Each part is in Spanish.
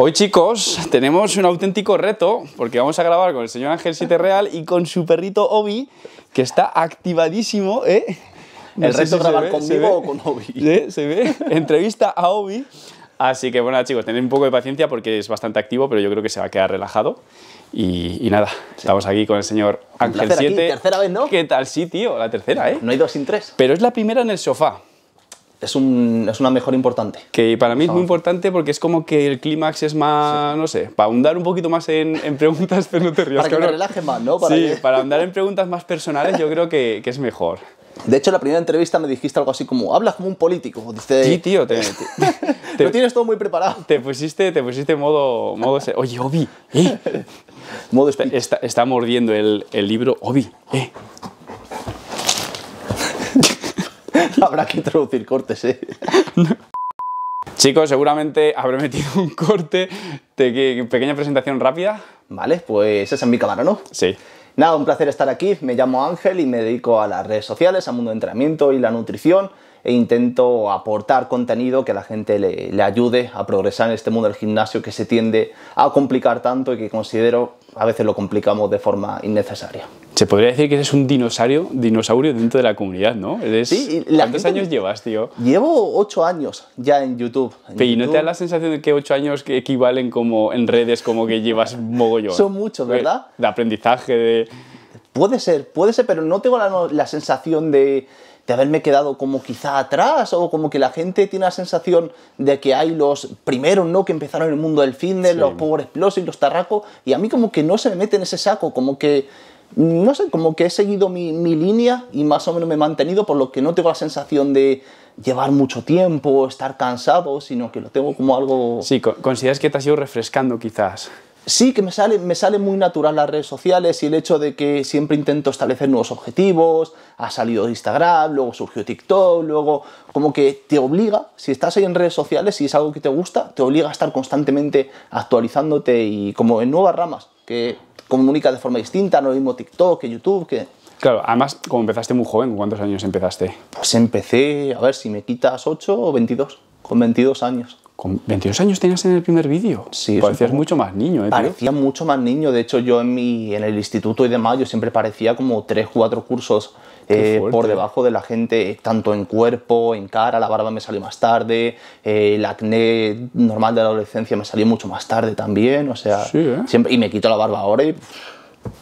Hoy chicos tenemos un auténtico reto porque vamos a grabar con el señor Ángel Siete Real y con su perrito Obi que está activadísimo, ¿eh? el reto grabar conmigo o con Obi. ¿Eh? Se ve. Entrevista a Obi. Así que bueno chicos, tened un poco de paciencia porque es bastante activo, pero yo creo que se va a quedar relajado. Y, nada, estamos aquí con el señor Ángel 7. Tercera vez, ¿no? ¿Qué tal? Sí, tío, la tercera, ¿eh? No hay dos sin tres. Pero es la primera en el sofá es, un, es, una mejora importante. Que para mí es muy importante porque es como que el clímax es más, no sé, para ahondar un poquito más en, preguntas, pero no te rías. Para que relaje más, ¿no? ¿Para sí, para andar en preguntas más personales yo creo que, que es mejor. De hecho, en la primera entrevista me dijiste algo así como, hablas como un político. Dice, sí, tío, te, lo tienes todo muy preparado. Te pusiste, te pusiste modo, modo... Oye, Obi, eh". modo está, mordiendo el, el libro. Obi, ¿eh? Habrá que introducir cortes, ¿eh? Chicos, seguramente habré metido un corte de pequeña presentación rápida. Vale, pues esa es mi cámara, ¿no? Sí. Nada, un placer estar aquí. Me llamo Ángel y me dedico a las redes sociales, al mundo de entrenamiento y la nutrición e intento aportar contenido que a la gente le, ayude a progresar en este mundo del gimnasio que se tiende a complicar tanto y que considero a veces lo complicamos de forma innecesaria. Se podría decir que eres un dinosaurio, dinosaurio dentro de la comunidad, ¿no? Sí, ¿Cuántos años llevas, tío? Llevo ocho años ya en YouTube. ¿y no te da la sensación de que ocho años equivalen como en redes como que llevas mogollón? Son muchos, ¿verdad? De aprendizaje, de... Puede ser, puede ser, pero no tengo la sensación de de haberme quedado como quizá atrás o como que la gente tiene la sensación de que hay los primeros, ¿no? Que empezaron el mundo del fin de los Power y los Tarracos, y a mí como que no se me mete en ese saco, como que, no sé, como que he seguido mi, línea y más o menos me he mantenido, por lo que no tengo la sensación de llevar mucho tiempo, estar cansado, sino que lo tengo como algo... Sí, consideras que te has ido refrescando quizás sí que me sale, me sale muy natural las redes sociales y el hecho de que siempre intento establecer nuevos objetivos, ha salido Instagram, luego surgió TikTok, luego como que te obliga, si estás ahí en redes sociales y es algo que te gusta, te obliga a estar constantemente actualizándote y como en nuevas ramas, que comunicas de forma distinta, no lo mismo TikTok que YouTube, que... Claro, además, como empezaste muy joven, ¿cuántos años empezaste? Pues empecé, a ver, si me quitas 8 o 22, con 22 años. Con 22 años tenías en el primer vídeo. Sí, Parecías mucho más niño, ¿eh? Parecía mucho más niño. De hecho, yo en, mi, en el instituto y demás, yo siempre parecía como 3, 4 cursos eh, por debajo de la gente, tanto en cuerpo, en cara. La barba me salió más tarde. Eh, el acné normal de la adolescencia me salió mucho más tarde también. O sea, sí, ¿eh? siempre, y me quito la barba ahora y.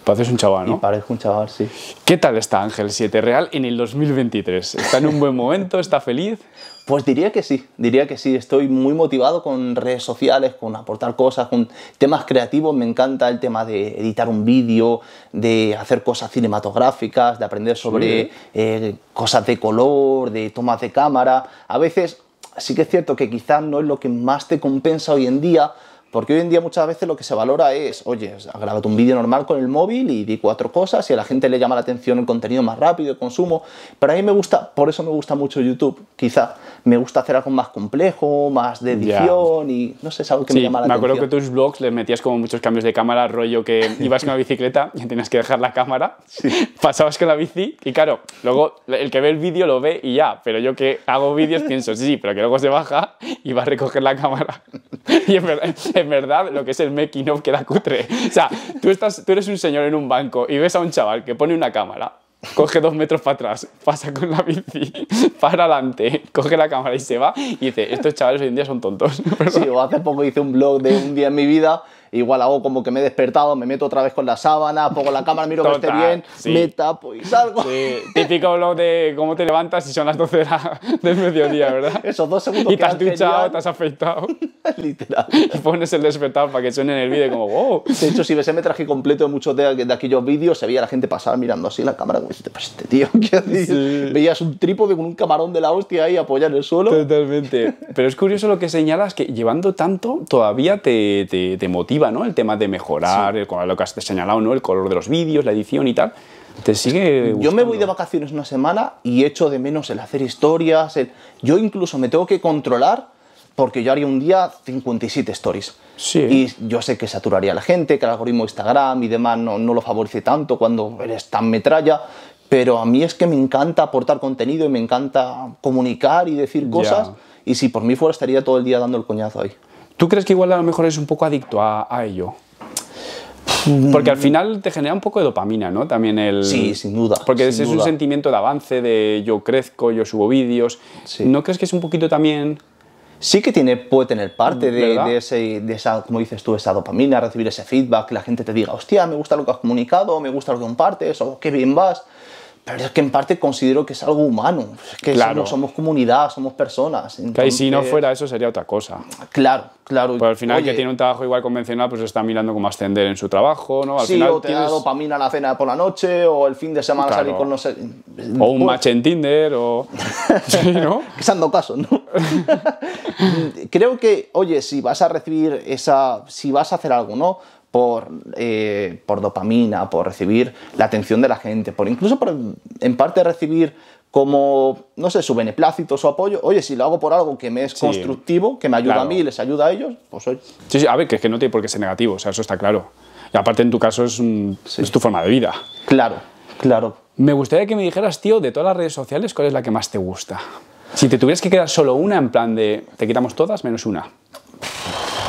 Pareces un chaval, ¿no? Y parezco un chaval, sí. ¿Qué tal está Ángel 7 Real en el 2023? ¿Está en un buen momento? ¿Está feliz? Pues diría que sí, diría que sí, estoy muy motivado con redes sociales, con aportar cosas, con temas creativos, me encanta el tema de editar un vídeo, de hacer cosas cinematográficas, de aprender sobre eh, cosas de color, de tomas de cámara. A veces sí que es cierto que quizás no es lo que más te compensa hoy en día, porque hoy en día muchas veces lo que se valora es, oye, grabado un vídeo normal con el móvil y di cuatro cosas y a la gente le llama la atención el contenido más rápido, el consumo. Pero a mí me gusta, por eso me gusta mucho YouTube, quizá. Me gusta hacer algo más complejo, más de edición y no sé, es algo que me llama la atención. Me acuerdo que tus blogs le metías como muchos cambios de cámara, rollo que ibas con la bicicleta y tenías que dejar la cámara, pasabas con la bici y claro, luego el que ve el vídeo lo ve y ya, pero yo que hago vídeos pienso, sí, sí, pero que luego se baja y va a recoger la cámara. y es verdad, en verdad lo que es el making of queda cutre. O sea, tú, estás, tú eres un señor en un banco y ves a un chaval que pone una cámara, coge dos metros para atrás, pasa con la bici, para adelante, coge la cámara y se va y dice, estos chavales hoy en día son tontos. o hace poco hice un blog de un día en mi vida igual hago como que me he despertado, me meto otra vez con la sábana, pongo la cámara, miro que esté bien, me tapo y salgo. Sí. Típico lo de cómo te levantas y son las 12 de la, del mediodía, ¿verdad? Esos dos segundos. Y te has duchado, te has afeitado. Literal. Y pones el despertar para que suene en el vídeo como wow. De hecho, si ves me traje completo de muchos de, aquellos vídeos, se veía la gente pasar mirando así la cámara como este, tío, ¿qué haces? Veías un trípode con un camarón de la hostia ahí apoyado en el suelo. Totalmente. Pero es curioso lo que señalas, que llevando tanto todavía te, te, te motiva el tema de mejorar, lo que has señalado, ¿no? El color de los vídeos, la edición y tal. Te sigue Yo me voy de vacaciones una semana y echo de menos el hacer historias. Yo incluso me tengo que controlar porque yo haría un día 57 stories. Y yo sé que saturaría a la gente, que el algoritmo de Instagram y demás no, lo favorece tanto cuando eres tan metralla, pero a mí es que me encanta aportar contenido y me encanta comunicar y decir cosas. Y si por mí fuera estaría todo el día dando el coñazo ahí. ¿Tú crees que igual a lo mejor es un poco adicto a, ello? Porque al mm. final te genera un poco de dopamina, ¿no? También el... Sí, sin duda. Porque ese es un sentimiento de avance, de yo crezco, yo subo vídeos. ¿No crees que es un poquito también... Sí que tiene, puede tener parte de, ese, de, esa, como dices tú, esa dopamina, recibir ese feedback, que la gente te diga, hostia, me gusta lo que has comunicado, me gusta lo que compartes, o qué bien vas. Pero es que en parte considero que es algo humano, que claro. somos, comunidad, somos personas. Entonces... Que si no fuera eso sería otra cosa. Claro, claro. Pero al final que tiene un trabajo igual convencional pues está mirando cómo ascender en su trabajo, ¿no? Al sí, final o te dopamina la cena por la noche, o el fin de semana salir con no sé... O un pues match en Tinder, o... sí, ¿no? ando caso, ¿no? Creo que, oye, si vas a recibir esa... si vas a hacer algo, ¿no? por, eh, por dopamina, por recibir la atención de la gente, por incluso por, en parte recibir como, no sé, su beneplácito, su apoyo. Oye, si lo hago por algo que me es constructivo, que me ayuda a mí y les ayuda a ellos, pues oye. Sí, sí, a ver, que es que no tiene por qué ser negativo, o sea, eso está claro. Y aparte en tu caso es, es tu forma de vida. Claro, claro. Me gustaría que me dijeras, tío, de todas las redes sociales, ¿cuál es la que más te gusta? Si te tuvieras que quedar solo una, en plan de, te quitamos todas menos una.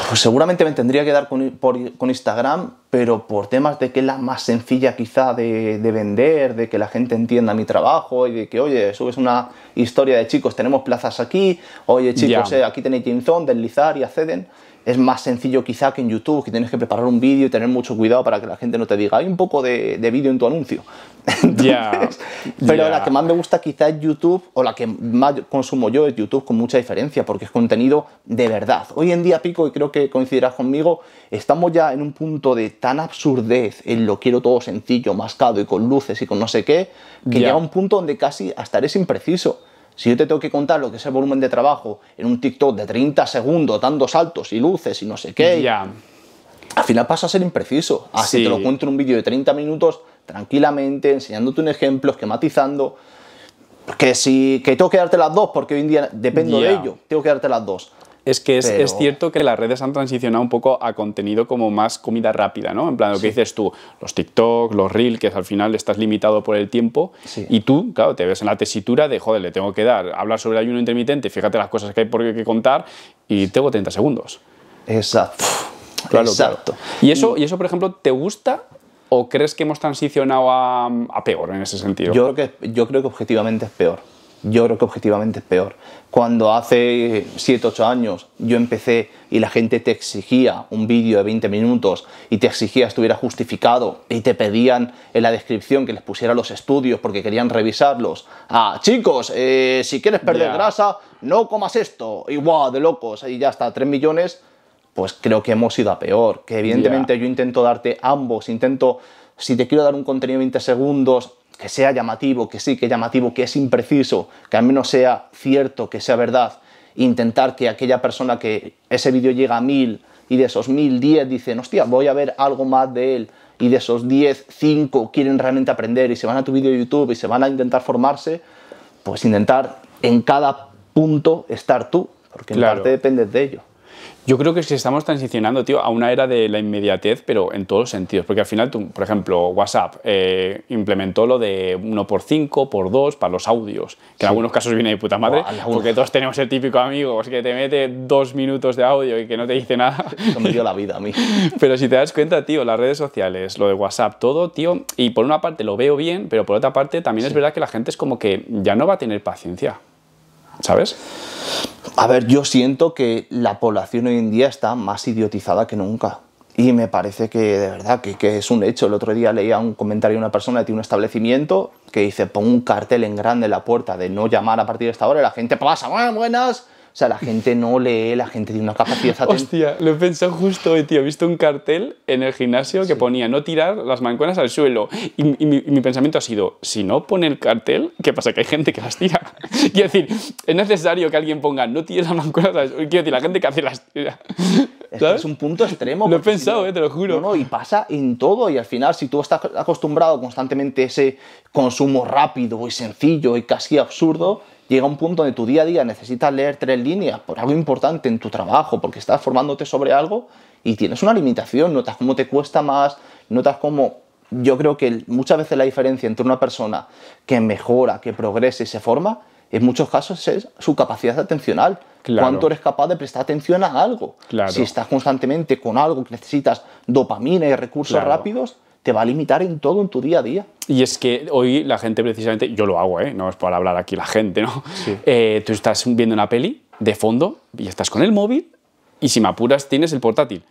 Pues seguramente me tendría que dar con, con, Instagram, pero por temas de que es la más sencilla quizá de, vender, de que la gente entienda mi trabajo y de que, oye, subes una historia de chicos, tenemos plazas aquí, oye chicos, eh, aquí tenéis Jameson, deslizar y acceden es más sencillo quizá que en YouTube, que tienes que preparar un vídeo y tener mucho cuidado para que la gente no te diga, hay un poco de, de vídeo en tu anuncio. ya pero la que más me gusta quizá es YouTube, o la que más consumo yo es YouTube con mucha diferencia, porque es contenido de verdad. Hoy en día, Pico, y creo que coincidirás conmigo, estamos ya en un punto de tan absurdez en lo quiero todo sencillo, mascado y con luces y con no sé qué, que yeah. llega un punto donde casi hasta eres impreciso. Si yo te tengo que contar lo que es el volumen de trabajo en un TikTok de 30 segundos, dando saltos y luces y no sé qué. Al final pasa a ser impreciso. Así te lo cuento en un vídeo de 30 minutos, tranquilamente, enseñándote un ejemplo, esquematizando. Que si que tengo que darte las dos, porque hoy en día dependo de ello, tengo que darte las dos es que es, cierto que las redes han transicionado un poco a contenido como más comida rápida, ¿no? En plan, lo que dices tú, los TikTok, los Reels, que al final estás limitado por el tiempo, y tú, claro, te ves en la tesitura de, joder, le tengo que dar, hablar sobre el ayuno intermitente, fíjate las cosas que hay por qué contar, y tengo 30 segundos. Exacto. Claro, Exacto. ¿Y, eso, ¿Y eso, por ejemplo, te gusta o crees que hemos transicionado a, peor en ese sentido? Yo que, yo creo que objetivamente es peor yo creo que objetivamente es peor. Cuando hace 7, 8 años yo empecé y la gente te exigía un vídeo de 20 minutos y te exigía estuviera justificado y te pedían en la descripción que les pusiera los estudios porque querían revisarlos. Ah, chicos, eh, si quieres perder grasa, no comas esto. Y de locos, y ya está, 3 millones, pues creo que hemos ido a peor. Que evidentemente yo intento darte ambos, intento, si te quiero dar un contenido de 20 segundos, que sea llamativo, que sí, que llamativo, que es impreciso, que al menos sea cierto, que sea verdad. Intentar que aquella persona que ese vídeo llega a mil y de esos mil, diez dicen, hostia, voy a ver algo más de él. Y de esos diez, cinco quieren realmente aprender y se van a tu vídeo de YouTube y se van a intentar formarse, pues intentar en cada punto estar tú, porque en parte dependes de ello. Yo creo que es estamos transicionando, tío, a una era de la inmediatez, pero en todos los sentidos. Porque al final, tú, por ejemplo, WhatsApp eh, implementó lo de uno por 5 por dos, para los audios, que en algunos casos viene de puta madre, porque todos tenemos el típico amigo que te mete dos minutos de audio y que no te dice nada. me dio la vida a mí. Pero si te das cuenta, tío, las redes sociales, lo de WhatsApp, todo, tío, y por una parte lo veo bien, pero por otra parte también es verdad que la gente es como que ya no va a tener paciencia. ¿sabes? A ver, yo siento que la población hoy en día está más idiotizada que nunca. Y me parece que de verdad que, es un hecho. El otro día leía un comentario de una persona De un establecimiento que dice, pon un cartel en grande en la puerta de no llamar a partir de esta hora y la gente pasa, buenas, o sea, la gente no lee, la gente tiene una capacidad... Hostia, lo he pensado justo hoy, tío. He visto un cartel en el gimnasio que ponía no tirar las mancuernas al suelo. Y, mi, pensamiento ha sido, si no pone el cartel, ¿qué pasa? Que hay gente que las tira. Quiero decir, es necesario que alguien ponga no tires las mancuernas al suelo. Quiero decir, la gente que hace las tira. Es, un punto extremo. Lo he pensado, eh, te lo juro. No, y pasa en todo. Y al final, si tú estás acostumbrado constantemente a ese consumo rápido y sencillo y casi absurdo, llega un punto donde tu día a día necesitas leer tres líneas por algo importante en tu trabajo, porque estás formándote sobre algo y tienes una limitación, notas cómo te cuesta más, notas cómo... Yo creo que muchas veces la diferencia entre una persona que mejora, que progresa y se forma, en muchos casos es su capacidad atencional. Cuánto eres capaz de prestar atención a algo. Si estás constantemente con algo que necesitas dopamina y recursos rápidos, te va a limitar en todo en tu día a día. Y es que hoy la gente precisamente, yo lo hago, ¿eh? no es para hablar aquí la gente, ¿no? Eh, tú estás viendo una peli de fondo y estás con el móvil y si me apuras tienes el portátil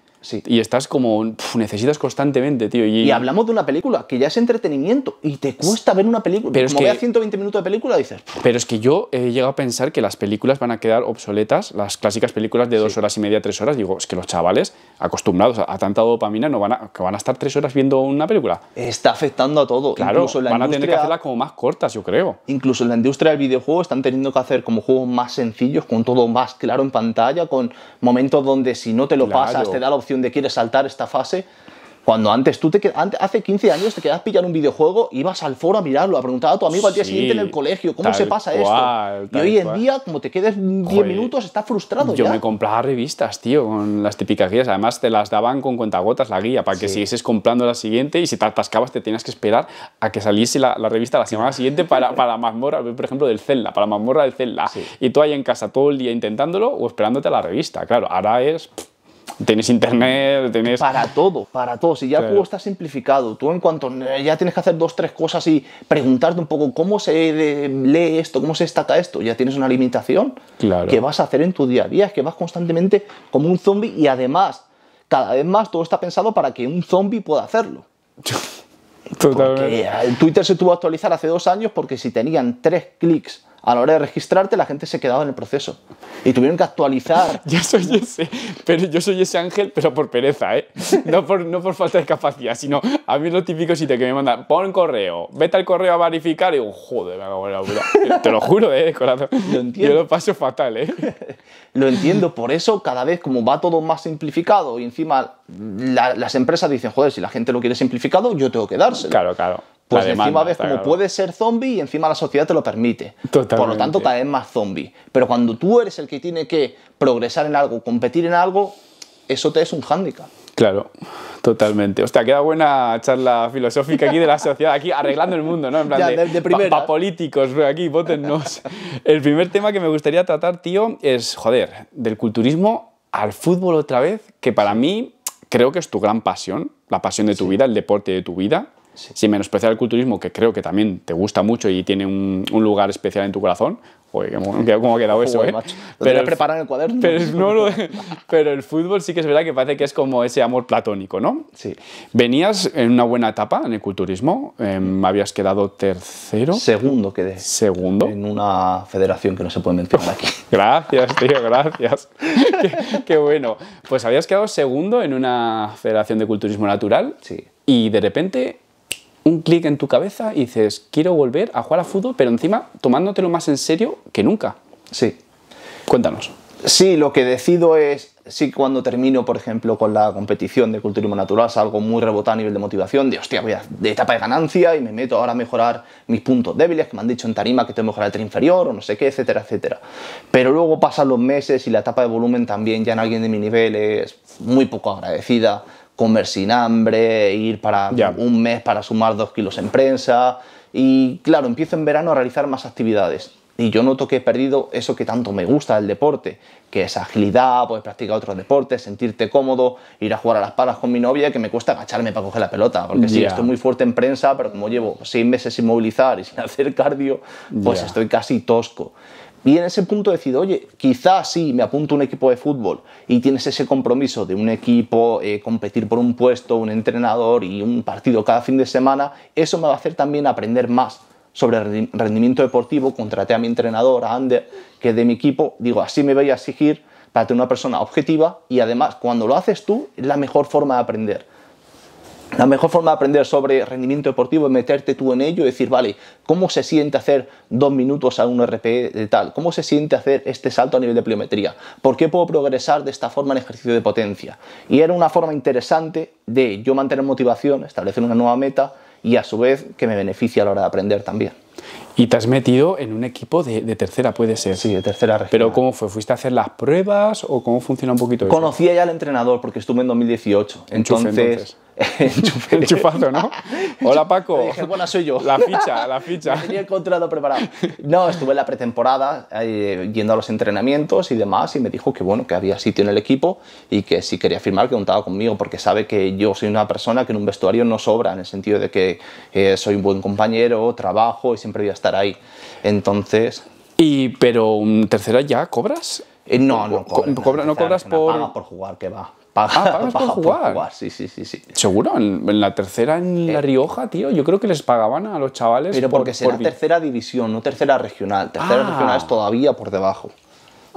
y estás como, necesitas constantemente, tío. Y... hablamos de una película que ya es entretenimiento y te cuesta ver una película. Pero como es que... veas 120 minutos de película, dices. Pero es que yo he llegado a pensar que las películas van a quedar obsoletas, las clásicas películas de dos horas y media, tres horas. Digo, es que los chavales acostumbrados a, tanta dopamina no van a, que van a estar tres horas viendo una película. Está afectando a todo. Claro, van a tener que hacerla como más cortas, yo creo. Incluso en la industria del videojuego están teniendo que hacer como juegos más sencillos, con todo más claro en pantalla, con momentos donde si no te lo pasas te da la opción de quieres saltar esta fase, cuando antes tú te quedas, hace 15 años te quedabas pillando un videojuego, ibas al foro a mirarlo, a preguntar a tu amigo al día siguiente en el colegio, ¿cómo se pasa esto? Y hoy en día, como te quedes 10 minutos, estás frustrado. Yo me compraba revistas, tío, con las típicas guías. Además, te las daban con cuentagotas la guía para que siguieses comprando la siguiente y si te atascabas, te tenías que esperar a que saliese la, revista la semana siguiente para, para mazmorra, por ejemplo, del Zelda, para mazmorra del Zelda. Y tú ahí en casa todo el día intentándolo o esperándote a la revista. Claro, ahora es. Tienes internet, tienes... Para todo, para todo. Si ya todo está simplificado, tú en cuanto eh, ya tienes que hacer dos, tres cosas y preguntarte un poco cómo se eh, lee esto, cómo se destaca esto, ya tienes una limitación claro. que vas a hacer en tu día a día, es que vas constantemente como un zombie y además, cada vez más todo está pensado para que un zombie pueda hacerlo. Totalmente. Porque eh, Twitter se tuvo a actualizar hace dos años porque si tenían tres clics a la hora de registrarte la gente se quedaba en el proceso y tuvieron que actualizar. yo soy ese, pero yo soy ese ángel, pero por pereza, ¿eh? No por, no por falta de capacidad, sino a mí lo típico te que me mandan, pon correo, vete al correo a verificar y digo, joder, me hago Te lo juro, ¿eh? corazón. Lo entiendo. Yo lo paso fatal, ¿eh? lo entiendo, por eso cada vez como va todo más simplificado y encima las empresas dicen, joder, si la gente lo quiere simplificado, yo tengo que dárselo. Claro, claro pues encima ves como puedes ser zombie y encima la sociedad te lo permite. Por lo tanto, cada vez más zombie. Pero cuando tú eres el que tiene que progresar en algo, competir en algo, eso te es un hándicap. Claro, totalmente. Hostia, queda buena charla filosófica aquí de la sociedad, aquí arreglando el mundo, ¿no? En plan de, de políticos, aquí, votennos. El primer tema que me gustaría tratar, tío, es, joder, del culturismo al fútbol otra vez, que para mí creo que es tu gran pasión, la pasión de tu vida, el deporte de tu vida sin menospreciar el culturismo, que creo que también te gusta mucho y tiene un, lugar especial en tu corazón. Oye, ¿cómo, ha quedado eso, eh? Pero preparar el cuaderno. Pero, el fútbol sí que es verdad que parece que es como ese amor platónico, ¿no? Sí. Venías en una buena etapa en el culturismo, em, mm. habías quedado tercero. Segundo quedé. Segundo. En una federación que no se puede mencionar aquí. gracias, tío, gracias. qué bueno. Pues habías quedado segundo en una federación de culturismo natural. Sí. Y de repente un clic en tu cabeza y dices, quiero volver a jugar a fútbol, pero encima tomándotelo más en serio que nunca. Sí. Cuéntanos. Sí, lo que decido es, sí, cuando termino, por ejemplo, con la competición de culturismo natural, salgo muy rebotado a nivel de motivación, de hostia, voy a de etapa de ganancia y me meto ahora a mejorar mis puntos débiles, que me han dicho en tarima que tengo que mejorar el tren inferior o no sé qué, etcétera, etcétera. Pero luego pasan los meses y la etapa de volumen también ya en alguien de mi nivel es muy poco agradecida, comer sin hambre, ir para un mes para sumar dos kilos en prensa. Y claro, empiezo en verano a realizar más actividades. Y yo noto que he perdido eso que tanto me gusta del deporte, que es agilidad, poder pues, practicar otros deportes, sentirte cómodo, ir a jugar a las palas con mi novia, que me cuesta agacharme para coger la pelota, porque si sí, estoy muy fuerte en prensa, pero como llevo seis meses sin movilizar y sin hacer cardio, pues estoy casi tosco. Y en ese punto decido, oye, quizás sí me apunto a un equipo de fútbol y tienes ese compromiso de un equipo, eh, competir por un puesto, un entrenador y un partido cada fin de semana, eso me va a hacer también aprender más sobre rendimiento deportivo. Contraté a mi entrenador, a Ander, que de mi equipo, digo, así me voy a exigir para tener una persona objetiva y además cuando lo haces tú es la mejor forma de aprender la mejor forma de aprender sobre rendimiento deportivo es meterte tú en ello y decir, vale, ¿cómo se siente hacer dos minutos a un RPE de tal? ¿Cómo se siente hacer este salto a nivel de pliometría? ¿Por qué puedo progresar de esta forma en ejercicio de potencia? Y era una forma interesante de yo mantener motivación, establecer una nueva meta y a su vez que me beneficie a la hora de aprender también. Y te has metido en un equipo de, tercera, puede ser. Sí, de tercera Pero ¿cómo fue? ¿Fuiste a hacer las pruebas o cómo funciona un poquito eso? Conocía ya al entrenador porque estuve en 2018. entonces. Enchufado, ¿no? Hola Paco. Le dije, bueno, soy yo. La ficha, la ficha. tenía el contrato preparado. No, estuve en la pretemporada yendo a los entrenamientos y demás y me dijo que bueno, que había sitio en el equipo y que si quería firmar que contaba conmigo porque sabe que yo soy una persona que en un vestuario no sobra en el sentido de que eh, soy un buen compañero, trabajo y siempre voy a estar ahí. Entonces... ¿Y pero tercera ya cobras? Eh, no, no, cobras, no, cobras por... por jugar, que va. Ah, pagas por, jugar. Seguro, en, la tercera en eh. La Rioja, tío, yo creo que les pagaban a los chavales. Pero porque por, será tercera división, no tercera regional. Tercera ah. regional es todavía por debajo.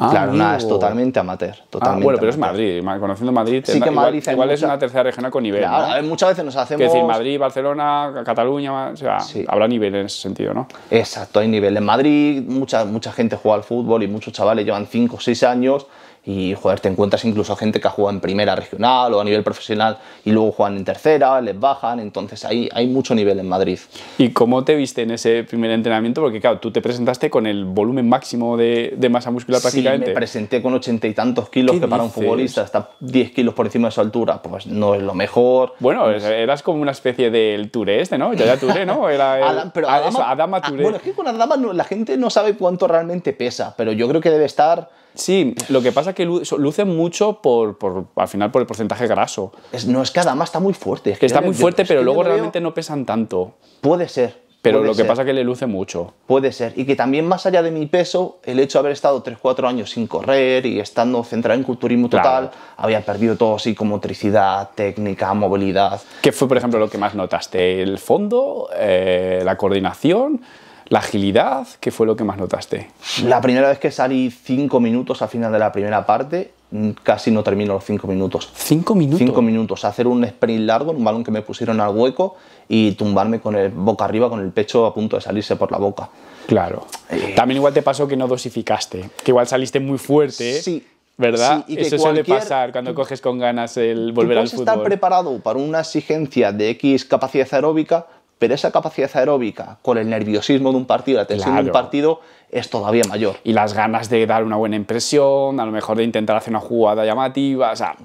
Ah, claro, nada, es totalmente amateur. Ah, totalmente bueno, pero es Madrid. Conociendo Madrid, sí que Madrid igual, es una tercera región con nivel. Eh, muchas veces nos hacemos. Es decir, Madrid, Barcelona, Cataluña, o sea, habrá nivel en ese sentido, ¿no? Exacto, hay nivel. En Madrid, mucha, mucha gente juega al fútbol y muchos chavales llevan 5 o 6 años y joder, te encuentras incluso gente que ha jugado en primera regional o a nivel profesional y luego juegan en tercera, les bajan, entonces ahí hay mucho nivel en Madrid. ¿Y cómo te viste en ese primer entrenamiento? Porque claro, tú te presentaste con el volumen máximo de, masa muscular prácticamente. Sí, me presenté con ochenta y tantos kilos que para un futbolista está 10 kilos por encima de su altura, pues no es lo mejor. Bueno, eras como una especie del Touré este, ¿no? Ya, ya Touré, ¿no? Era pero ah, Adama, ah, Touré. bueno, es que con Adama la gente no sabe cuánto realmente pesa, pero yo creo que debe estar Sí, lo que pasa es que luce mucho por, por, al final por el porcentaje graso. no, es que además está muy fuerte. que está muy fuerte, pero luego realmente no pesan tanto. Puede ser. Pero lo que pasa es que le luce mucho. Puede ser. Y que también más allá de mi peso, el hecho de haber estado 3-4 años sin correr y estando centrado en culturismo total, había perdido todo así como motricidad, técnica, movilidad. ¿Qué fue, por ejemplo, lo que más notaste? ¿El fondo? Eh, ¿La coordinación? La agilidad, ¿qué fue lo que más notaste? La primera vez que salí cinco minutos al final de la primera parte, mm, casi no termino los cinco minutos. ¿Cinco minutos? Cinco minutos. Hacer un sprint largo, un balón que me pusieron al hueco y tumbarme con el boca arriba, con el pecho a punto de salirse por la boca. Claro. Eh, También igual te pasó que no dosificaste, que igual saliste muy fuerte. Sí. ¿Verdad? Eso suele pasar cuando coges con ganas el volver al fútbol. estar preparado para una exigencia de X capacidad aeróbica, pero esa capacidad aeróbica con el nerviosismo de un partido, la tensión de un partido, es todavía mayor. Y las ganas de dar una buena impresión, a lo mejor de intentar hacer una jugada llamativa, o sea,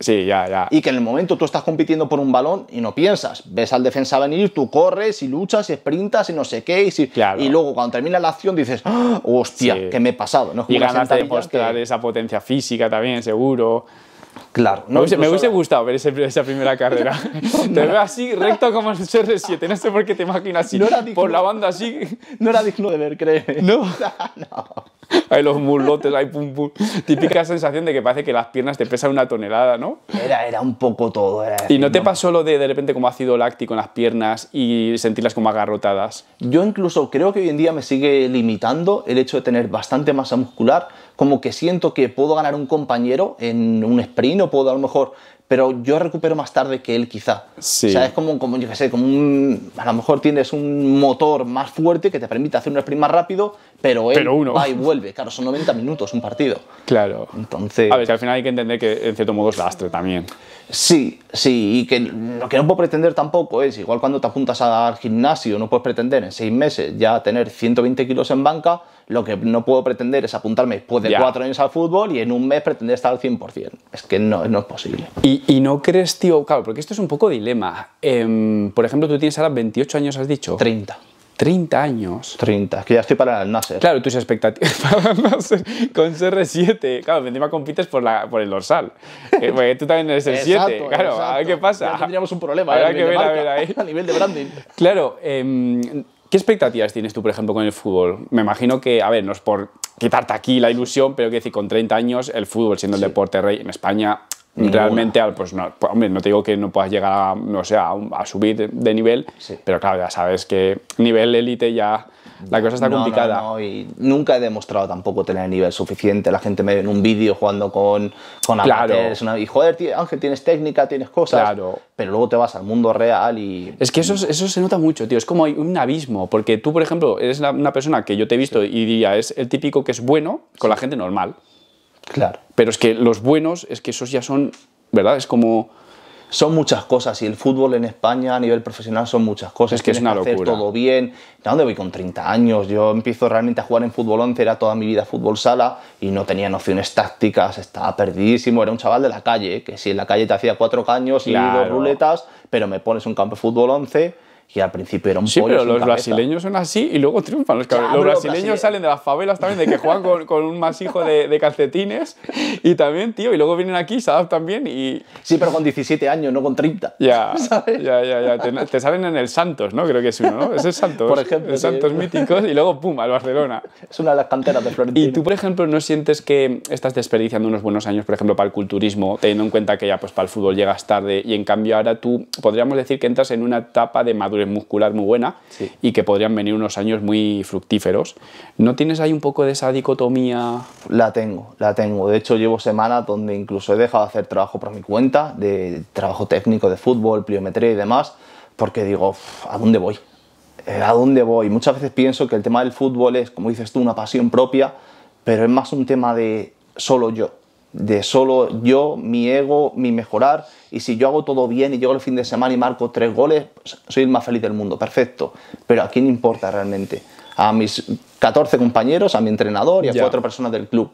sí, ya, ya. Y que en el momento tú estás compitiendo por un balón y no piensas, ves al defensa venir, tú corres y luchas y sprintas y no sé qué, y, y luego cuando termina la acción dices, ah, hostia, ¿Qué que me he pasado. ¿no? y ganas de mostrar esa potencia física también, seguro. Claro. me, hubiese, gustado ver esa primera carrera. te ve así, recto como el CR7. No sé por qué te imaginas así. por la banda así. No era digno de ver, cree. No. no. Hay los mulotes, hay pum pum. Típica sensación de que parece que las piernas te pesan una tonelada, ¿no? Era, era un poco todo. ¿Y no te pasó lo de de repente como ácido láctico en las piernas y sentirlas como agarrotadas? Yo incluso creo que hoy en día me sigue limitando el hecho de tener bastante masa muscular como que siento que puedo ganar un compañero en un sprint o puedo a lo mejor pero yo recupero más tarde que él quizá. Sí. O sea, es como, como yo qué sé, como un, a lo mejor tienes un motor más fuerte que te permite hacer un sprint más rápido, pero él uno. va y vuelve. Claro, son 90 minutos un partido. Claro. Entonces... A ver, que al final hay que entender que en cierto modo es lastre también. Sí, sí, y que lo que no puedo pretender tampoco es, igual cuando te apuntas al gimnasio, no puedes pretender en seis meses ya tener 120 kilos en banca, lo que no puedo pretender es apuntarme después de cuatro años al fútbol y en un mes pretender estar al 100%. Es que no, no es posible. ¿Y, no crees, tío? Claro, porque esto es un poco dilema. Em, por ejemplo, tú tienes ahora 28 años, has dicho. 30. 30 años. 30, que ya estoy para el Nasser. Claro, tus expectativas para el Nasser con CR7. Claro, encima compites por, por el dorsal. porque tú también eres el 7. Claro, a ver qué pasa. Ya tendríamos un problema. ¿eh? ver, a ver A nivel de branding. Claro, eh, ¿Qué expectativas tienes tú, por ejemplo, con el fútbol? Me imagino que, a ver, no es por quitarte aquí la ilusión, pero que decir, con 30 años, el fútbol siendo el deporte rey en España, realmente, pues no, pues, hombre, no te digo que no puedas llegar a, no sé, a, subir de nivel, pero claro, ya sabes que nivel élite ya la cosa está complicada. nunca he demostrado tampoco tener nivel suficiente. La gente me ve en un vídeo jugando con, con y joder, Ángel, tienes técnica, tienes cosas. Claro. Pero luego te vas al mundo real y. Es que eso, eso se nota mucho, tío. Es como un abismo. Porque tú, por ejemplo, eres una persona que yo te he visto y diría, es el típico que es bueno con la gente normal. Claro. Pero es que los buenos, es que esos ya son. ¿Verdad? Es como son muchas cosas y el fútbol en España a nivel profesional son muchas cosas. Es que Tienes es una que hacer todo bien. ¿A dónde voy con 30 años? Yo empiezo realmente a jugar en fútbol 11, era toda mi vida fútbol sala y no tenía nociones tácticas, estaba perdidísimo. Era un chaval de la calle, que si en la calle te hacía cuatro caños y dos ruletas, pero me pones un campo de fútbol 11 que al principio era un Sí, pero los brasileños son así y luego triunfan los brasileños salen de las favelas también, de que juegan con, un masijo de, calcetines y también, tío, y luego vienen aquí, se adaptan bien y... Sí, pero con 17 años, no con 30. Ya, ya, ya, ya. Te, salen en el Santos, ¿no? Creo que es uno, ¿no? Es el Santos. Por ejemplo. El Santos míticos y luego, pum, al Barcelona. Es una de las canteras de Florentino. Y tú, por ejemplo, ¿no sientes que estás desperdiciando unos buenos años, por ejemplo, para el culturismo, teniendo en cuenta que ya pues para el fútbol llegas tarde y en cambio ahora tú podríamos decir que entras en una etapa de madurez muscular muy buena y que podrían venir unos años muy fructíferos. ¿No tienes ahí un poco de esa dicotomía? La tengo, la tengo. De hecho, llevo semanas donde incluso he dejado de hacer trabajo por mi cuenta, de trabajo técnico de fútbol, pliometría y demás, porque digo, ¿a dónde voy? Eh, ¿A dónde voy? Muchas veces pienso que el tema del fútbol es, como dices tú, una pasión propia, pero es más un tema de solo yo, de solo yo, mi ego, mi mejorar y si yo hago todo bien y llego el fin de semana y marco tres goles, pues, soy el más feliz del mundo, perfecto. Pero ¿a quién importa realmente? A mis 14 compañeros, a mi entrenador y a cuatro personas del club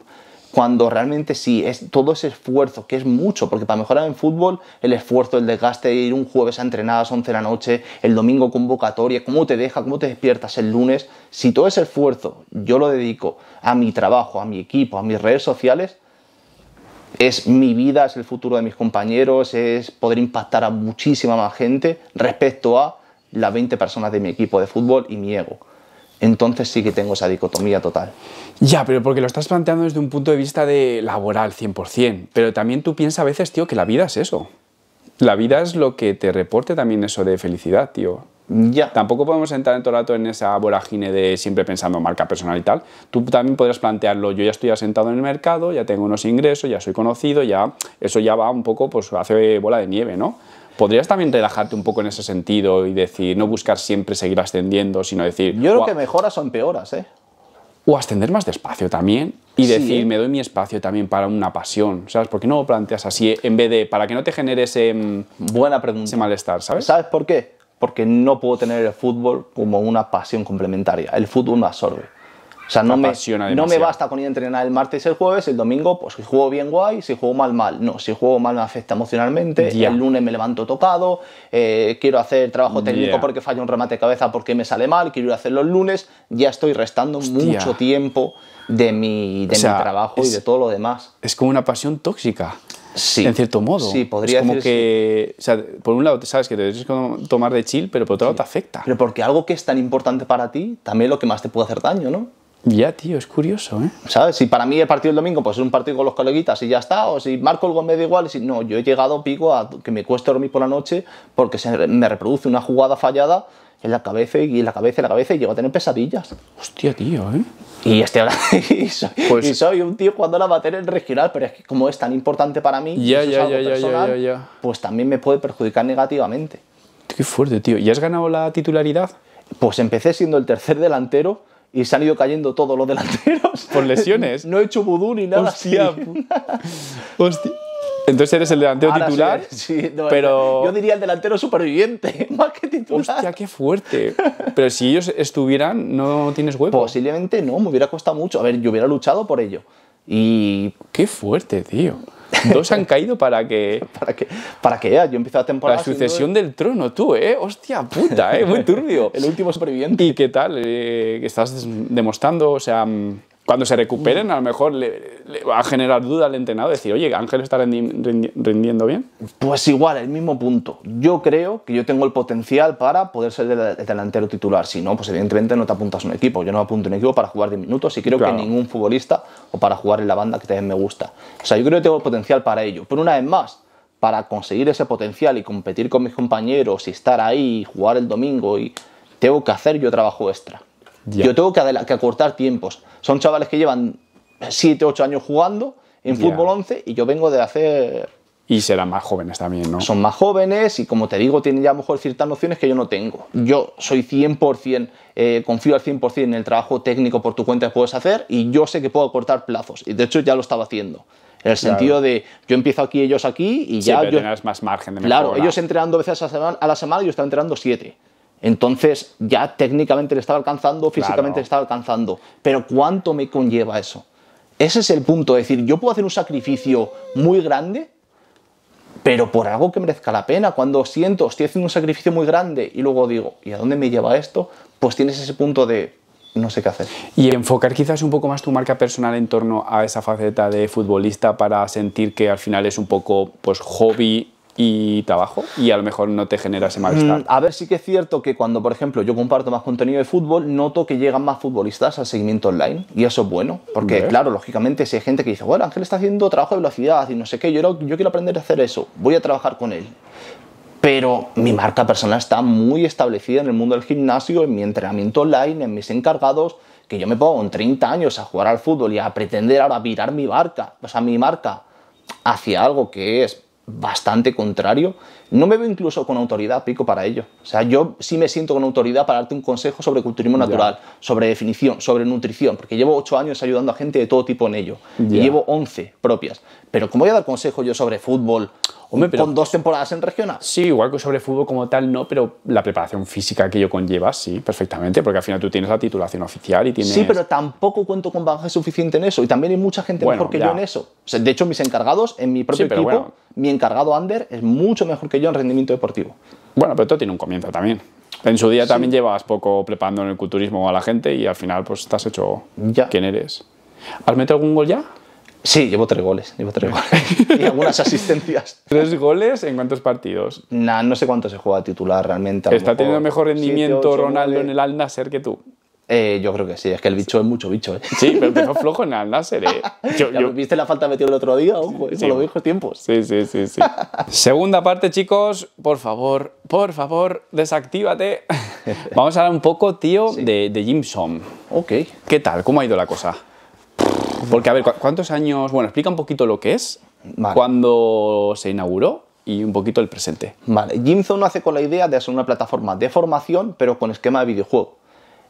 cuando realmente sí, es todo ese esfuerzo, que es mucho, porque para mejorar en fútbol, el esfuerzo, el desgaste, de ir un jueves a entrenadas a 11 de la noche, el domingo convocatoria, cómo te deja, cómo te despiertas el lunes, si todo ese esfuerzo yo lo dedico a mi trabajo, a mi equipo, a mis redes sociales, es mi vida, es el futuro de mis compañeros, es poder impactar a muchísima más gente respecto a las 20 personas de mi equipo de fútbol y mi ego. Entonces sí que tengo esa dicotomía total. Ya, pero porque lo estás planteando desde un punto de vista de laboral 100%, pero también tú piensas a veces, tío, que la vida es eso. La vida es lo que te reporte también eso de felicidad, tío. Tampoco podemos entrar en todo el rato en esa vorágine de siempre pensando en marca personal y tal. Tú también podrías plantearlo, yo ya estoy asentado en el mercado, ya tengo unos ingresos, ya soy conocido, ya eso ya va un poco, pues hace bola de nieve, ¿no? ¿Podrías también relajarte un poco en ese sentido y decir, no buscar siempre seguir ascendiendo, sino decir... Yo creo que mejoras son peoras, ¿eh? O ascender más despacio también y decir, ¿eh? me doy mi espacio también para una pasión, ¿sabes? por qué no lo planteas así en vez de, para que no te genere ese... Mm, Buena pregunta. Ese malestar, ¿sabes? ¿Sabes por qué? porque no puedo tener el fútbol como una pasión complementaria. El fútbol me absorbe. O sea, no me, no me basta con ir a entrenar el martes y el jueves, el domingo, pues si juego bien guay, si juego mal, mal. No, si juego mal me afecta emocionalmente, el lunes me levanto tocado, eh, quiero hacer trabajo técnico porque fallo un remate de cabeza porque me sale mal, quiero ir a hacerlo el lunes, ya estoy restando mucho tiempo de mi, de mi trabajo y de todo lo demás. Es como una pasión tóxica. Sí. En cierto modo. Sí, podría ser como que, o sea, por un lado sabes que te tienes tomar de chill, pero por otro lado te afecta. Pero porque algo que es tan importante para ti, también lo que más te puede hacer daño, ¿no? Ya, tío, es curioso, ¿eh? ¿Sabes? Si para mí el partido del domingo pues es un partido con los coleguitas y ya está, o si marco el gol me da igual, si no, yo he llegado pico a que me cueste dormir por la noche porque se me reproduce una jugada fallada en la cabeza y en la cabeza y en la cabeza y llego a tener pesadillas. Hostia, tío, ¿eh? Y, este, y, soy, pues, soy un tío Cuando la batería en regional, pero es que como es tan importante para mí, ya, ya, ya, ya, pues también me puede perjudicar negativamente. Qué fuerte, tío. ¿Y has ganado la titularidad? Pues empecé siendo el tercer delantero y se han ido cayendo todos los delanteros. Por lesiones. No he hecho vudú ni nada Hostia. así. Hostia. Entonces eres el delantero titular, sí, pero... Yo diría el delantero superviviente, más que titular. Hostia, qué fuerte. Pero si ellos estuvieran, ¿no tienes huevo? Posiblemente no, me hubiera costado mucho. A ver, yo hubiera luchado por ello. Y... Qué fuerte, tío. Dos han caído para que... para que... Para que yo empiezo la temporada... La sucesión del trono, tú, ¿eh? Hostia puta, ¿eh? Muy turbio. el último superviviente. ¿Y qué tal? Eh, ¿Estás demostrando? O sea... Mm, cuando se recuperen, mm. a lo mejor le, va a generar duda al entrenador, decir, oye, Ángel está rindiendo bien. Pues igual, el mismo punto. Yo creo que yo tengo el potencial para poder ser el delantero titular. Si no, pues evidentemente no te apuntas a un equipo. Yo no apunto a un equipo para jugar 10 minutos y creo que ningún futbolista o para jugar en la banda que también me gusta. O sea, yo creo que tengo el potencial para ello. Pero una vez más, para conseguir ese potencial y competir con mis compañeros y estar ahí y jugar el domingo, y tengo que hacer yo trabajo extra. Yo tengo que, que, acortar tiempos. Son chavales que llevan 7, 8 años jugando en fútbol 11 y yo vengo de hacer... Y serán más jóvenes también, ¿no? Son más jóvenes y como te digo, tienen ya a lo mejor ciertas nociones que yo no tengo. Yo soy 100%, eh, confío al 100% en el trabajo técnico por tu cuenta que puedes hacer y yo sé que puedo acortar plazos. Y de hecho ya lo estaba haciendo. En el sentido de yo empiezo aquí, ellos aquí y ya. Pero más margen de mejora. Claro, ellos entrenando veces a la semana, a la semana yo estaba entrenando siete. Entonces ya técnicamente le estaba alcanzando, físicamente le estaba alcanzando. Pero ¿cuánto me conlleva eso? Ese es el punto. Es decir, yo puedo hacer un sacrificio muy grande, pero por algo que merezca la pena. Cuando siento, estoy haciendo un sacrificio muy grande y luego digo, ¿y a dónde me lleva esto? Pues tienes ese punto de, no sé qué hacer. Y enfocar quizás un poco más tu marca personal en torno a esa faceta de futbolista para sentir que al final es un poco pues hobby y trabajo y a lo mejor no te genera ese malestar. Mm, a ver, sí que es cierto que cuando, por ejemplo, yo comparto más contenido de fútbol, noto que llegan más futbolistas al seguimiento online y eso es bueno, porque claro, lógicamente si hay gente que dice, bueno, Ángel está haciendo trabajo de velocidad y no sé qué, yo, quiero aprender a hacer eso, voy a trabajar con él. Pero mi marca personal está muy establecida en el mundo del gimnasio, en mi entrenamiento online, en mis encargados, que yo me pongo en 30 años a jugar al fútbol y a pretender ahora virar mi barca, o sea, mi marca hacia algo que es bastante contrario no me veo incluso con autoridad, Pico, para ello. O sea, yo sí me siento con autoridad para darte un consejo sobre culturismo natural, sobre definición, sobre nutrición, porque llevo ocho años ayudando a gente de todo tipo en ello. Y llevo once propias. Pero ¿cómo voy a dar consejo yo sobre fútbol con dos temporadas en regional. Sí, igual que sobre fútbol como tal, no, pero la preparación física que yo conlleva, sí, perfectamente, porque al final tú tienes la titulación oficial y tienes. Sí, pero tampoco cuento con bagaje suficiente en eso, y también hay mucha gente mejor que yo en eso. de hecho, mis encargados en mi propio equipo, mi encargado Ander es mucho mejor que yo en rendimiento deportivo. Bueno, pero todo tiene un comienzo también. En su día también llevas poco preparando en el culturismo a la gente y al final pues estás hecho quien eres. ¿Has metido algún gol ya? Sí, llevo tres goles, y algunas asistencias. ¿Tres goles en cuántos partidos? no sé cuánto se juega titular realmente. Está teniendo mejor rendimiento Ronaldo en el Al Nasser que tú. Eh, yo creo que sí, es que el bicho es mucho bicho. ¿eh? Sí, pero empezó flojo en el láser. Eh. ¿Viste la falta metido el otro día? eso lo dijo tiempos. Sí, sí, sí. Segunda parte, chicos, por favor, por favor, desactívate. Vamos a hablar un poco, tío, de, de Ok. ¿Qué tal? ¿Cómo ha ido la cosa? Porque, a ver, ¿cuántos años? Bueno, explica un poquito lo que es, cuando se inauguró y un poquito el presente. Vale, Jimson nace con la idea de hacer una plataforma de formación, pero con esquema de videojuego.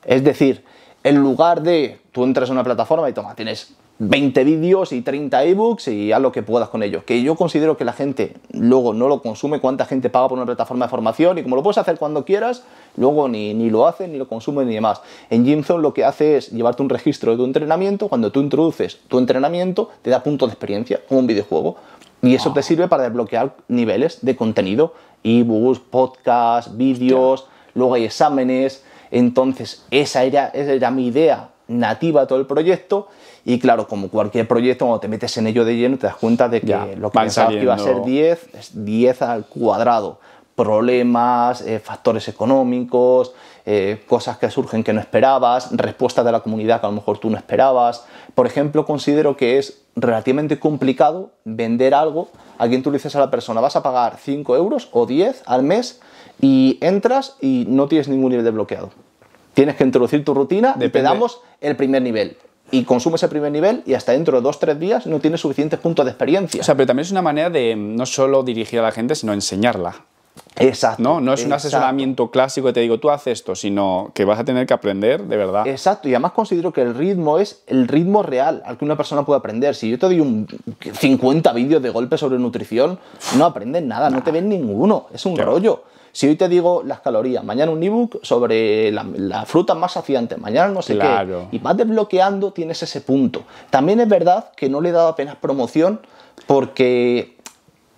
Es decir, en lugar de tú entras a una plataforma y toma, tienes 20 vídeos y 30 ebooks y haz lo que puedas con ellos. Que yo considero que la gente luego no lo consume, cuánta gente paga por una plataforma de formación y como lo puedes hacer cuando quieras, luego ni, lo hacen, ni lo consume ni demás. En Gymzone lo que hace es llevarte un registro de tu entrenamiento, cuando tú introduces tu entrenamiento te da puntos de experiencia, como un videojuego. Y eso te sirve para desbloquear niveles de contenido, ebooks, podcasts, vídeos, luego hay exámenes entonces, esa era, mi idea nativa de todo el proyecto y claro, como cualquier proyecto, cuando te metes en ello de lleno, te das cuenta de que lo que pensabas que iba a ser 10 es 10 al cuadrado. Problemas, eh, factores económicos, eh, cosas que surgen que no esperabas, respuestas de la comunidad que a lo mejor tú no esperabas. Por ejemplo, considero que es relativamente complicado vender algo a quien tú le dices a la persona, vas a pagar 5 euros o 10 al mes y entras y no tienes ningún nivel desbloqueado. Tienes que introducir tu rutina y te damos el primer nivel. Y consumes el primer nivel y hasta dentro de dos o tres días no tienes suficientes puntos de experiencia. O sea, pero también es una manera de no solo dirigir a la gente, sino enseñarla. Exacto. No, no es un asesoramiento clásico que te digo, tú haces esto, sino que vas a tener que aprender de verdad. Exacto, y además considero que el ritmo es el ritmo real al que una persona puede aprender. Si yo te doy un 50 vídeos de golpe sobre nutrición, no aprendes nada, no te ven ninguno, es un rollo. Si hoy te digo las calorías, mañana un ebook sobre las la fruta más saciantes, mañana no sé qué. Y vas desbloqueando, tienes ese punto. También es verdad que no le he dado apenas promoción porque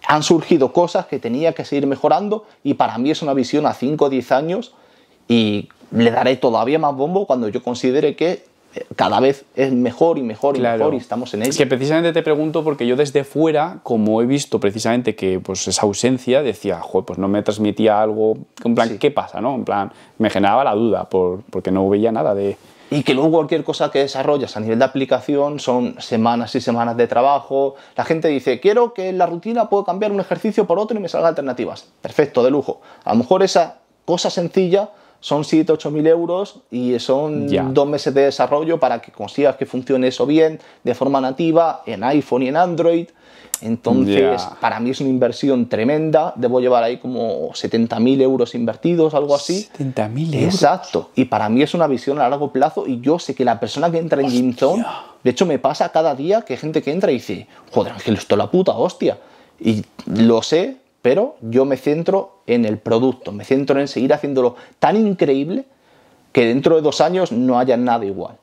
han surgido cosas que tenía que seguir mejorando y para mí es una visión a 5 o 10 años y le daré todavía más bombo cuando yo considere que cada vez es mejor y mejor y mejor y estamos en ello. Es que precisamente te pregunto porque yo desde fuera, como he visto precisamente que pues esa ausencia, decía, Joder, pues no me transmitía algo, en plan, ¿qué pasa? ¿no? En plan, me generaba la duda porque no veía nada de... Y que luego cualquier cosa que desarrollas a nivel de aplicación son semanas y semanas de trabajo. La gente dice, quiero que en la rutina puedo cambiar un ejercicio por otro y me salgan alternativas. Perfecto, de lujo. A lo mejor esa cosa sencilla son 7, 8 mil euros y son dos meses de desarrollo para que consigas que funcione eso bien de forma nativa en iPhone y en Android. Entonces, para mí es una inversión tremenda. Debo llevar ahí como mil euros invertidos, algo así. 70.000 euros. Exacto. Y para mí es una visión a largo plazo. Y yo sé que la persona que entra en Ginzón, de hecho, me pasa cada día que hay gente que entra y dice: Joder, Ángel, esto es la puta hostia. Y lo sé pero yo me centro en el producto, me centro en seguir haciéndolo tan increíble que dentro de dos años no haya nada igual.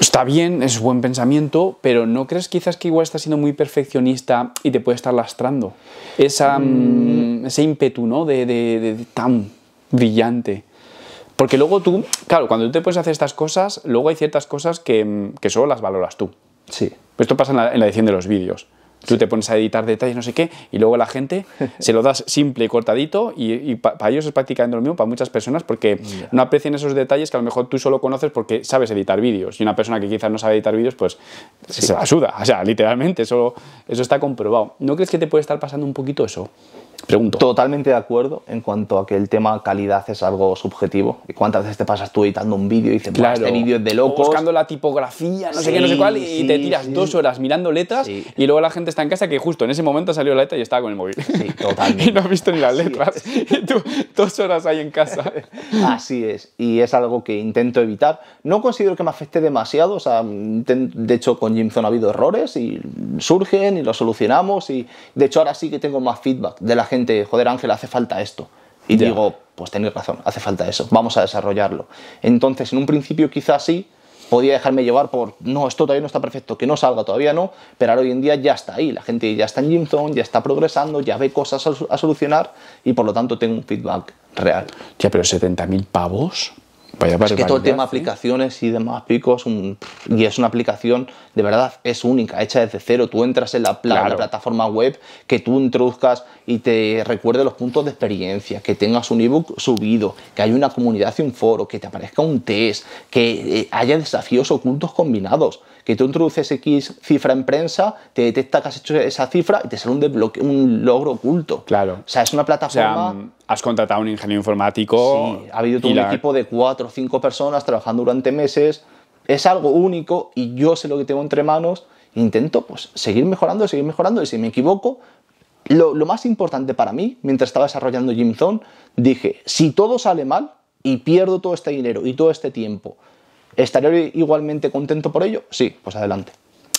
Está bien, es buen pensamiento, pero ¿no crees quizás que igual estás siendo muy perfeccionista y te puede estar lastrando? Mm. Mm, ese ímpetu, ¿no? De, tan brillante. Porque luego tú, claro, cuando tú te puedes hacer estas cosas, luego hay ciertas cosas que, mm, solo las valoras tú. Sí. Esto pasa en la, en la edición de los vídeos. Tú te pones a editar detalles, no sé qué, y luego la gente se lo das simple y cortadito, y, para ellos es prácticamente lo mismo, para muchas personas, porque no aprecian esos detalles que a lo mejor tú solo conoces porque sabes editar vídeos, y una persona que quizás no sabe editar vídeos, pues se la suda, o sea, literalmente, eso, eso está comprobado. ¿No crees que te puede estar pasando un poquito eso? Pregunto. Totalmente de acuerdo en cuanto a que el tema calidad es algo subjetivo. cuántas veces te pasas tú editando un vídeo y dices, este vídeo es de locos? O buscando la tipografía, no sé qué, no sé cuál, y te tiras dos horas mirando letras y luego la gente está en casa que justo en ese momento salió la letra y estaba con el móvil. Sí, totalmente. y no has visto ni las letras. y tú dos horas ahí en casa. Así es. Y es algo que intento evitar. No considero que me afecte demasiado. O sea, de hecho, con Jimson ha habido errores y surgen y los solucionamos. Y de hecho, ahora sí que tengo más feedback de la gente, joder Ángel, hace falta esto. Y digo, pues tenéis razón, hace falta eso, vamos a desarrollarlo. Entonces, en un principio quizás sí, podía dejarme llevar por, no, esto todavía no está perfecto, que no salga, todavía no, pero ahora hoy en día ya está ahí, la gente ya está en zone ya está progresando, ya ve cosas a, solucionar y por lo tanto tengo un feedback real. Ya, pero 70.000 pavos. Vaya es que todo el tema ¿eh? aplicaciones y demás picos, un, y es una aplicación de verdad, es única, hecha desde cero. Tú entras en la, la plataforma web, que tú introduzcas y te recuerde los puntos de experiencia, que tengas un ebook subido, que haya una comunidad y un foro, que te aparezca un test, que eh, haya desafíos ocultos combinados, que tú introduces X cifra en prensa, te detecta que has hecho esa cifra y te sale un, logro oculto. Claro. O sea, es una plataforma... Mm, has contratado un ingeniero informático... Sí, ha habido todo un equipo de cuatro o cinco personas trabajando durante meses. Es algo único y yo sé lo que tengo entre manos intento pues seguir mejorando, seguir mejorando y si me equivoco, lo, más importante para mí, mientras estaba desarrollando Jim Zone, dije, si todo sale mal y pierdo todo este dinero y todo este tiempo, ¿estaré igualmente contento por ello? Sí, pues adelante.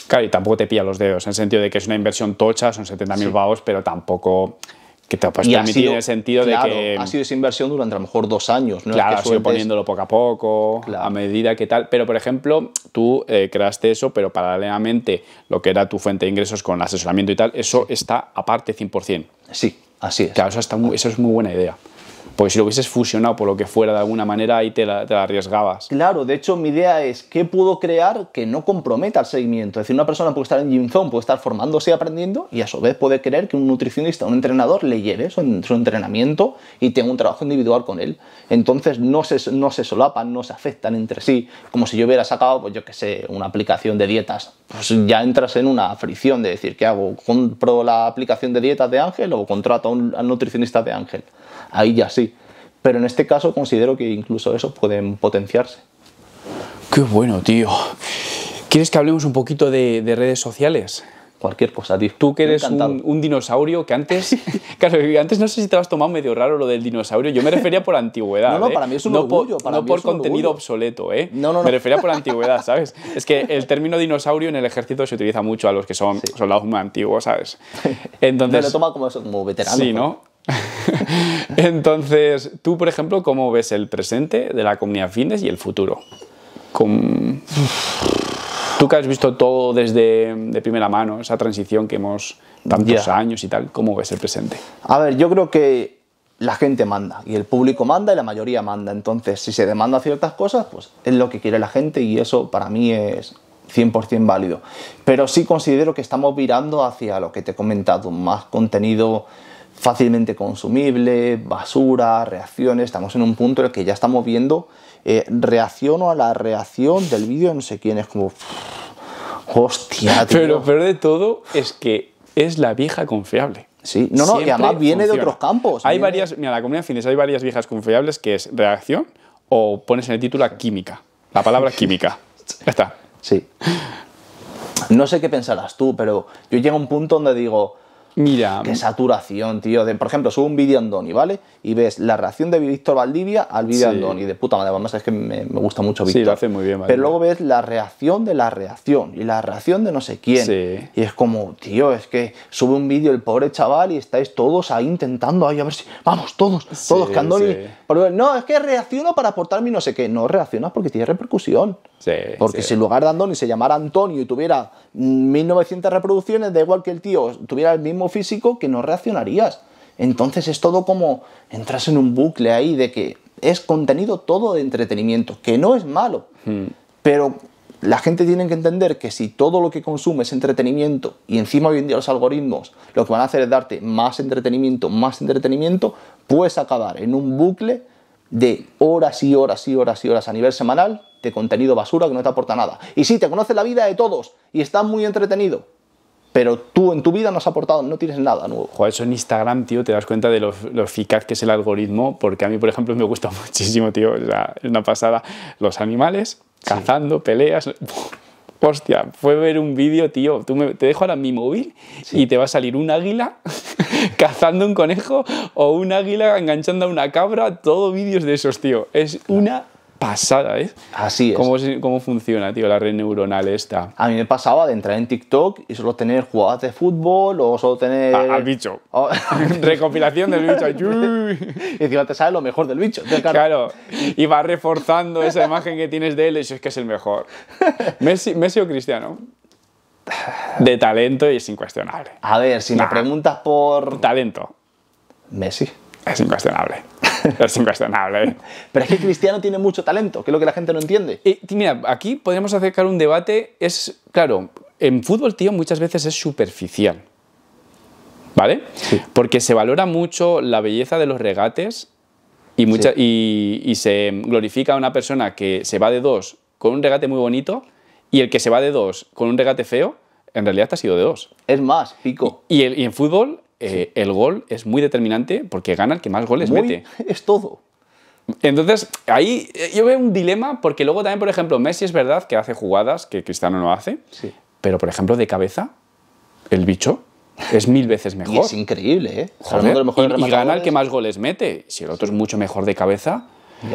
Claro, y tampoco te pilla los dedos, en el sentido de que es una inversión tocha, son 70.000 mil pero tampoco que te puedes permitir en el sentido de que. Ha sido esa inversión durante a lo mejor dos años, ¿no? Claro, que sido poniéndolo poco a poco, a medida que tal. Pero, por ejemplo, tú eh, creaste eso, pero paralelamente lo que era tu fuente de ingresos con asesoramiento y tal, eso está aparte 100%. Sí, así es. Claro, eso, está muy, eso es muy buena idea. Porque si lo hubieses fusionado por lo que fuera de alguna manera, ahí te la, te arriesgabas. Claro, de hecho mi idea es qué puedo crear que no comprometa el seguimiento. Es decir, una persona puede estar en Gym Zone, puede estar formándose y aprendiendo y a su vez puede querer que un nutricionista, un entrenador le lleve su, entrenamiento y tenga un trabajo individual con él. Entonces no se, no se solapan, no se afectan entre sí. Como si yo hubiera sacado, pues yo qué sé, una aplicación de dietas. Pues ya entras en una fricción de decir, ¿qué hago? ¿Compro la aplicación de dietas de Ángel o contrato a un, nutricionista de Ángel? ahí ya sí. Pero en este caso considero que incluso eso pueden potenciarse. Qué bueno, tío. ¿Quieres que hablemos un poquito de, redes sociales? cualquier cosa, tío. Tú que eres un, dinosaurio que antes. claro, antes no sé si te lo has tomado medio raro lo del dinosaurio. Yo me refería por antigüedad. No, no, ¿eh? para mí es un no orgullo. para no por contenido obsoleto, ¿eh? No, no, no. Me refería por antigüedad, ¿sabes? Es que el término dinosaurio en el ejército se utiliza mucho a los que son sí. soldados antiguos, ¿sabes? Entonces. Me lo toma como, como veterano. Sí, ¿no? Entonces, tú, por ejemplo, ¿cómo ves el presente de la comunidad Fines y el futuro? Tú que has visto todo desde de primera mano, esa transición que hemos tantos años y tal, ¿cómo ves el presente? A ver, yo creo que la gente manda y el público manda y la mayoría manda. Entonces, si se demanda ciertas cosas, pues es lo que quiere la gente y eso para mí es 100% válido. Pero sí considero que estamos virando hacia lo que te he comentado, más contenido fácilmente consumible, basura, reacciones, estamos en un punto en el que ya estamos viendo eh, reacción o a la reacción del vídeo no sé quién, es como... Hostia, tío. Pero peor de todo es que es la vieja confiable. Sí, no, no, que además viene de otros campos. Hay varias, mira, la comunidad fines, hay varias viejas confiables que es reacción o pones en el título química, la palabra química. Ya está. Sí. No sé qué pensarás tú, pero yo llego a un punto donde digo, Mira. Qué saturación, tío. De, por ejemplo, subo un vídeo Andoni, ¿vale? Y ves la reacción de Víctor Valdivia al vídeo a Andoni. De puta madre, además es que me, gusta mucho Víctor. Sí, lo hace muy bien, Pero luego ves la reacción de la reacción y la reacción de no sé quién. Sí. Y es como, tío, es que sube un vídeo el pobre chaval y estáis todos ahí intentando, ahí a ver si. Vamos, todos, todos, que Andoni no, es que reacciono para aportar mi no sé qué. No reaccionas porque tiene repercusión. porque si en lugar de Andoni se llamara Antonio y tuviera 1900 reproducciones, da igual que el tío tuviera el mismo físico, que no reaccionarías. Entonces es todo como entras en un bucle ahí de que es contenido todo de entretenimiento, que no es malo. Hmm. Pero la gente tiene que entender que si todo lo que consume es entretenimiento y encima hoy en día los algoritmos lo que van a hacer es darte más entretenimiento, más entretenimiento, puedes acabar en un bucle de horas y horas y horas y horas a nivel semanal de contenido basura que no te aporta nada. Y sí, te conoce la vida de todos y está muy entretenido, pero tú en tu vida no has aportado, no tienes nada nuevo. Joder, eso en Instagram, tío, te das cuenta de lo, eficaz que es el algoritmo, porque a mí, por ejemplo, me gusta muchísimo, tío, es una pasada, los animales cazando, peleas. hostia, fue ver un vídeo, tío. Tú me, te dejo ahora mi móvil y te va a salir un águila cazando un conejo o un águila enganchando a una cabra. Todo vídeos de esos, tío. Es una pasada, ¿eh? Así es. ¿Cómo, funciona, tío, la red neuronal esta? A mí me pasaba de entrar en TikTok y solo tener jugadas de fútbol o solo tener... Ah, al bicho. Oh. Recopilación del bicho. y encima te sale lo mejor del bicho. claro. Y va reforzando esa imagen que tienes de él y si es que es el mejor. Messi, o Cristiano de talento y es incuestionable. A ver, si me preguntas por... Talento. Messi. Es incuestionable. es incuestionable. Pero es que Cristiano tiene mucho talento, que es lo que la gente no entiende. Y, mira, aquí podríamos acercar un debate. Es, claro, en fútbol, tío, muchas veces es superficial. ¿Vale? Porque se valora mucho la belleza de los regates y, y, se glorifica a una persona que se va de dos con un regate muy bonito y el que se va de dos con un regate feo, en realidad te ha sido de dos. Es más, pico. Y, y en fútbol eh, el gol es muy determinante porque gana el que más goles mete. Es todo. Entonces, ahí eh, yo veo un dilema porque luego también, por ejemplo, Messi es verdad que hace jugadas que Cristiano no hace, pero por ejemplo, de cabeza, el bicho es mil veces mejor. es increíble, ¿eh? y, gana el que más goles mete. Si el otro es mucho mejor de cabeza,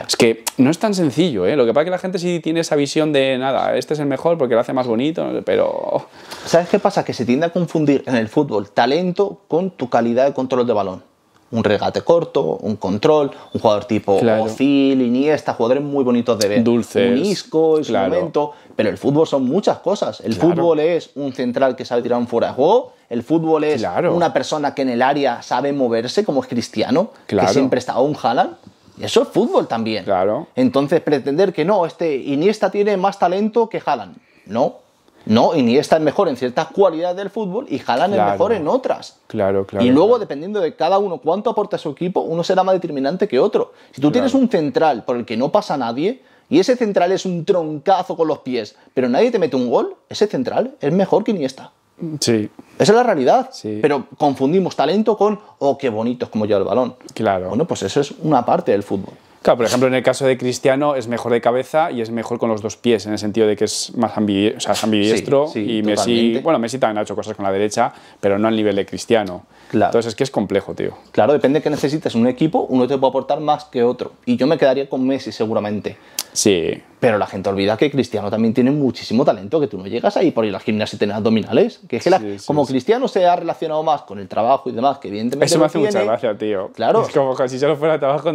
es que no es tan sencillo, ¿eh? Lo que pasa es que la gente sí tiene esa visión de nada, este es el mejor porque lo hace más bonito, pero. ¿Sabes qué pasa? Que se tiende a confundir en el fútbol talento con tu calidad de control de balón. Un regate corto, un control, un jugador tipo claro. Ozil, Iniesta, jugadores muy bonitos de ver. Dulces. Un disco en su momento. Pero el fútbol son muchas cosas. El fútbol es un central que sabe tirar un fuera de juego. El fútbol es una persona que en el área sabe moverse, como es Cristiano, que siempre está. O un Haaland eso es fútbol también. Claro. Entonces, pretender que no, este Iniesta tiene más talento que Haaland. No. No, Iniesta es mejor en ciertas cualidades del fútbol y Haaland es mejor en otras. Claro, claro. Y luego, dependiendo de cada uno cuánto aporta su equipo, uno será más determinante que otro. Si tú tienes un central por el que no pasa nadie, y ese central es un troncazo con los pies, pero nadie te mete un gol, ese central es mejor que Iniesta. Sí. Esa es la realidad. Sí. Pero confundimos talento con, oh, qué bonito es como lleva el balón. Claro. Bueno, pues eso es una parte del fútbol. Claro, por ejemplo, en el caso de Cristiano es mejor de cabeza y es mejor con los dos pies, en el sentido de que es más ambidiestro y Messi, bueno, Messi también ha hecho cosas con la derecha, pero no al nivel de Cristiano. Claro. Entonces es que es complejo, tío. Claro, depende de qué necesites. Un equipo, uno te puede aportar más que otro. Y yo me quedaría con Messi seguramente. Sí. Pero la gente olvida que Cristiano también tiene muchísimo talento, que tú no llegas ahí por ir al gimnasio y tener abdominales. Que como Cristiano se ha relacionado más con el trabajo y demás, que evidentemente. Eso me hace mucha gracia, tío. Claro. Es como que si solo fuera trabajo,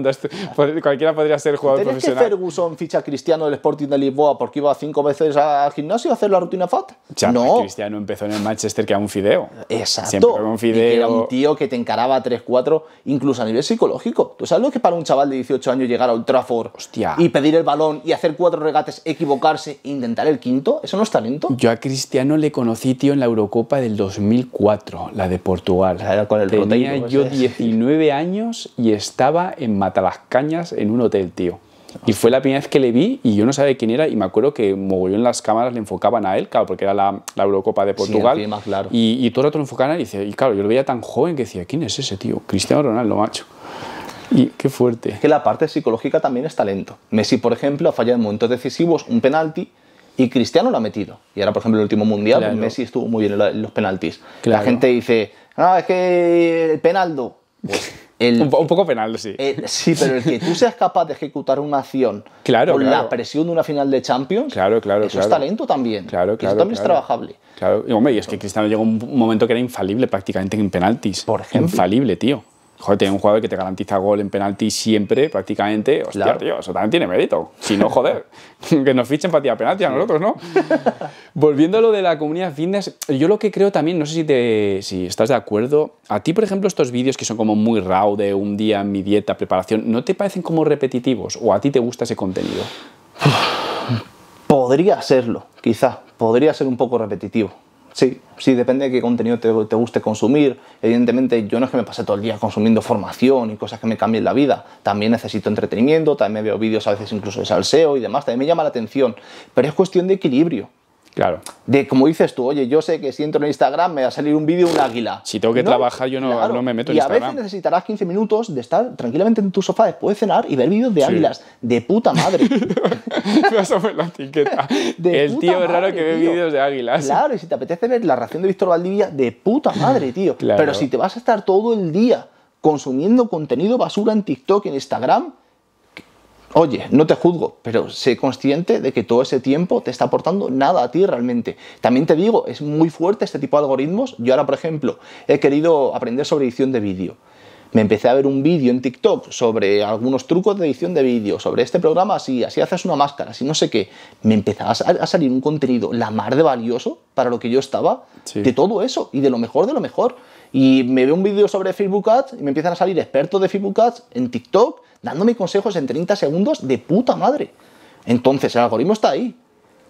cualquiera podría ser jugador profesional. que Ferguson ficha Cristiano del Sporting de Lisboa porque iba cinco veces al gimnasio a hacer la rutina FAT? no. Cristiano empezó en el Manchester que era un fideo. Exacto. un era un tío que te encaraba 3-4, incluso a nivel psicológico. ¿Tú sabes lo que para un chaval de 18 años llegar a Ultrafor y pedir el balón? y hacer cuatro regates, equivocarse e intentar el quinto? ¿Eso no es talento? Yo a Cristiano le conocí, tío, en la Eurocopa del 2004, la de Portugal. Tenía pues, yo 19 años y estaba en Matalascañas en un hotel, tío. Y fue la primera vez que le vi y yo no sabía quién era y me acuerdo que mogollón las cámaras le enfocaban a él, claro, porque era la, Eurocopa de Portugal. Sí, más claro. y, todo el rato lo enfocaban a él y, dice, y claro, yo lo veía tan joven que decía, ¿quién es ese tío? Cristiano Ronaldo, macho. Y qué fuerte. Que la parte psicológica también es talento. Messi, por ejemplo, ha fallado en momentos decisivos un penalti y Cristiano lo ha metido. Y ahora, por ejemplo, el último mundial, Messi estuvo muy bien en los penaltis. La gente dice, ah, es que el penaldo. Pues un, poco penal, sí. sí, pero el que tú seas capaz de ejecutar una acción claro, con la presión de una final de Champions, claro, claro, eso es talento también. Claro, claro, eso también es trabajable. Claro, y, hombre, es que Cristiano llegó a un momento que era infalible prácticamente en penaltis. Por ejemplo. Infalible, tío joder, tiene un jugador que te garantiza gol en penalti siempre, prácticamente. Hostia, tío, eso también tiene mérito. Si no, joder, que nos fichen para tirar penalti a nosotros, ¿no? Volviendo a lo de la comunidad fitness, yo lo que creo también, no sé si, te, si estás de acuerdo, a ti, por ejemplo, estos vídeos que son como muy raw de un día en mi dieta, preparación, ¿no te parecen como repetitivos o a ti te gusta ese contenido? Podría serlo, quizá. Podría ser un poco repetitivo. Sí, depende de qué contenido te, guste consumir. Evidentemente, yo no es que me pase todo el día consumiendo formación y cosas que me cambien la vida. También necesito entretenimiento, también veo vídeos a veces incluso de salseo y demás, también me llama la atención. Pero es cuestión de equilibrio. Claro. De como dices tú, oye, yo sé que si entro en Instagram me va a salir un vídeo de un águila. Si tengo que trabajar, yo no, me meto en Instagram. Y a veces necesitarás 15 minutos de estar tranquilamente en tu sofá después de cenar y ver vídeos de águilas. De puta madre. Vas a la etiqueta. El tío es raro que ve vídeos de águilas. Claro, y si te apetece ver la reacción de Víctor Valdivia, de puta madre, tío. Pero si te vas a estar todo el día consumiendo contenido basura en TikTok, en Instagram, Oye, no te juzgo, pero sé consciente de que todo ese tiempo te está aportando nada a ti realmente. También te digo, es muy fuerte este tipo de algoritmos. Yo ahora, por ejemplo, he querido aprender sobre edición de vídeo. Me empecé a ver un vídeo en TikTok sobre algunos trucos de edición de vídeo, sobre este programa así, así haces una máscara, así no sé qué. Me empezaba a salir un contenido la mar de valioso para lo que yo estaba de todo eso y de lo mejor de lo mejor. Y me veo un vídeo sobre Facebook Ads y me empiezan a salir expertos de Facebook Ads en TikTok dándome consejos en 30 segundos de puta madre. Entonces el algoritmo está ahí.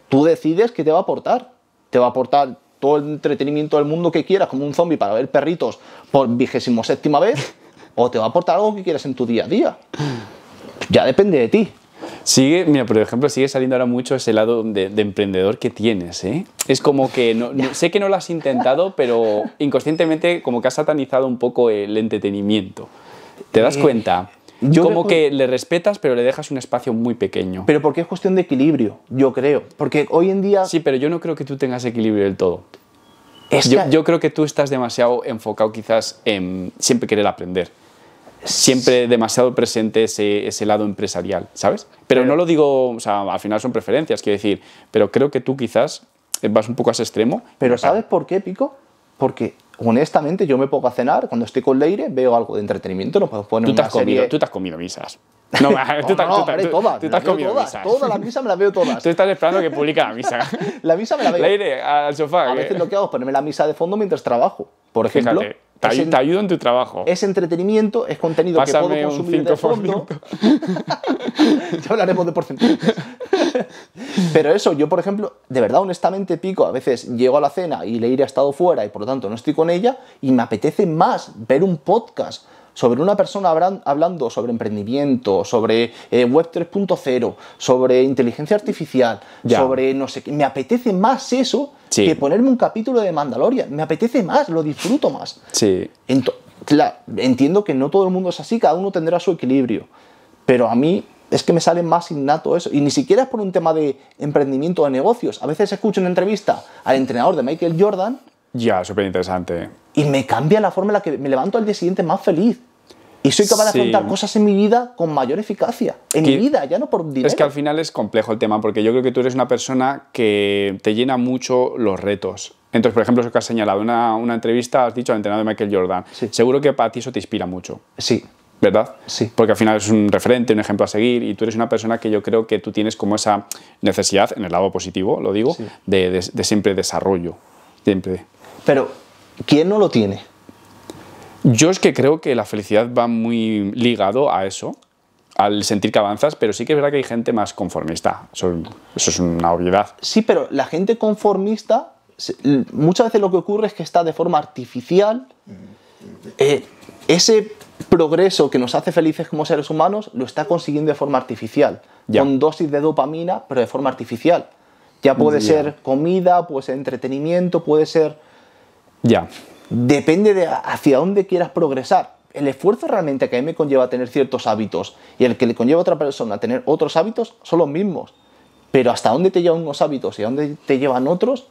Tú decides qué te va a aportar. Te va a aportar todo el entretenimiento del mundo que quieras, como un zombie para ver perritos por vigésimo séptima vez, o te va a aportar algo que quieras en tu día a día. Ya depende de ti. Sigue, mira, por ejemplo, sigue saliendo ahora mucho ese lado de, emprendedor que tienes, ¿eh? Es como que, no, sé que no lo has intentado, pero inconscientemente como que has satanizado un poco el entretenimiento. ¿Te das eh, cuenta? como que le respetas, pero le dejas un espacio muy pequeño. Pero porque es cuestión de equilibrio, yo creo. Porque hoy en día... Sí, pero yo no creo que tú tengas equilibrio del todo. yo creo que tú estás demasiado enfocado quizás en siempre querer aprender siempre demasiado presente ese, ese lado empresarial, ¿sabes? Pero, no lo digo, o sea, al final son preferencias, quiero decir, pero creo que tú quizás vas un poco a ese extremo. Pero ¿sabes por qué, Pico? Porque honestamente yo me pongo a cenar, cuando estoy con Leire veo algo de entretenimiento, no puedo poner tú te has serie... Tú te has comido misas. No, no, tú, no, no, hombre, todas. Tú, te has comido todas, misas. Todas las me la veo todas. Tú estás esperando que publique la misa. la misa me la veo. Leire, al sofá. A veces lo que hago es ponerme la misa de fondo mientras trabajo, por ejemplo. Te, ayudo en tu trabajo. Es entretenimiento, es contenido que puedo consumir de fondo. ya hablaremos de porcentajes. Pero eso, yo por ejemplo, de verdad, honestamente, pico, a veces llego a la cena y Leire ha estado fuera y por lo tanto no estoy con ella y me apetece más ver un podcast, sobre una persona hablando sobre emprendimiento, sobre eh, web 3.0, sobre inteligencia artificial, sobre no sé qué. Me apetece más eso que ponerme un capítulo de Mandalorian. Me apetece más, lo disfruto más. entiendo que no todo el mundo es así, cada uno tendrá su equilibrio. Pero a mí es que me sale más innato eso. Y ni siquiera es por un tema de emprendimiento o de negocios. A veces escucho una entrevista al entrenador de Michael Jordan ya, súper interesante. Y me cambia la forma en la que me levanto al día siguiente más feliz. Y soy capaz de afrontar cosas en mi vida con mayor eficacia. En mi vida, ya no por dinero. Es que al final es complejo el tema, porque yo creo que tú eres una persona que te llena mucho los retos. Entonces, por ejemplo, eso que has señalado, En una entrevista, has dicho al entrenador de Michael Jordan. Seguro que para ti eso te inspira mucho. Sí. ¿Verdad? Sí. Porque al final es un referente, un ejemplo a seguir, y tú eres una persona que yo creo que tú tienes como esa necesidad, en el lado positivo, lo digo, de, de siempre desarrollo. Siempre. Pero, ¿quién no lo tiene? Yo es que creo que la felicidad va muy ligado a eso, al sentir que avanzas, pero sí que es verdad que hay gente más conformista. Eso, es una obviedad. Sí, pero la gente conformista, muchas veces lo que ocurre es que está de forma artificial. Eh, ese progreso que nos hace felices como seres humanos lo está consiguiendo de forma artificial, con dosis de dopamina, pero de forma artificial. Ya puede ser comida, puede ser entretenimiento, puede ser ya. Depende de hacia dónde quieras progresar. El esfuerzo realmente que a mí me conlleva a tener ciertos hábitos y el que le conlleva a otra persona a tener otros hábitos son los mismos. Pero hasta dónde te llevan unos hábitos y a dónde te llevan otros,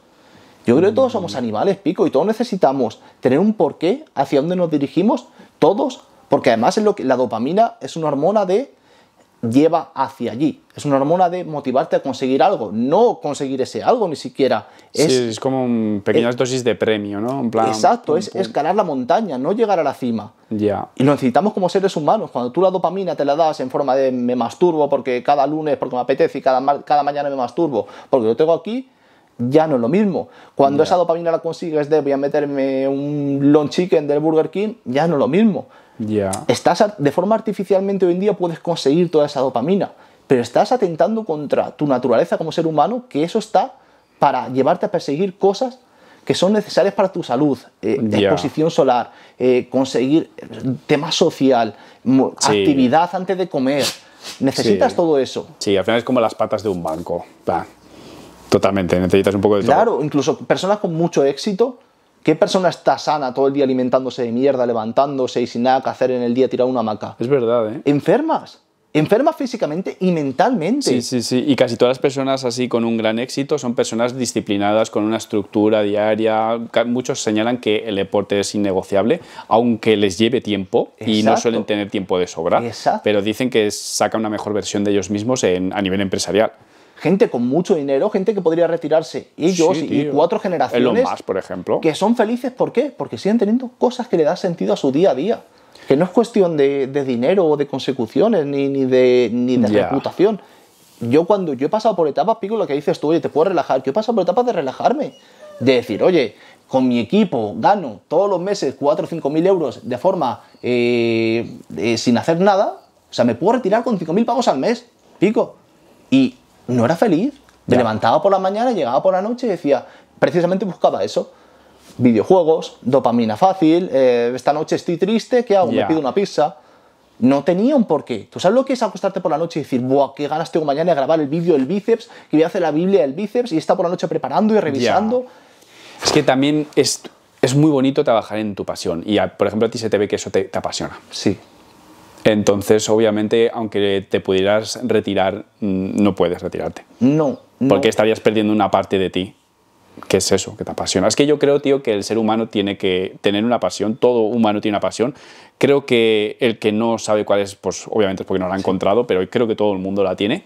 yo creo que todos somos mm. animales, pico, y todos necesitamos tener un porqué hacia dónde nos dirigimos, todos, porque además lo que, la dopamina es una hormona de lleva hacia allí. Es una hormona de motivarte a conseguir algo, no conseguir ese algo ni siquiera. Es, es como un pequeñas eh, dosis de premio, ¿no? exacto, es escalar la montaña, no llegar a la cima. Ya. Y lo necesitamos como seres humanos. Cuando tú la dopamina te la das en forma de me masturbo porque cada lunes, porque me apetece y cada, mañana me masturbo porque lo tengo aquí, ya no es lo mismo. Cuando esa dopamina la consigues de voy a meterme un long chicken del Burger King, ya no es lo mismo. Estás de forma artificialmente hoy en día puedes conseguir toda esa dopamina, pero estás atentando contra tu naturaleza como ser humano, que eso está para llevarte a perseguir cosas que son necesarias para tu salud, eh, exposición solar, eh, conseguir eh, tema social, actividad antes de comer. Necesitas todo eso. Sí, al final es como las patas de un banco. Totalmente, necesitas un poco de todo. Claro, incluso personas con mucho éxito ¿Qué persona está sana todo el día alimentándose de mierda, levantándose y sin nada que hacer en el día tirar una hamaca? Es verdad, ¿eh? Enfermas. Enfermas físicamente y mentalmente. Sí, sí, sí. Y casi todas las personas así con un gran éxito son personas disciplinadas, con una estructura diaria. Muchos señalan que el deporte es innegociable, aunque les lleve tiempo y no suelen tener tiempo de sobra. Pero dicen que saca una mejor versión de ellos mismos a nivel empresarial gente con mucho dinero, gente que podría retirarse ellos y cuatro generaciones. por ejemplo. Que son felices, ¿por qué? Porque siguen teniendo cosas que le dan sentido a su día a día. Que no es cuestión de, dinero o de consecuciones ni, ni de, ni de reputación. Yo cuando yo he pasado por etapas, pico lo que dices tú, oye, te puedo relajar. Yo he pasado por etapas de relajarme. De decir, oye, con mi equipo gano todos los meses 4 o 5 mil euros de forma eh, sin hacer nada, o sea, me puedo retirar con 5 mil pagos al mes, pico. Y no era feliz. Me levantaba por la mañana, llegaba por la noche y decía, precisamente buscaba eso. Videojuegos, dopamina fácil, eh, esta noche estoy triste, ¿qué hago? Me pido una pizza. No tenía un porqué. ¿Tú sabes lo que es acostarte por la noche y decir, buah, qué ganas tengo mañana de grabar el vídeo del bíceps, que voy a hacer la Biblia del bíceps y está por la noche preparando y revisando? Es que también es, muy bonito trabajar en tu pasión y, por ejemplo, a ti se te ve que eso te apasiona. Sí. Entonces, obviamente, aunque te pudieras retirar, mm, no puedes retirarte. No. Porque estarías perdiendo una parte de ti. ¿Qué es eso? que te apasiona? Es que yo creo, tío, que el ser humano tiene que tener una pasión, todo humano tiene una pasión. Creo que el que no sabe cuál es, pues obviamente es porque no la ha encontrado, pero creo que todo el mundo la tiene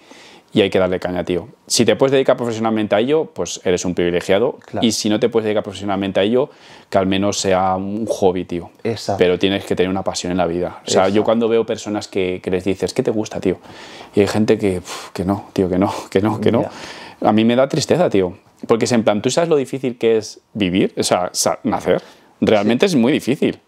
y hay que darle caña, tío. Si te puedes dedicar profesionalmente a ello, pues eres un privilegiado. Y si no te puedes dedicar profesionalmente a ello, que al menos sea un hobby, tío. Pero tienes que tener una pasión en la vida. O sea, yo cuando veo personas que, les dices, ¿qué te gusta, tío? Y hay gente que, que no, tío, que no, que no, que no. A mí me da tristeza, tío. Porque se en plan, ¿tú sabes lo difícil que es vivir? O sea, nacer. Realmente es muy difícil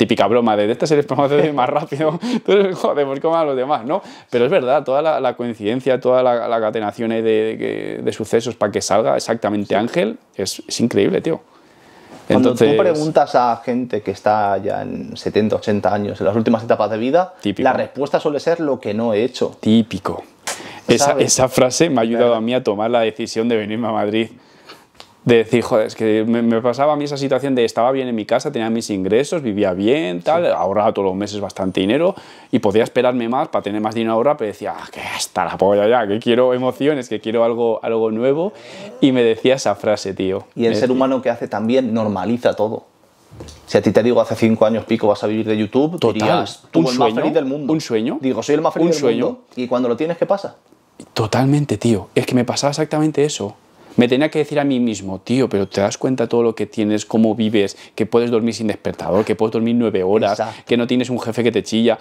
típica broma de esta es el proceso más rápido, entonces, joder, pues cómo los demás, ¿no? Pero es verdad, toda la, coincidencia, toda la, la de, de, sucesos para que salga exactamente Ángel, es, es, increíble, tío. Entonces, Cuando tú preguntas a gente que está ya en 70, 80 años, en las últimas etapas de vida, la respuesta suele ser lo que no he hecho. Típico. Esa, esa frase me ha ayudado a mí a tomar la decisión de venirme a Madrid de decir, joder, es que me, pasaba a mí esa situación de estaba bien en mi casa, tenía mis ingresos, vivía bien, tal, ahorraba todos los meses bastante dinero y podía esperarme más para tener más dinero ahora, pero decía, ah, que hasta la polla ya, que quiero emociones, que quiero algo, algo nuevo. Y me decía esa frase, tío. Y el ser humano que hace también normaliza todo. Si a ti te digo hace cinco años pico vas a vivir de YouTube, Total, dirías, tú el más feliz del mundo. Un sueño. Digo, soy el más feliz un del sueño. mundo. Y cuando lo tienes, ¿qué pasa? Totalmente, tío. Es que me pasaba exactamente eso. Me tenía que decir a mí mismo, tío, pero te das cuenta todo lo que tienes, cómo vives, que puedes dormir sin despertador, que puedes dormir nueve horas, que no tienes un jefe que te chilla.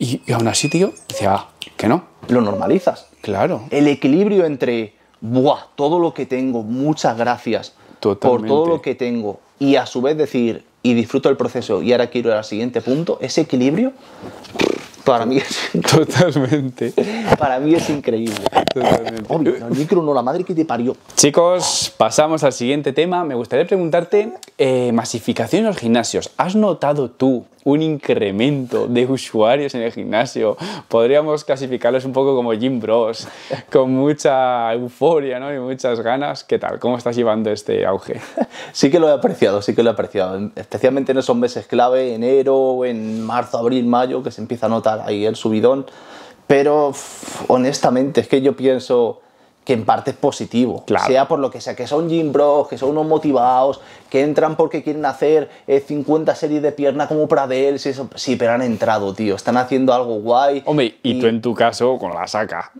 Y, aún así, tío, decía ah, que no. Lo normalizas. Claro. El equilibrio entre, buah, todo lo que tengo, muchas gracias por todo lo que tengo, y a su vez decir, y disfruto el proceso, y ahora quiero ir al siguiente punto, ese equilibrio para mí es Totalmente. Para mí es increíble. Totalmente. Obvio, el micro no, la madre que te parió. Chicos, pasamos al siguiente tema. Me gustaría preguntarte, eh, masificación en los gimnasios. ¿Has notado tú un incremento de usuarios en el gimnasio. Podríamos clasificarlos un poco como Jim Bros, con mucha euforia ¿no? y muchas ganas. ¿Qué tal? ¿Cómo estás llevando este auge? Sí que lo he apreciado, sí que lo he apreciado. Especialmente en esos meses clave, enero, en marzo, abril, mayo, que se empieza a notar ahí el subidón. Pero honestamente, es que yo pienso que en parte es positivo. Sea por lo que sea, que son gym bros, que son unos motivados, que entran porque quieren hacer 50 eh, series de pierna como Pradel, eso, sí, pero han entrado, tío, están haciendo algo guay. Hombre, y, tú en tu caso con la saca.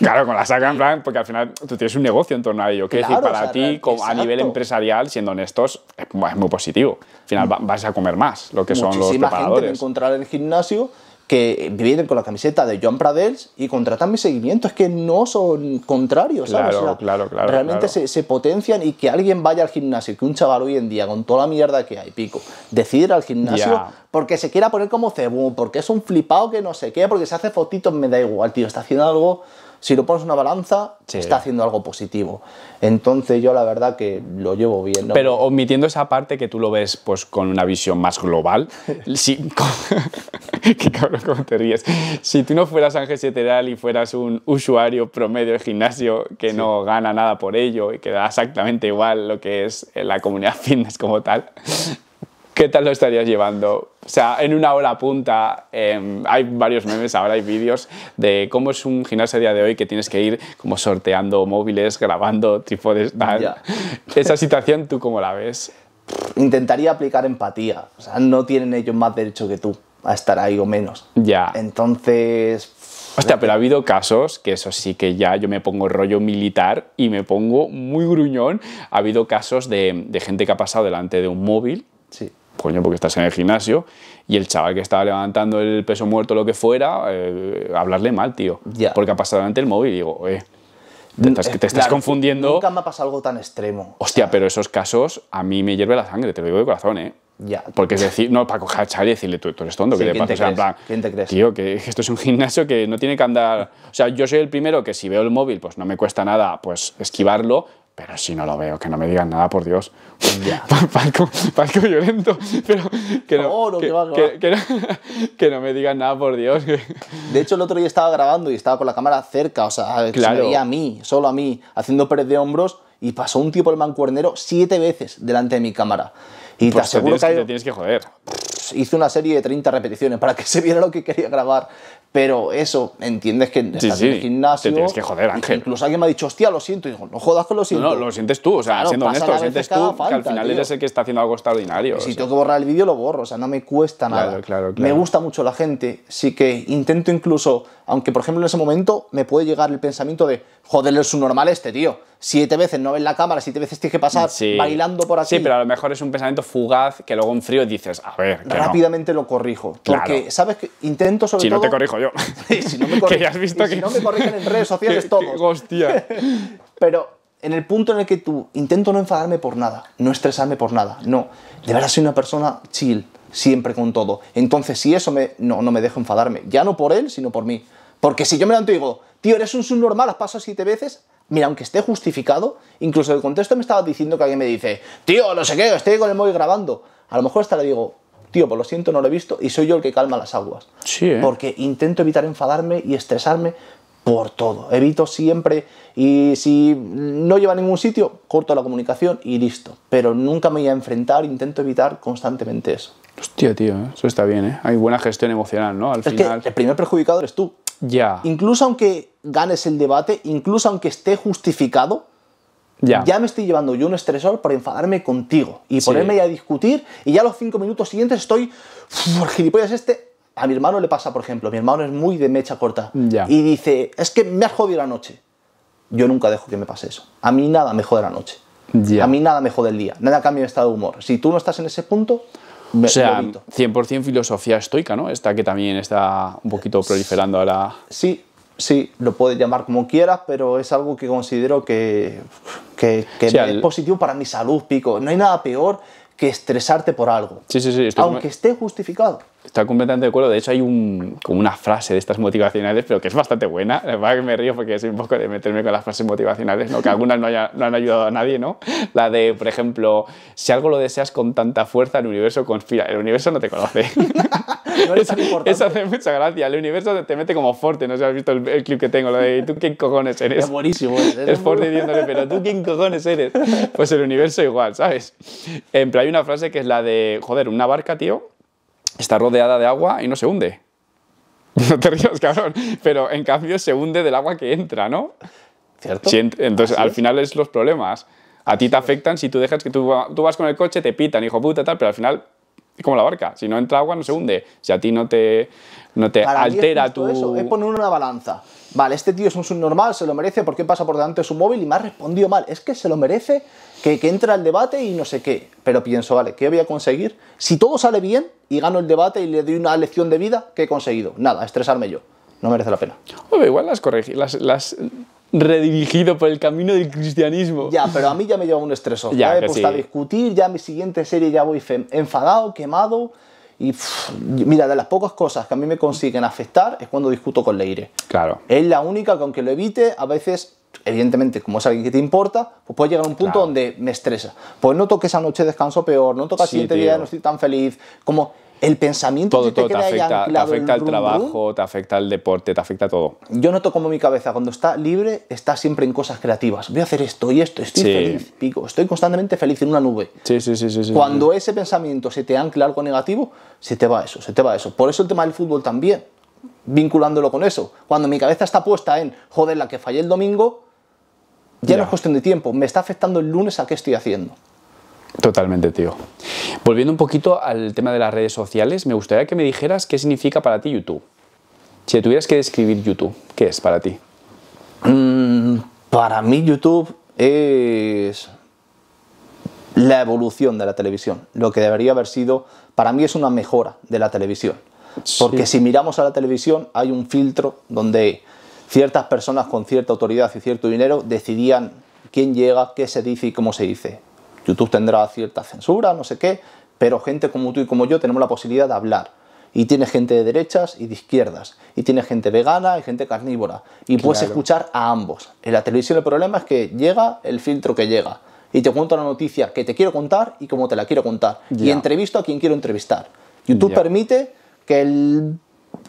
Claro, con la saca en plan, porque al final tú tienes un negocio en torno a ello. que decir, para ti, como, a nivel empresarial, siendo honestos, es muy positivo. Al final vas a comer más, lo que son los preparadores. Muchísima gente me en el gimnasio que vienen con la camiseta de John Pradels y contratan mi seguimiento. Es que no son contrarios, ¿sabes? Claro, claro, Realmente Se, potencian y que alguien vaya al gimnasio, que un chaval hoy en día, con toda la mierda que hay, pico, decida ir al gimnasio porque se quiera poner como cebú, porque es un flipado que no sé qué, porque se hace fotitos, me da igual, tío, está haciendo algo si lo pones en una balanza, se está haciendo algo positivo. Entonces yo la verdad que lo llevo bien. Pero omitiendo esa parte que tú lo ves pues con una visión más global, si, qué cabrón cómo te ríes. Si tú no fueras Ángel Seteral y fueras un usuario promedio de gimnasio que no gana nada por ello y que da exactamente igual lo que es la comunidad fitness como tal, ¿Qué tal lo estarías llevando? O sea, en una hora punta em, hay varios memes, ahora hay vídeos de cómo es un gimnasio a día de hoy que tienes que ir como sorteando móviles, grabando tipo tal. Esa situación, ¿tú cómo la ves? Intentaría aplicar empatía. O sea, no tienen ellos más derecho que tú a estar ahí o menos. Ya. Entonces, Hostia, pero ha habido casos que eso sí que ya yo me pongo rollo militar y me pongo muy gruñón. Ha habido casos de, de gente que ha pasado delante de un móvil. Sí coño, porque estás en el gimnasio y el chaval que estaba levantando el peso muerto, lo que fuera, eh, hablarle mal, tío. Porque ha pasado delante el móvil y digo, eh. Te estás, te estás confundiendo. Nunca me ha pasado algo tan extremo. Hostia, pero esos casos a mí me hierve la sangre, te lo digo de corazón, ¿eh? Ya. Porque es decir, no, para coger a Charlie y decirle, tú, eres tonto, que te pasa? o sea, en plan, ¿quién te crees? Tío, que esto es un gimnasio que no tiene que andar. O sea, yo soy el primero que si veo el móvil, pues no me cuesta nada pues esquivarlo, pero si no lo veo, que no me digan nada, por Dios. Ya. Falco, violento. Pero que no, que, no, me digan nada, por Dios. De hecho, el otro día estaba grabando y estaba con la cámara cerca, o sea, se veía a mí, solo a mí, haciendo pérdida de hombros y pasó un tipo el mancuernero siete veces delante de mi cámara. Y te pues aseguro que, que, te tienes que joder. Hice una serie de 30 repeticiones para que se viera lo que quería grabar pero eso, entiendes que estás en el gimnasio. Te tienes que joder, Ángel. Incluso alguien me ha dicho, hostia, lo siento. Y digo, no jodas lo siento. No, lo sientes tú, o sea, siendo honesto, lo sientes tú, que al final eres el que está haciendo algo extraordinario. si tengo que borrar el vídeo, lo borro, o sea, no me cuesta nada. Claro, claro, me gusta mucho la gente, sí que intento incluso, aunque por ejemplo en ese momento me puede llegar el pensamiento de, joder, es un normal este tío. Siete veces no ves la cámara, siete veces tienes que pasar bailando por aquí. Sí, pero a lo mejor es un pensamiento fugaz que luego en frío dices, a ver. Rápidamente lo corrijo. Porque, ¿sabes que Intento sobre todo. no te corrijo si no me corrigen, en redes sociales todos. Hostia. Pero en el punto en el que tú intento no enfadarme por nada, no estresarme por nada, no. De verdad soy una persona chill, siempre con todo. Entonces, si eso me, no, me dejo enfadarme, ya no por él, sino por mí. Porque si yo me lo antigo digo, tío, eres un subnormal, has pasado siete veces, mira, aunque esté justificado, incluso el contexto me estaba diciendo que alguien me dice, tío, no sé qué, estoy con el móvil grabando. A lo mejor hasta le digo, tío, pues lo siento, no lo he visto, y soy yo el que calma las aguas. Sí, ¿eh? Porque intento evitar enfadarme y estresarme por todo. Evito siempre, y si no lleva a ningún sitio, corto la comunicación y listo. Pero nunca me voy a enfrentar, intento evitar constantemente eso. Hostia, tío, ¿eh? eso está bien, ¿eh? Hay buena gestión emocional, ¿no? Al final. el primer perjudicado eres tú. Ya. Incluso aunque ganes el debate, incluso aunque esté justificado, ya. me estoy llevando yo un estresor por enfadarme contigo y ponerme a discutir y ya los cinco minutos siguientes estoy, el gilipollas este, a mi hermano le pasa, por ejemplo, mi hermano es muy de mecha corta y dice, es que me has jodido la noche. Yo nunca dejo que me pase eso. A mí nada me jode la noche. A mí nada me jode el día. Nada cambia mi estado de humor. Si tú no estás en ese punto, me, o sea, 100% filosofía estoica, ¿no? Esta que también está un poquito eh, proliferando ahora. Sí, sí, lo puedes llamar como quieras, pero es algo que considero que que, es positivo para mi salud, pico. No hay nada peor que estresarte por algo. Aunque esté justificado. Estoy completamente de acuerdo. De hecho, hay un, como una frase de estas motivacionales, pero que es bastante buena. La verdad que me río porque es un poco de meterme con las frases motivacionales, ¿no? que algunas no, no han ayudado a nadie. ¿no? La de, por ejemplo, si algo lo deseas con tanta fuerza, el universo conspira. El universo no te conoce. no importante. Eso hace mucha gracia. El universo te mete como fuerte. No sé si has visto el, clip que tengo, lo de ¿tú qué cojones eres? Es buenísimo. es fuerte diciéndole, pero ¿tú qué cojones eres? Pues el universo igual, ¿sabes? Pero hay una frase que es la de, joder, una barca, tío, está rodeada de agua y no se hunde. No te rías, cabrón, pero en cambio se hunde del agua que entra, ¿no? ¿Cierto? entonces, al final es los problemas. A ti te afectan si tú dejas que tú, tú vas con el coche, te pitan, hijo puta, tal, pero al final como la barca. Si no entra agua, no se hunde. Si a ti no te, no te altera tu. Eso. Es poner una balanza. Vale, este tío es un subnormal, se lo merece porque pasa por delante de su móvil y me ha respondido mal. Es que se lo merece que, entra al debate y no sé qué. Pero pienso, vale, ¿qué voy a conseguir? Si todo sale bien y gano el debate y le doy una lección de vida, ¿qué he conseguido? Nada, estresarme yo. No merece la pena. igual las corregí, las, las redirigido por el camino del cristianismo. Ya, pero a mí ya me lleva un estreso. Ya, he puesto a discutir, ya mi siguiente serie ya voy enfadado, quemado. Y mira, de las pocas cosas que a mí me consiguen afectar es cuando discuto con Leire. Claro. Es la única que aunque lo evite, a veces evidentemente, como es alguien que te importa, pues puede llegar a un punto donde me estresa. Pues noto que esa noche descanso peor, noto que al siguiente día no estoy tan feliz, como el pensamiento que te, todo, te afecta, te afecta el, trabajo, te afecta el deporte, te afecta todo. Yo noto como mi cabeza cuando está libre está siempre en cosas creativas. Voy a hacer esto y esto, estoy feliz, pico, estoy constantemente feliz en una nube. Sí, sí, sí, sí Cuando ese pensamiento se te ancla algo negativo, se te va eso, se te va eso. Por eso el tema del fútbol también vinculándolo con eso. Cuando mi cabeza está puesta en, joder, la que fallé el domingo, ya, no es cuestión de tiempo, me está afectando el lunes a qué estoy haciendo. Totalmente, tío. Volviendo un poquito al tema de las redes sociales, me gustaría que me dijeras qué significa para ti YouTube. Si tuvieras que describir YouTube, ¿qué es para ti? Mm, para mí YouTube es la evolución de la televisión, lo que debería haber sido, para mí es una mejora de la televisión. Porque si miramos a la televisión hay un filtro donde ciertas personas con cierta autoridad y cierto dinero decidían quién llega, qué se dice y cómo se dice. YouTube tendrá cierta censura, no sé qué, pero gente como tú y como yo tenemos la posibilidad de hablar. Y tiene gente de derechas y de izquierdas. Y tiene gente vegana y gente carnívora. Y puedes escuchar a ambos. En la televisión el problema es que llega el filtro que llega. Y te cuento la noticia que te quiero contar y cómo te la quiero contar. Y entrevisto a quien quiero entrevistar. YouTube permite que el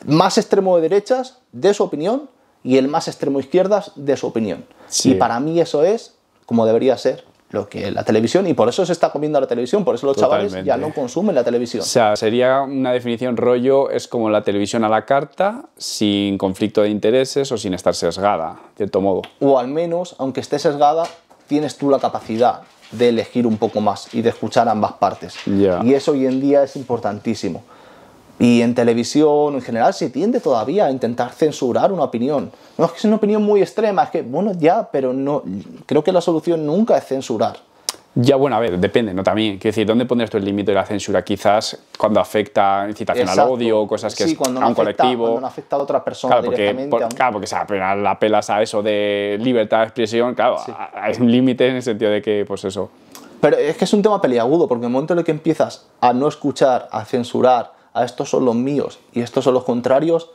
más extremo de derechas dé su opinión y el más extremo izquierdas dé su opinión. Y para mí eso es como debería ser lo que la televisión y por eso se está comiendo la televisión, por eso los chavales ya no consumen la televisión. O sea, sería una definición rollo, es como la televisión a la carta, sin conflicto de intereses o sin estar sesgada, de cierto modo. O al menos, aunque esté sesgada, tienes tú la capacidad de elegir un poco más y de escuchar ambas partes. Y eso hoy en día es importantísimo. Y en televisión en general se tiende todavía a intentar censurar una opinión. No es que sea una opinión muy extrema, es que, bueno, ya, pero no creo que la solución nunca es censurar. Ya, bueno, a ver, depende, ¿no? También, quiero decir, ¿dónde pones tú el límite de la censura? Quizás cuando afecta incitación al odio, cosas que sí, es cuando a un colectivo. Cuando afecta a otra persona claro, directamente. Porque, claro, porque se pelas a eso de libertad de expresión, claro, es hay un límite en el sentido de que, pues eso. Pero es que es un tema peliagudo, porque en el momento en el que empiezas a no escuchar, a censurar, a estos son los míos y estos son los contrarios,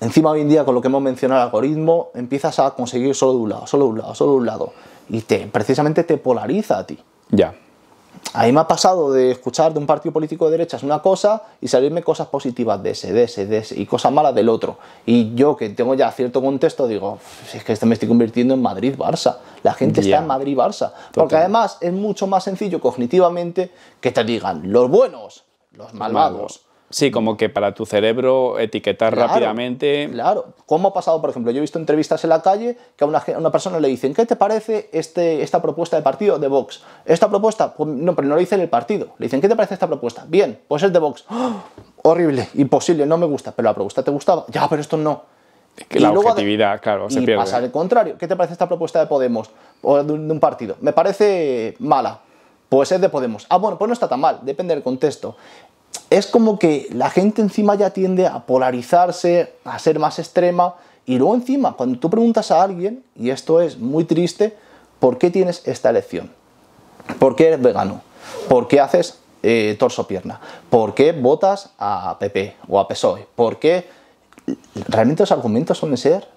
encima hoy en día con lo que hemos mencionado, el algoritmo, empiezas a conseguir solo de un lado, solo de un lado, solo de un lado. Y te, precisamente te polariza a ti. Ya. A mí me ha pasado de escuchar de un partido político de derechas una cosa y salirme cosas positivas de ese, de ese, y cosas malas del otro. Y yo que tengo ya cierto contexto digo, si es que este me estoy convirtiendo en Madrid-Barça. La gente está en Madrid-Barça. Porque además es mucho más sencillo cognitivamente que te digan los buenos, los malvados, Sí, como que para tu cerebro etiquetar rápidamente. Claro, ¿cómo ha pasado, por ejemplo? Yo he visto entrevistas en la calle que a una, persona le dicen, ¿qué te parece este, esta propuesta de partido de Vox? Esta propuesta, pues, no, pero no lo dicen el partido. Le dicen, ¿qué te parece esta propuesta? Bien, pues es de Vox. Horrible, imposible, no me gusta, pero la propuesta te gustaba. Ya, pero esto no. Que la objetividad, claro, se y Pasa al contrario. ¿Qué te parece esta propuesta de Podemos o de un partido? Me parece mala, pues es de Podemos. Ah, bueno, pues no está tan mal, depende del contexto es como que la gente encima ya tiende a polarizarse, a ser más extrema, y luego encima, cuando tú preguntas a alguien, y esto es muy triste, ¿por qué tienes esta elección? ¿Por qué eres vegano? ¿Por qué haces eh, torso-pierna? ¿Por qué votas a PP o a PSOE? ¿Por qué? Realmente los argumentos suelen ser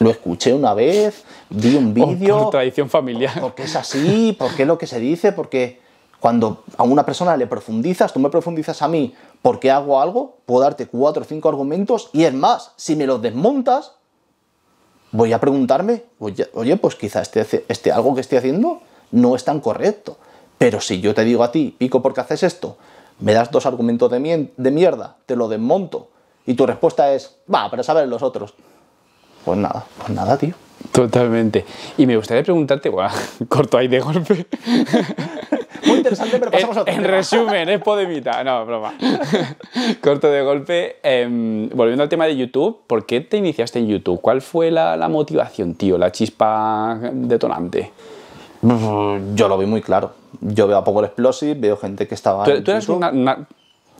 lo escuché una vez, vi un vídeo. Por, tradición familiar. Porque es así, porque es lo que se dice, qué...? Cuando a una persona le profundizas, tú me profundizas a mí porque hago algo, puedo darte cuatro o cinco argumentos y es más, si me los desmontas, voy a preguntarme, oye, pues quizás este, este, algo que estoy haciendo no es tan correcto. Pero si yo te digo a ti, pico, porque haces esto? Me das dos argumentos de, mierda, te lo desmonto y tu respuesta es, va, pero saber los otros. Pues nada, pues nada, tío. Totalmente. Y me gustaría preguntarte, Bueno, corto ahí de golpe. Muy interesante, pero pasamos a otro. En resumen, es Podemita. No, broma. corto de golpe. Em, volviendo al tema de YouTube, ¿por qué te iniciaste en YouTube? ¿Cuál fue la, motivación, tío? La chispa detonante. Mm, yo lo vi muy claro. Yo veo a Power Explosive, veo gente que estaba. Tú, eres una,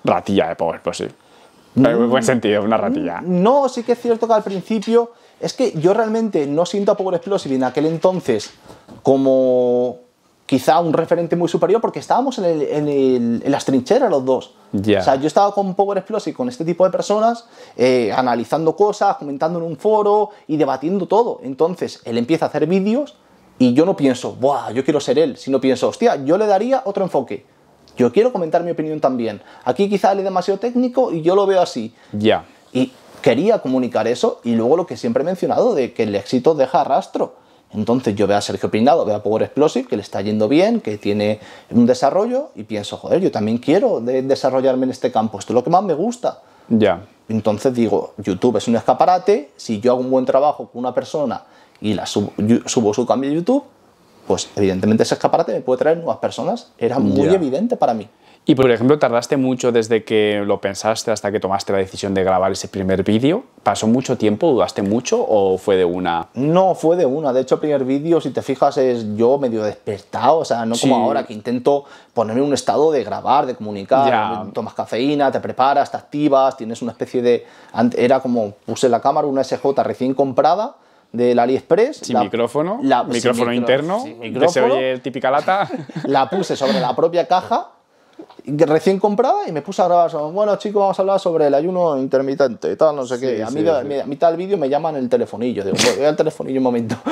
ratilla de Power Explosive. En mm. buen sentido, una ratilla. No, sí que es cierto que al principio es que yo realmente no siento a Power Explosive en aquel entonces como quizá un referente muy superior porque estábamos en, el, las trincheras los dos. O sea, yo estaba con Power Explosive, con este tipo de personas, eh, analizando cosas, comentando en un foro y debatiendo todo. Entonces, él empieza a hacer vídeos y yo no pienso, ¡buah! Yo quiero ser él, Si no pienso, hostia, yo le daría otro enfoque. Yo quiero comentar mi opinión también. Aquí quizá él es demasiado técnico y yo lo veo así. Ya. Y quería comunicar eso y luego lo que siempre he mencionado de que el éxito deja rastro. Entonces yo veo a Sergio Peinado, veo a Power Explosive, que le está yendo bien, que tiene un desarrollo y pienso, joder, yo también quiero desarrollarme en este campo, esto es lo que más me gusta. Ya. Entonces digo, YouTube es un escaparate, si yo hago un buen trabajo con una persona y la subo, su cambio de YouTube, pues evidentemente ese escaparate me puede traer nuevas personas, era muy evidente para mí. Y por ejemplo, tardaste mucho desde que lo pensaste hasta que tomaste la decisión de grabar ese primer vídeo. ¿Pasó mucho tiempo? ¿Dudaste mucho o fue de una? No, fue de una. De hecho, el primer vídeo, si te fijas, es yo medio despertado. O sea, no como ahora que intento ponerme en un estado de grabar, de comunicar. Tomas cafeína, te preparas, te activas, tienes una especie de. Era como puse la cámara, una SJ recién comprada del AliExpress. Sin micrófono, la, micrófono interno, micrófono, que se oye típica lata. La puse sobre la propia caja recién comprada y me puse a grabar. Bueno, chicos, vamos a hablar sobre el ayuno intermitente tal, no sé qué. A, mí, mitad del vídeo me llaman el telefonillo. voy al telefonillo un momento.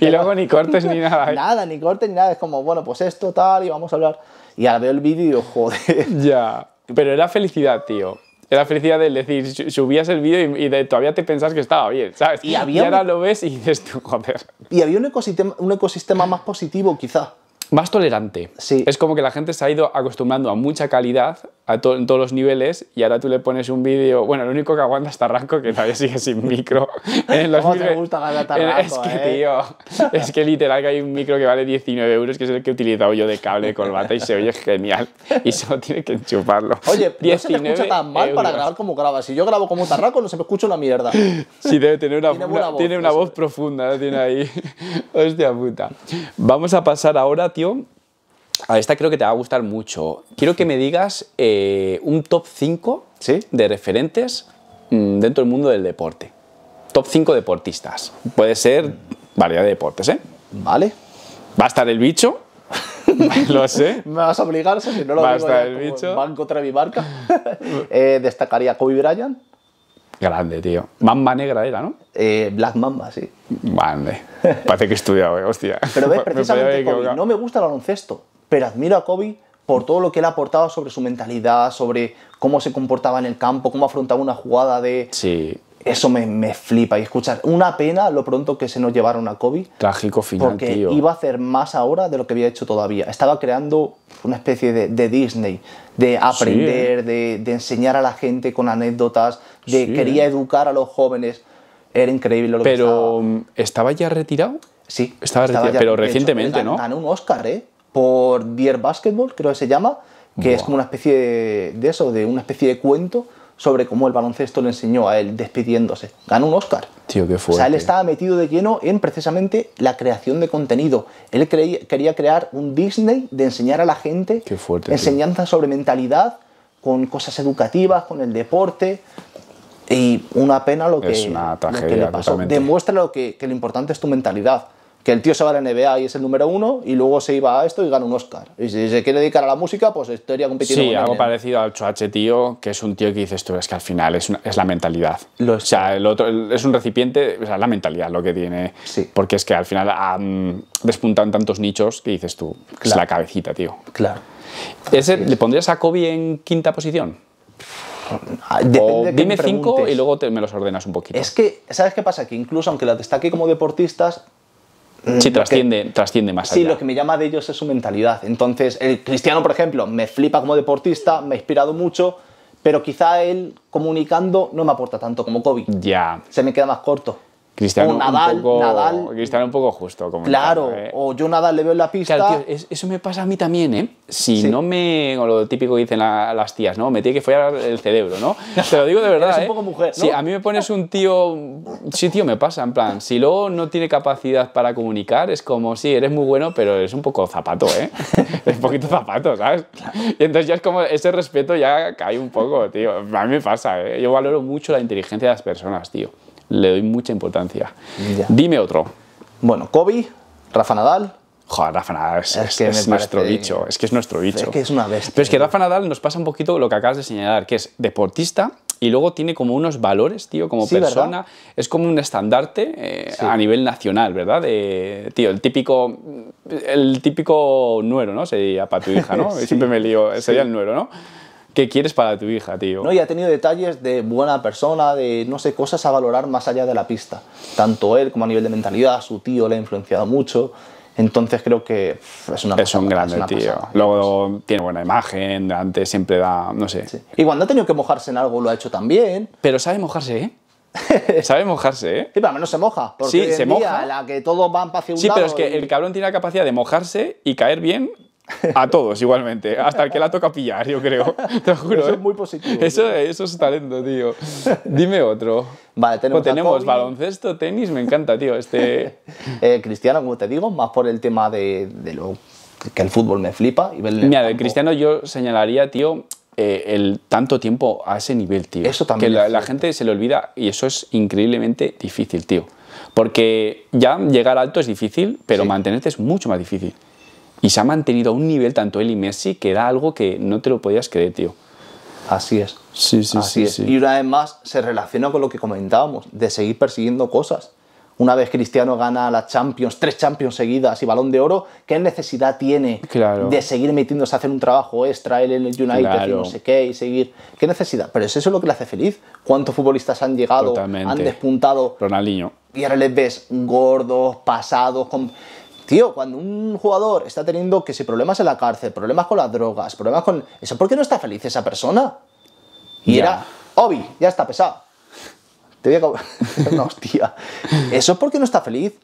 y luego ni cortes ni nada. ¿eh? Nada, ni cortes ni nada. Es como, bueno, pues esto, tal, y vamos a hablar. Y al veo el vídeo joder. Ya. Pero era felicidad, tío Era felicidad de decir, subías el vídeo y, todavía te pensás que estaba bien, Y, ahora lo ves y dices joder. Y había un ecosistema, un ecosistema más positivo, quizá más tolerante. Sí. Es como que la gente se ha ido acostumbrando a mucha calidad a en todos los niveles y ahora tú le pones un vídeo. Bueno, lo único que aguanta es Tarranco, que todavía sigue sin micro. Eh, es que, eh? tío, es que literal que hay un micro que vale 19 euros, que es el que he utilizado yo de cable de bata y se oye genial. Y solo tiene que enchufarlo. Oye, 19 no se te escucha tan mal para grabar como grabas. Si yo grabo como Tarranco, no se me escucha una mierda. Sí, debe tener una, tiene una, voz, profunda, Tiene ahí. Hostia puta. Vamos a pasar ahora, tío, a esta creo que te va a gustar mucho. Quiero que me digas eh, un top 5 de referentes mm, dentro del mundo del deporte. Top 5 deportistas. Puede ser variedad de deportes, ¿eh? Vale. Va a estar el bicho. lo sé. Me vas a obligar, si no lo Va a estar el bicho. Banco eh, destacaría Kobe Bryant. Grande, tío. Mamba negra era, ¿no? Eh, Black Mamba, sí. Grande. Parece que he estudiado, eh. hostia. Pero ves, precisamente, no me gusta el baloncesto pero admiro a Kobe por todo lo que él ha aportado sobre su mentalidad, sobre cómo se comportaba en el campo, cómo afrontaba una jugada de... Sí. Eso me, me flipa. Y escuchar, una pena lo pronto que se nos llevaron a Kobe. Trágico final, Porque iba a hacer más ahora de lo que había hecho todavía. Estaba creando una especie de, de Disney, de aprender, de, de, enseñar a la gente con anécdotas, de quería educar a los jóvenes. Era increíble lo Pero, que estaba. Mm, ¿estaba ya retirado? Sí. Estaba, retirado, pero recientemente, ¿no? Ganó un Oscar, ¿eh? por Dear Basketball, creo que se llama, que es como una especie de, eso, de una especie de cuento sobre cómo el baloncesto le enseñó a él despidiéndose. Ganó un Oscar. Tío, qué fuerte. O sea, él estaba metido de lleno en precisamente la creación de contenido. Él quería crear un Disney de enseñar a la gente qué fuerte, enseñanzas sobre mentalidad, con cosas educativas, con el deporte. Y una pena lo que, es una tragedia, Demuestra lo que, que lo importante es tu mentalidad que el tío se va a la NBA y es el número uno y luego se iba a esto y gana un Oscar. Y si se quiere dedicar a la música, pues estaría compitiendo. Sí, algo parecido al Choache, tío, que es un tío que dices tú, es que al final es, la mentalidad. o sea, el otro es un recipiente, o la mentalidad lo que tiene. Porque es que al final han tantos nichos que dices tú, es la cabecita, tío. Claro. Ese, ¿Le pondrías a Kobe en quinta posición? Ah, dime cinco y luego te, me los ordenas un poquito. Es que, ¿sabes qué pasa? Que incluso aunque las destaque como deportistas, Mm. Sí, trasciende, trasciende más. Sí, lo que me llama de ellos es su mentalidad. Entonces, el cristiano, por ejemplo, me flipa como deportista, me ha inspirado mucho, pero quizá él comunicando no me aporta tanto como Kobe. Ya. Se me queda más corto. Cristiano, un poco, Cristiano un poco justo. Como claro, o yo Nadal le veo en la pista. eso me pasa a mí también, ¿eh? Si no me. O lo típico que dicen las tías, ¿no? Me tiene que follar el cerebro, ¿no? Te lo digo de verdad. Es un ¿eh? poco mujer, ¿no? Sí, a mí me pones un tío. Sí, tío, me pasa, en plan. Si luego no tiene capacidad para comunicar, es como, sí, eres muy bueno, pero eres un poco zapato, ¿eh? un poquito zapato, ¿sabes? Y entonces ya es como. Ese respeto ya cae un poco, tío. A mí me pasa, ¿eh? Yo valoro mucho la inteligencia de las personas, tío le doy mucha importancia. Dime otro. Bueno, Kobe, Rafa Nadal, Joder, Rafa Nadal es, que es nuestro bicho, es que es nuestro bicho. Es que es una bestia. Pero es que Rafa Nadal nos pasa un poquito lo que acabas de señalar, que es deportista y luego tiene como unos valores, tío, como persona. Es como un estandarte eh, a nivel nacional, ¿verdad? tío, el típico, el típico nuero, ¿no? Sería para tu hija, ¿no? Siempre me lío, sería el nuero, ¿no? ¿Qué quieres para tu hija, tío? No, y ha tenido detalles de buena persona, de no sé, cosas a valorar más allá de la pista. Tanto él como a nivel de mentalidad, su tío le ha influenciado mucho. Entonces creo que es una Es un grande, tío. Luego tiene buena imagen, antes siempre da, no sé. Y cuando ha tenido que mojarse en algo lo ha hecho también. Pero sabe mojarse, ¿eh? Sabe mojarse, ¿eh? Sí, pero al menos se moja. Porque sí, se día, moja. La que todos van hacia sí, pero es que el cabrón tiene la capacidad de mojarse y caer bien a todos, igualmente. Hasta el que la toca pillar, yo creo. Te juro. Eso es ¿eh? muy positivo. Eso, es talento, tío. Dime otro. Vale, tenemos, pues baloncesto, tenis, me encanta, tío. Este... Eh, Cristiano, como te digo, más por el tema de, lo que el fútbol me flipa. Y Mira, Cristiano yo señalaría, tío, eh, el tanto tiempo a ese nivel, tío. Eso también. Que la, gente se le olvida y eso es increíblemente difícil, tío. Porque ya llegar alto es difícil, pero mantenerte es mucho más difícil. Y se ha mantenido a un nivel tanto él y Messi que era algo que no te lo podías creer, tío. Así es. Sí, sí, sí, Y una vez más se relaciona con lo que comentábamos, de seguir persiguiendo cosas. Una vez Cristiano gana las Champions, tres Champions seguidas y Balón de Oro, ¿qué necesidad tiene claro. de seguir metiéndose a hacer un trabajo extra él en el United y no sé qué y seguir? ¿Qué necesidad? Pero es eso lo que le hace feliz. ¿Cuántos futbolistas han llegado, han despuntado? Ronaldinho. Y ahora les ves gordos, pasados, con Tío, cuando un jugador está teniendo que si problemas en la cárcel, problemas con las drogas, problemas con. ¿Eso por qué no está feliz esa persona? Y era. Obi, ya está pesado. Te voy a. no, hostia. Eso es porque no está feliz.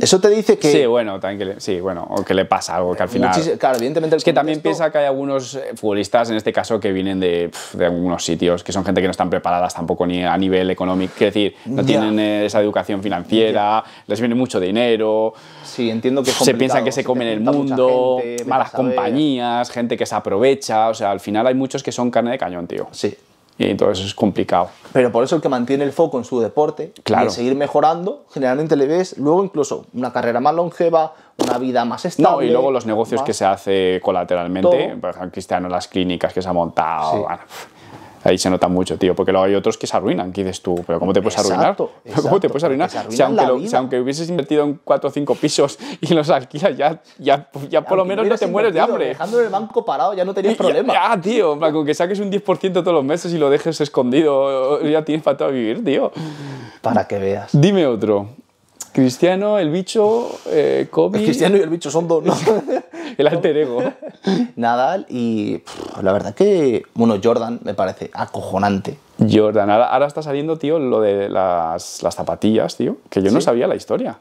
Eso te dice que... Sí, bueno, también que sí, bueno, o que le pasa algo, que al final... claro, evidentemente... es que también piensa que hay algunos eh, futbolistas, en este caso, que vienen de, algunos sitios, que son gente que no están preparadas tampoco ni a nivel económico, es decir, no tienen eh, esa educación financiera, les viene mucho dinero... Sí, entiendo que Se piensan que se, come comen el mundo, malas compañías, gente que se aprovecha, o sea, al final hay muchos que son carne de cañón, tío. Sí, y todo eso es complicado. Pero por eso el que mantiene el foco en su deporte, claro. y seguir mejorando, generalmente le ves luego incluso una carrera más longeva, una vida más estable. No, y luego los negocios que se hace colateralmente, por ejemplo, Cristiano, las clínicas que se ha montado, Ahí se nota mucho, tío, porque luego hay otros que se arruinan, que dices tú, pero ¿cómo te puedes arruinar? ¿Cómo te puedes arruinar? Si aunque, hubieses invertido en cuatro o cinco pisos y los alquilas, ya, ya, por lo menos no te mueres de hambre. Dejando el banco parado ya no tenías problema. Ya, tío, con que saques un 10% todos los meses y lo dejes escondido, ya tienes para vivir, tío. Para que veas. Dime otro. Cristiano, el bicho, eh, Kobe. Cristiano y el bicho son dos, ¿no? el alter ego. Nadal y la verdad que, bueno, Jordan me parece acojonante. Jordan, ahora, está saliendo, tío, lo de las, zapatillas, tío, que yo no sabía la historia.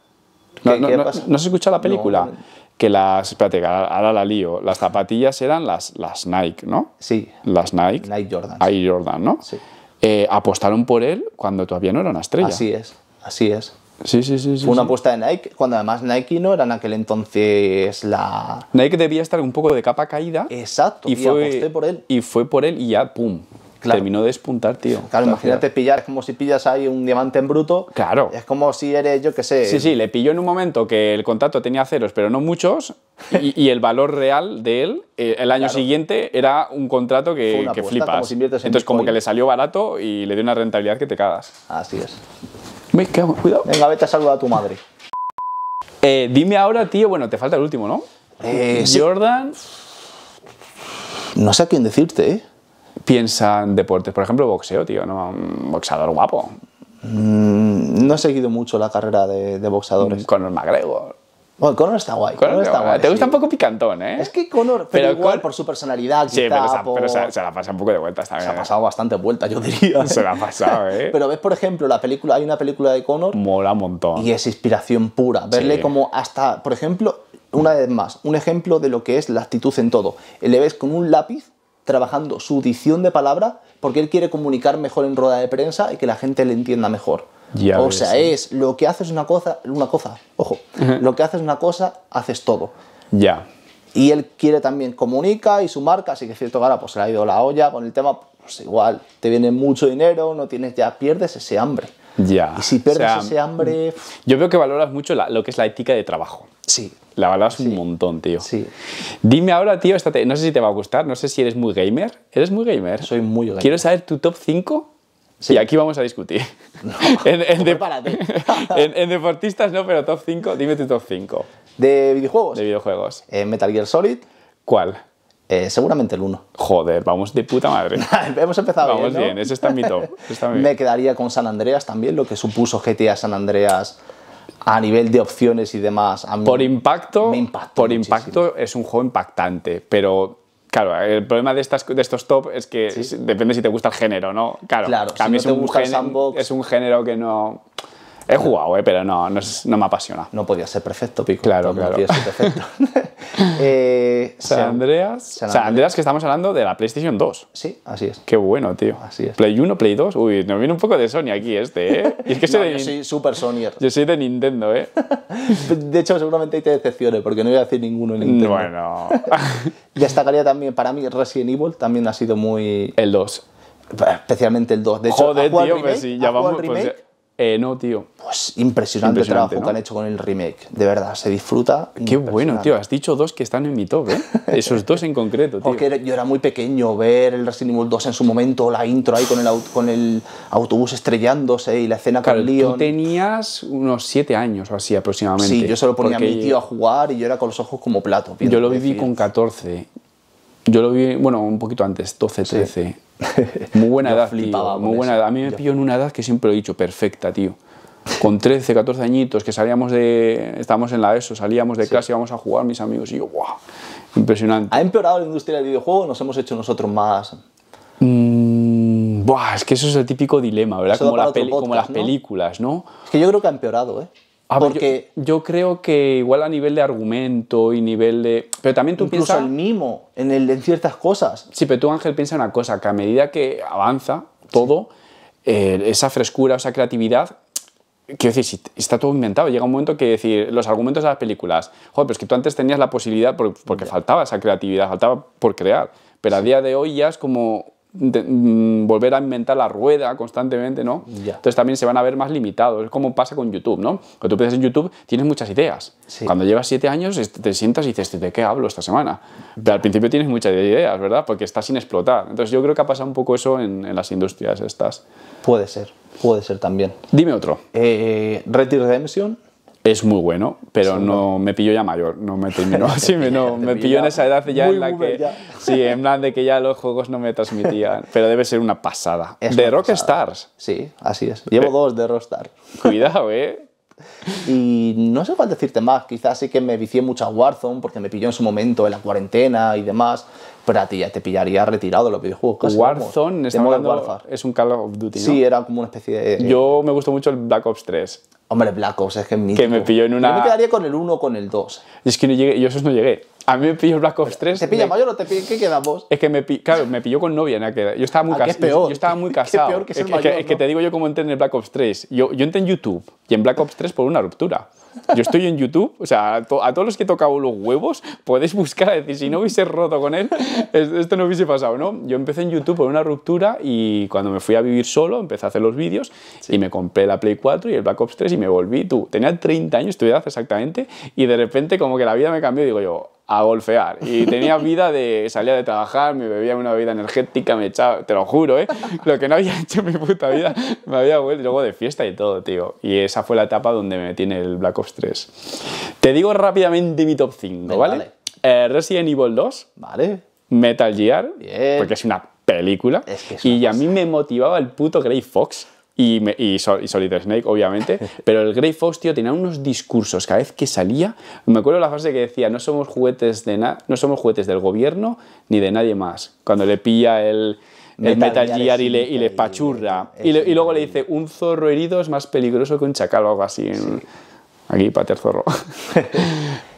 No, ¿Qué, se escucha la película. Que las, espérate, ahora la lío. Las zapatillas eran las, Nike, ¿no? Sí. Las Nike. Nike Jordan. Ahí Jordan, ¿no? Sí. Eh, apostaron por él cuando todavía no era una estrella. Así es, así es. Sí, sí, sí. una apuesta de Nike, cuando además Nike no era en aquel entonces la. Nike debía estar un poco de capa caída. Exacto, y, fue, por él. Y fue por él y ya, pum. Terminó de despuntar, tío. Claro, imagínate pillar, es como si pillas ahí un diamante en bruto. Claro. Es como si eres, yo qué sé. Sí, sí, le pilló en un momento que el contrato tenía ceros, pero no muchos, y, el valor real de él eh, el año siguiente era un contrato que, flipas. Entonces, como que le salió barato y le dio una rentabilidad que te cagas. Así es. Me cuidado. Venga, vete a saludar a tu madre. Eh, dime ahora, tío, bueno, te falta el último, ¿no? Eh, Jordan. No sé a quién decirte, ¿eh? Piensa en deportes, por ejemplo, boxeo, tío, ¿no? Un boxeador guapo. Mm, no he seguido mucho la carrera de, de boxeadores. Con el McGregor. Bueno, Connor está guay. Connor está guay. Te gusta un poco picantón, ¿eh? Es que Conor, pero, igual por su personalidad, se, la pasa un poco de vueltas Se ha ¿eh? pasado bastante vuelta yo diría. Se la ha pasado, ¿eh? pero ves, por ejemplo, la película, hay una película de Connor. Mola un montón. Y es inspiración pura. Verle como hasta, por ejemplo, una vez más, un ejemplo de lo que es la actitud en todo. Le ves con un lápiz trabajando su dicción de palabra porque él quiere comunicar mejor en rueda de prensa y que la gente le entienda mejor o sea, es lo que haces una cosa, una cosa, ojo, lo que haces una cosa, haces todo. Ya. Y él quiere también comunica y su marca, así que cierto que ahora pues se le ha ido la olla con el tema, pues igual, te viene mucho dinero, no tienes ya, pierdes ese hambre. Ya. Y si pierdes ese hambre. Mm, yo veo que valoras mucho lo que es la ética de trabajo. Sí. La valoras un montón, tío. Sí. Dime ahora, tío, no sé si te va a gustar, no sé si eres muy gamer. ¿Eres muy gamer? Soy muy gamer. Quiero saber tu top 5 Sí. aquí vamos a discutir. Pues en, deportistas no, pero top 5, dime tu top 5. ¿De videojuegos? De videojuegos. En eh, ¿Metal Gear Solid? ¿Cuál? Eh, seguramente el 1. Joder, vamos de puta madre. Hemos empezado vamos bien. Vamos bien, ese está en mi top. Me quedaría con San Andreas también, lo que supuso GTA San Andreas a nivel de opciones y demás. por impacto, me por impacto es un juego impactante, pero Claro, el problema de, estas, de estos top es que depende si te gusta el género, ¿no? Claro, claro es, un género, es un género que no... He jugado, eh, pero no, no, me apasiona. No podía ser perfecto, Claro, claro. No podía ser perfecto. Andreas, Andreas. que estamos hablando de la PlayStation 2. Sí, así es. Qué bueno, tío. Así es. Play 1, Play 2. Uy, nos viene un poco de Sony aquí este, ¿eh? yo soy super Sonyer. Yo soy de Nintendo, ¿eh? de hecho, seguramente ahí te decepcione, porque no voy a decir ninguno en Nintendo. Bueno. Y Destacaría también, para mí, Resident Evil también ha sido muy... El 2. Especialmente el 2. De hecho, Joder, tío, pues sí, ya eh, no, tío. Pues impresionante, el trabajo que han hecho con el remake. De verdad, se disfruta. Qué bueno, tío. Has dicho dos que están en mi top, ¿eh? Esos dos en concreto, tío. Porque yo era muy pequeño, ver el Resident Evil 2 en su momento, la intro ahí con el, con el autobús estrellándose y la escena con con Leon. Tú tenías unos siete años o así aproximadamente. Sí, yo solo ponía a mi tío a jugar y yo era con los ojos como plato. Yo lo viví con 14 yo lo vi, bueno, un poquito antes, 12, 13. Muy buena edad, tío. Muy buena edad. A mí me pilló en una edad que siempre lo he dicho, perfecta, tío. Con 13, 14 añitos, que salíamos de. Estábamos en la ESO, salíamos de clase, y íbamos a jugar, mis amigos y yo, ¡guau! Impresionante. ¿Ha empeorado la industria del videojuego o nos hemos hecho nosotros más.? Mm, buah, es que eso es el típico dilema, ¿verdad? Como, las películas, ¿no? Es que yo creo que ha empeorado, ¿eh? porque yo, creo que igual a nivel de argumento y nivel de... Pero también tú incluso piensas... el mimo en, el, en ciertas cosas. Sí, pero tú Ángel piensa una cosa, que a medida que avanza todo, eh, esa frescura, esa creatividad quiero decir, está todo inventado. Llega un momento que decir, los argumentos de las películas, joder, pero es que tú antes tenías la posibilidad, porque faltaba esa creatividad, faltaba por crear. Pero a día de hoy ya es como, Mm, volver a inventar la rueda constantemente, ¿no? Entonces también se van a ver más limitados. Es como pasa con YouTube, ¿no? Cuando tú empiezas en YouTube tienes muchas ideas. Cuando llevas siete años te sientas y dices, ¿de qué hablo esta semana? Pero al principio tienes muchas ideas, ¿verdad? Porque estás sin explotar. Entonces yo creo que ha pasado un poco eso en, las industrias estas. Puede ser, puede ser también. Dime otro. Eh, es muy bueno, pero no me pilló ya mayor, no me terminó así, no, me pilló en esa edad ya en la que sí, en plan de que ya los juegos no me transmitían, pero debe ser una pasada. de de Stars. Sí, así es. Llevo dos de Rockstar. Cuidado, eh. Y no sé cuál decirte más, quizás sí que me vicié mucho a Warzone porque me pilló en su momento en la cuarentena y demás, pero a ti ya te pillaría retirado los videojuegos. Warzone, hablando, es un Call of Duty, Sí, era como una especie de... Eh, yo me gustó mucho el Black Ops 3. Hombre, Black Ops es que es Que me pilló en una... Yo me quedaría con el 1 o con el 2. es que no llegué, yo esos no llegué. A mí me pilló Black Ops 3. ¿Te pilla mayor o te pilla? ¿Qué vos? Es que me, claro, me pilló con novia Yo estaba muy casado. Es peor. estaba muy que que, te digo yo cómo entré en el Black Ops 3. Yo, yo entré en YouTube y en Black Ops 3 por una ruptura. Yo estoy en YouTube, o sea, a, todos los que he los huevos, podéis buscar a decir, si no hubiese roto con él, esto no hubiese pasado, ¿no? Yo empecé en YouTube por una ruptura y cuando me fui a vivir solo, empecé a hacer los vídeos y me compré la Play 4 y el Black Ops 3 y me volví. Tú, tenía 30 años, tu edad exactamente, y de repente como que la vida me cambió y digo yo, a golfear. Y tenía vida de. Salía de trabajar, me bebía una bebida energética, me echaba. Te lo juro, ¿eh? Lo que no había hecho en mi puta vida, me había vuelto luego de fiesta y todo, tío. Y esa fue la etapa donde me en el Black Ops 3. Te digo rápidamente mi top 5, ¿vale? Eh, Resident Evil 2. Vale. Metal Gear. Porque es una película. y a mí me motivaba el puto Grey Fox y, Solid Snake, obviamente. Pero el Grey Fox, tío, tenía unos discursos cada vez que salía. Me acuerdo la frase que decía: No somos juguetes, de no somos juguetes del gobierno ni de nadie más. Cuando le pilla el. Metal, Gear y le, pachurra. Y, luego le dice, un zorro herido es más peligroso que un chacal o algo así. Aquí, pater zorro.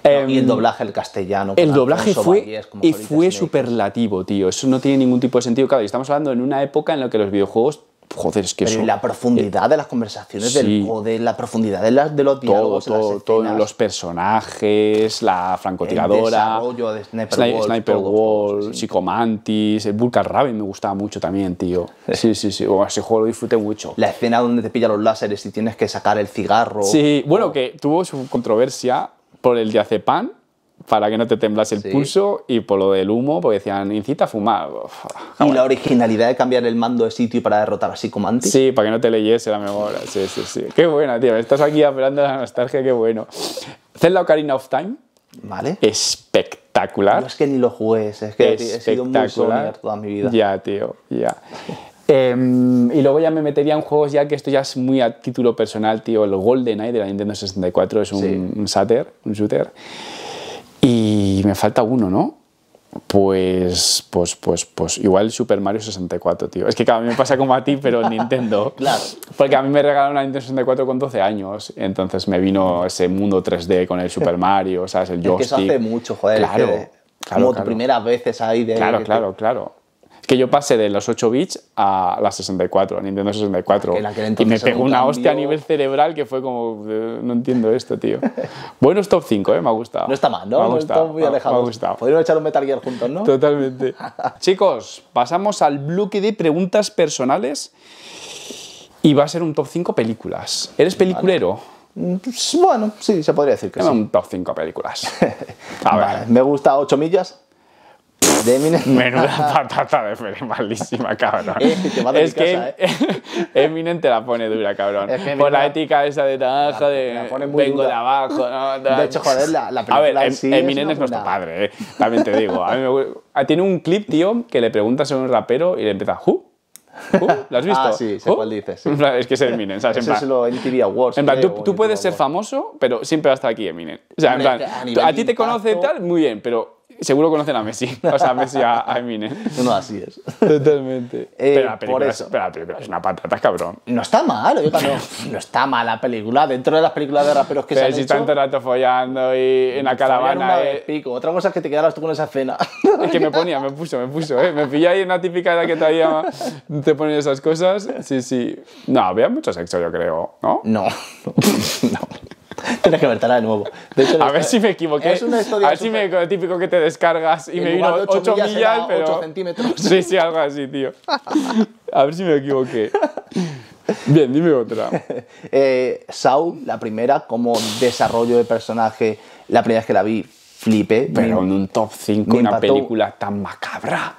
y el em, doblaje, el castellano. El doblaje fue, y fue superlativo, tío. Eso no tiene ningún tipo de sentido. Claro, y estamos hablando en una época en la que los videojuegos joder, es que Pero la profundidad de las conversaciones la profundidad de, las, de los diálogos, todo, los personajes, la francotiradora, el desarrollo Sniper, wall Wolf, el Vulcan Raven me gustaba mucho también, tío. Sí, sí, sí, ese juego lo disfruté mucho. La escena donde te pillan los láseres y tienes que sacar el cigarro. Sí, bueno, que tuvo su controversia por el diazepam para que no te temblase el pulso y por lo del humo, porque decían, incita a fumar. y la originalidad de cambiar el mando de sitio para derrotar así como antes. Sí, para que no te leyese la memoria. Sí, sí, sí. Qué buena, tío. Estás aquí hablando de la nostalgia, qué bueno. Zelda Ocarina of Time. Vale. Espectacular. No es que ni lo jugué, es que he sido muy toda mi vida. Ya, tío, ya. Em, y luego ya me metería en juegos ya que esto ya es muy a título personal, tío. El GoldenEye de la Nintendo 64 es un, sí. un, un shooter. Y me falta uno, ¿no? Pues, pues, pues, pues, igual Super Mario 64, tío. Es que a mí me pasa como a ti, pero Nintendo. claro. Porque a mí me regalaron la Nintendo 64 con 12 años, entonces me vino ese mundo 3D con el Super Mario, ¿sabes? El joystick. Es que eso hace mucho, joder. Claro. como tu primeras veces ahí de. Claro, claro, claro que yo pasé de los 8 bits a la 64, a Nintendo 64. y me pegó una hostia a nivel cerebral que fue como, eh, no entiendo esto, tío. es top 5, ¿eh? me ha gustado. No está mal, ¿no? Me ha gustado, muy Me ha gustado. Podríamos echar un Metal Gear juntos, ¿no? Totalmente. Chicos, pasamos al bloque de preguntas personales y va a ser un top 5 películas. ¿Eres peliculero? Pues, bueno, sí, se podría decir que sí. un top 5 películas. A ver. me gusta 8 millas. De Eminem. Menuda patata de Fede, malísima, cabrón. es que ¿eh? Eminem te la pone dura, cabrón. Por la, ética esa de taja, ah, de vengo de abajo. No, de hecho, joder, la, la A ver, em- Eminem es, nuestro padre, eh. también te digo. Ah, tiene un clip, tío, que le preguntas a un rapero y le empieza, ¿huh? Uh, ¿Lo has ah, visto? Ah, sí, sé cuál dices. Es que es Eminem, ¿sabes? se en plan, lo En plan, tú, puedes ser famoso, pero siempre va a estar aquí Eminem. O sea, en plan, a, ti te conoce tal, muy bien, pero seguro conocen a Messi. O sea, a Messi a, a Eminem. No, así es. Totalmente. Eh, pero, la película, Es, una patata, cabrón. No está mal, no está mal la película. Dentro de las películas de raperos que se han si hecho, están rato follando y en la caravana. Eh. Otra cosa es que te quedaras tú con esa cena. es que me ponía, me puso, me puso. Eh. Me pillé ahí en una típica edad que te ponen esas cosas. Sí, sí. No, había mucho sexo, yo creo. ¿No? No. no. Tienes que vertela de nuevo. a ver si me equivoqué. Es a ver si me típico que te descargas y, me vino 8, 8 millas, pero... 8 centímetros. Sí, sí, algo así, tío. A ver si me equivoqué. Bien, dime otra. eh, la primera, como desarrollo de personaje, la primera vez que la vi, flipé. Pero en un top 5, una película tan macabra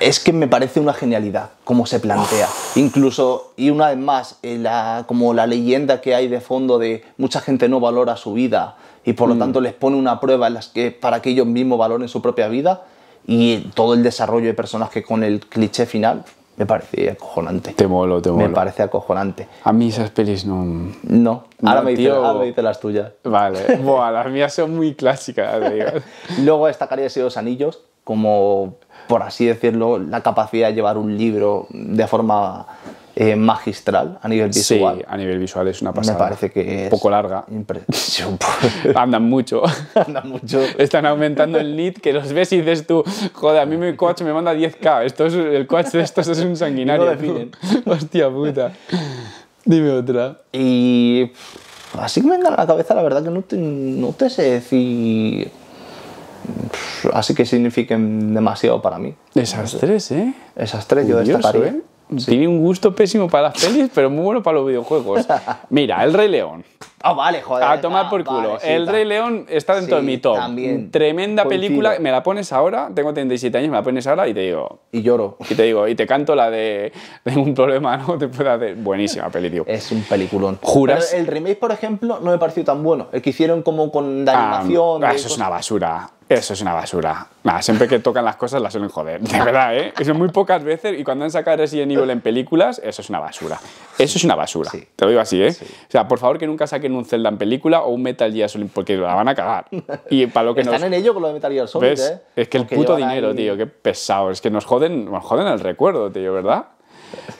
es que me parece una genialidad como se plantea. Incluso, y una vez más, eh, como la leyenda que hay de fondo de mucha gente no valora su vida y por lo mm. tanto les pone una prueba las que, para que ellos mismos valoren su propia vida y todo el desarrollo de personajes con el cliché final, me parece acojonante. Te molo, te molo. Me parece acojonante. A mí esas pelis no. No, ahora, me, dice, las tuyas. Vale, Buah, las mías son muy clásicas. Luego destacaría de los Anillos como por así decirlo, la capacidad de llevar un libro de forma eh, magistral a nivel visual. Sí, a nivel visual es una pasada. Me parece que es. poco larga. Pues, Andan mucho. Andan mucho. Están aumentando el lead que los ves y dices tú, joder, a mí mi coach me manda 10K. Esto es, el coach de estos es un sanguinario. Hostia puta. Dime otra. Y. Así que me venga la cabeza, la verdad que no te, no te sé si así que signifiquen demasiado para mí. Esas tres, ¿eh? Esas tres yo destacaría. ¿eh? Tiene un gusto pésimo para las pelis, pero muy bueno para los videojuegos. Mira, El Rey León. Ah, vale, joder. A tomar por culo. el Rey León está dentro de mi top. También. Tremenda película. Me la pones ahora, tengo 37 años, me la pones ahora y te digo. Y lloro. Y te digo, y te canto la de. Tengo un problema, no te puedo hacer. Buenísima peli, Es un peliculón. ¿Juras? el remake, por ejemplo, no me pareció tan bueno. El que hicieron como con la ah, animación. Ah, eso es una basura. Eso es una basura. Nada, siempre que tocan las cosas las suelen joder. De verdad, ¿eh? Eso muy pocas veces. Y cuando han sacado Resident Evil en películas, eso es una basura. Eso es una basura. Te lo digo así, ¿eh? O sea, por favor que nunca saquen un Zelda en película o un Metal Gear Solid, porque la van a cagar. Y para lo que Están en ello con lo de Metal Gear Solid, ¿eh? Es que el puto dinero, tío, qué pesado. Es que nos joden, nos joden el recuerdo, tío, ¿verdad?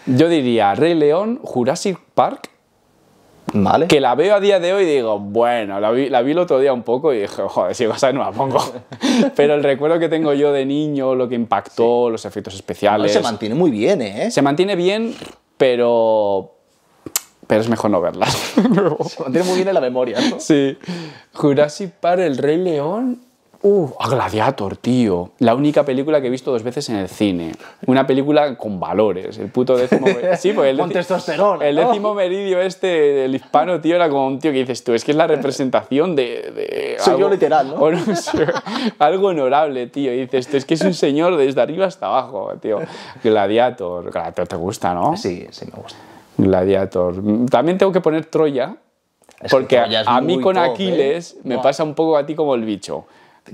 Yo diría Rey León, Jurassic Park. Vale. Que la veo a día de hoy y digo, bueno, la vi, el otro día un poco y dije, joder, si vas a ver, no la pongo. Pero el recuerdo que tengo yo de niño, lo que impactó, los efectos especiales. se mantiene muy bien, ¿eh? Se mantiene bien, pero pero es mejor no verlas. Se mantiene muy bien en la memoria, ¿no? Sí. Jurassic Park, El Rey León. Uh, a Gladiator, tío. La única película que he visto dos veces en el cine. Una película con valores. El puto décimo. Sí, pues el con testosterona. El décimo meridio este, el hispano, tío, era como un tío que dices tú, es que es la representación de. de literal, ¿no? algo honorable, tío. dices tú, es que es un señor desde arriba hasta abajo, tío. Gladiator. Gladiator te gusta, ¿no? Sí, sí, me gusta. Gladiator. También tengo que poner Troya, porque a mí con Aquiles ¿eh? me pasa un poco a ti como el bicho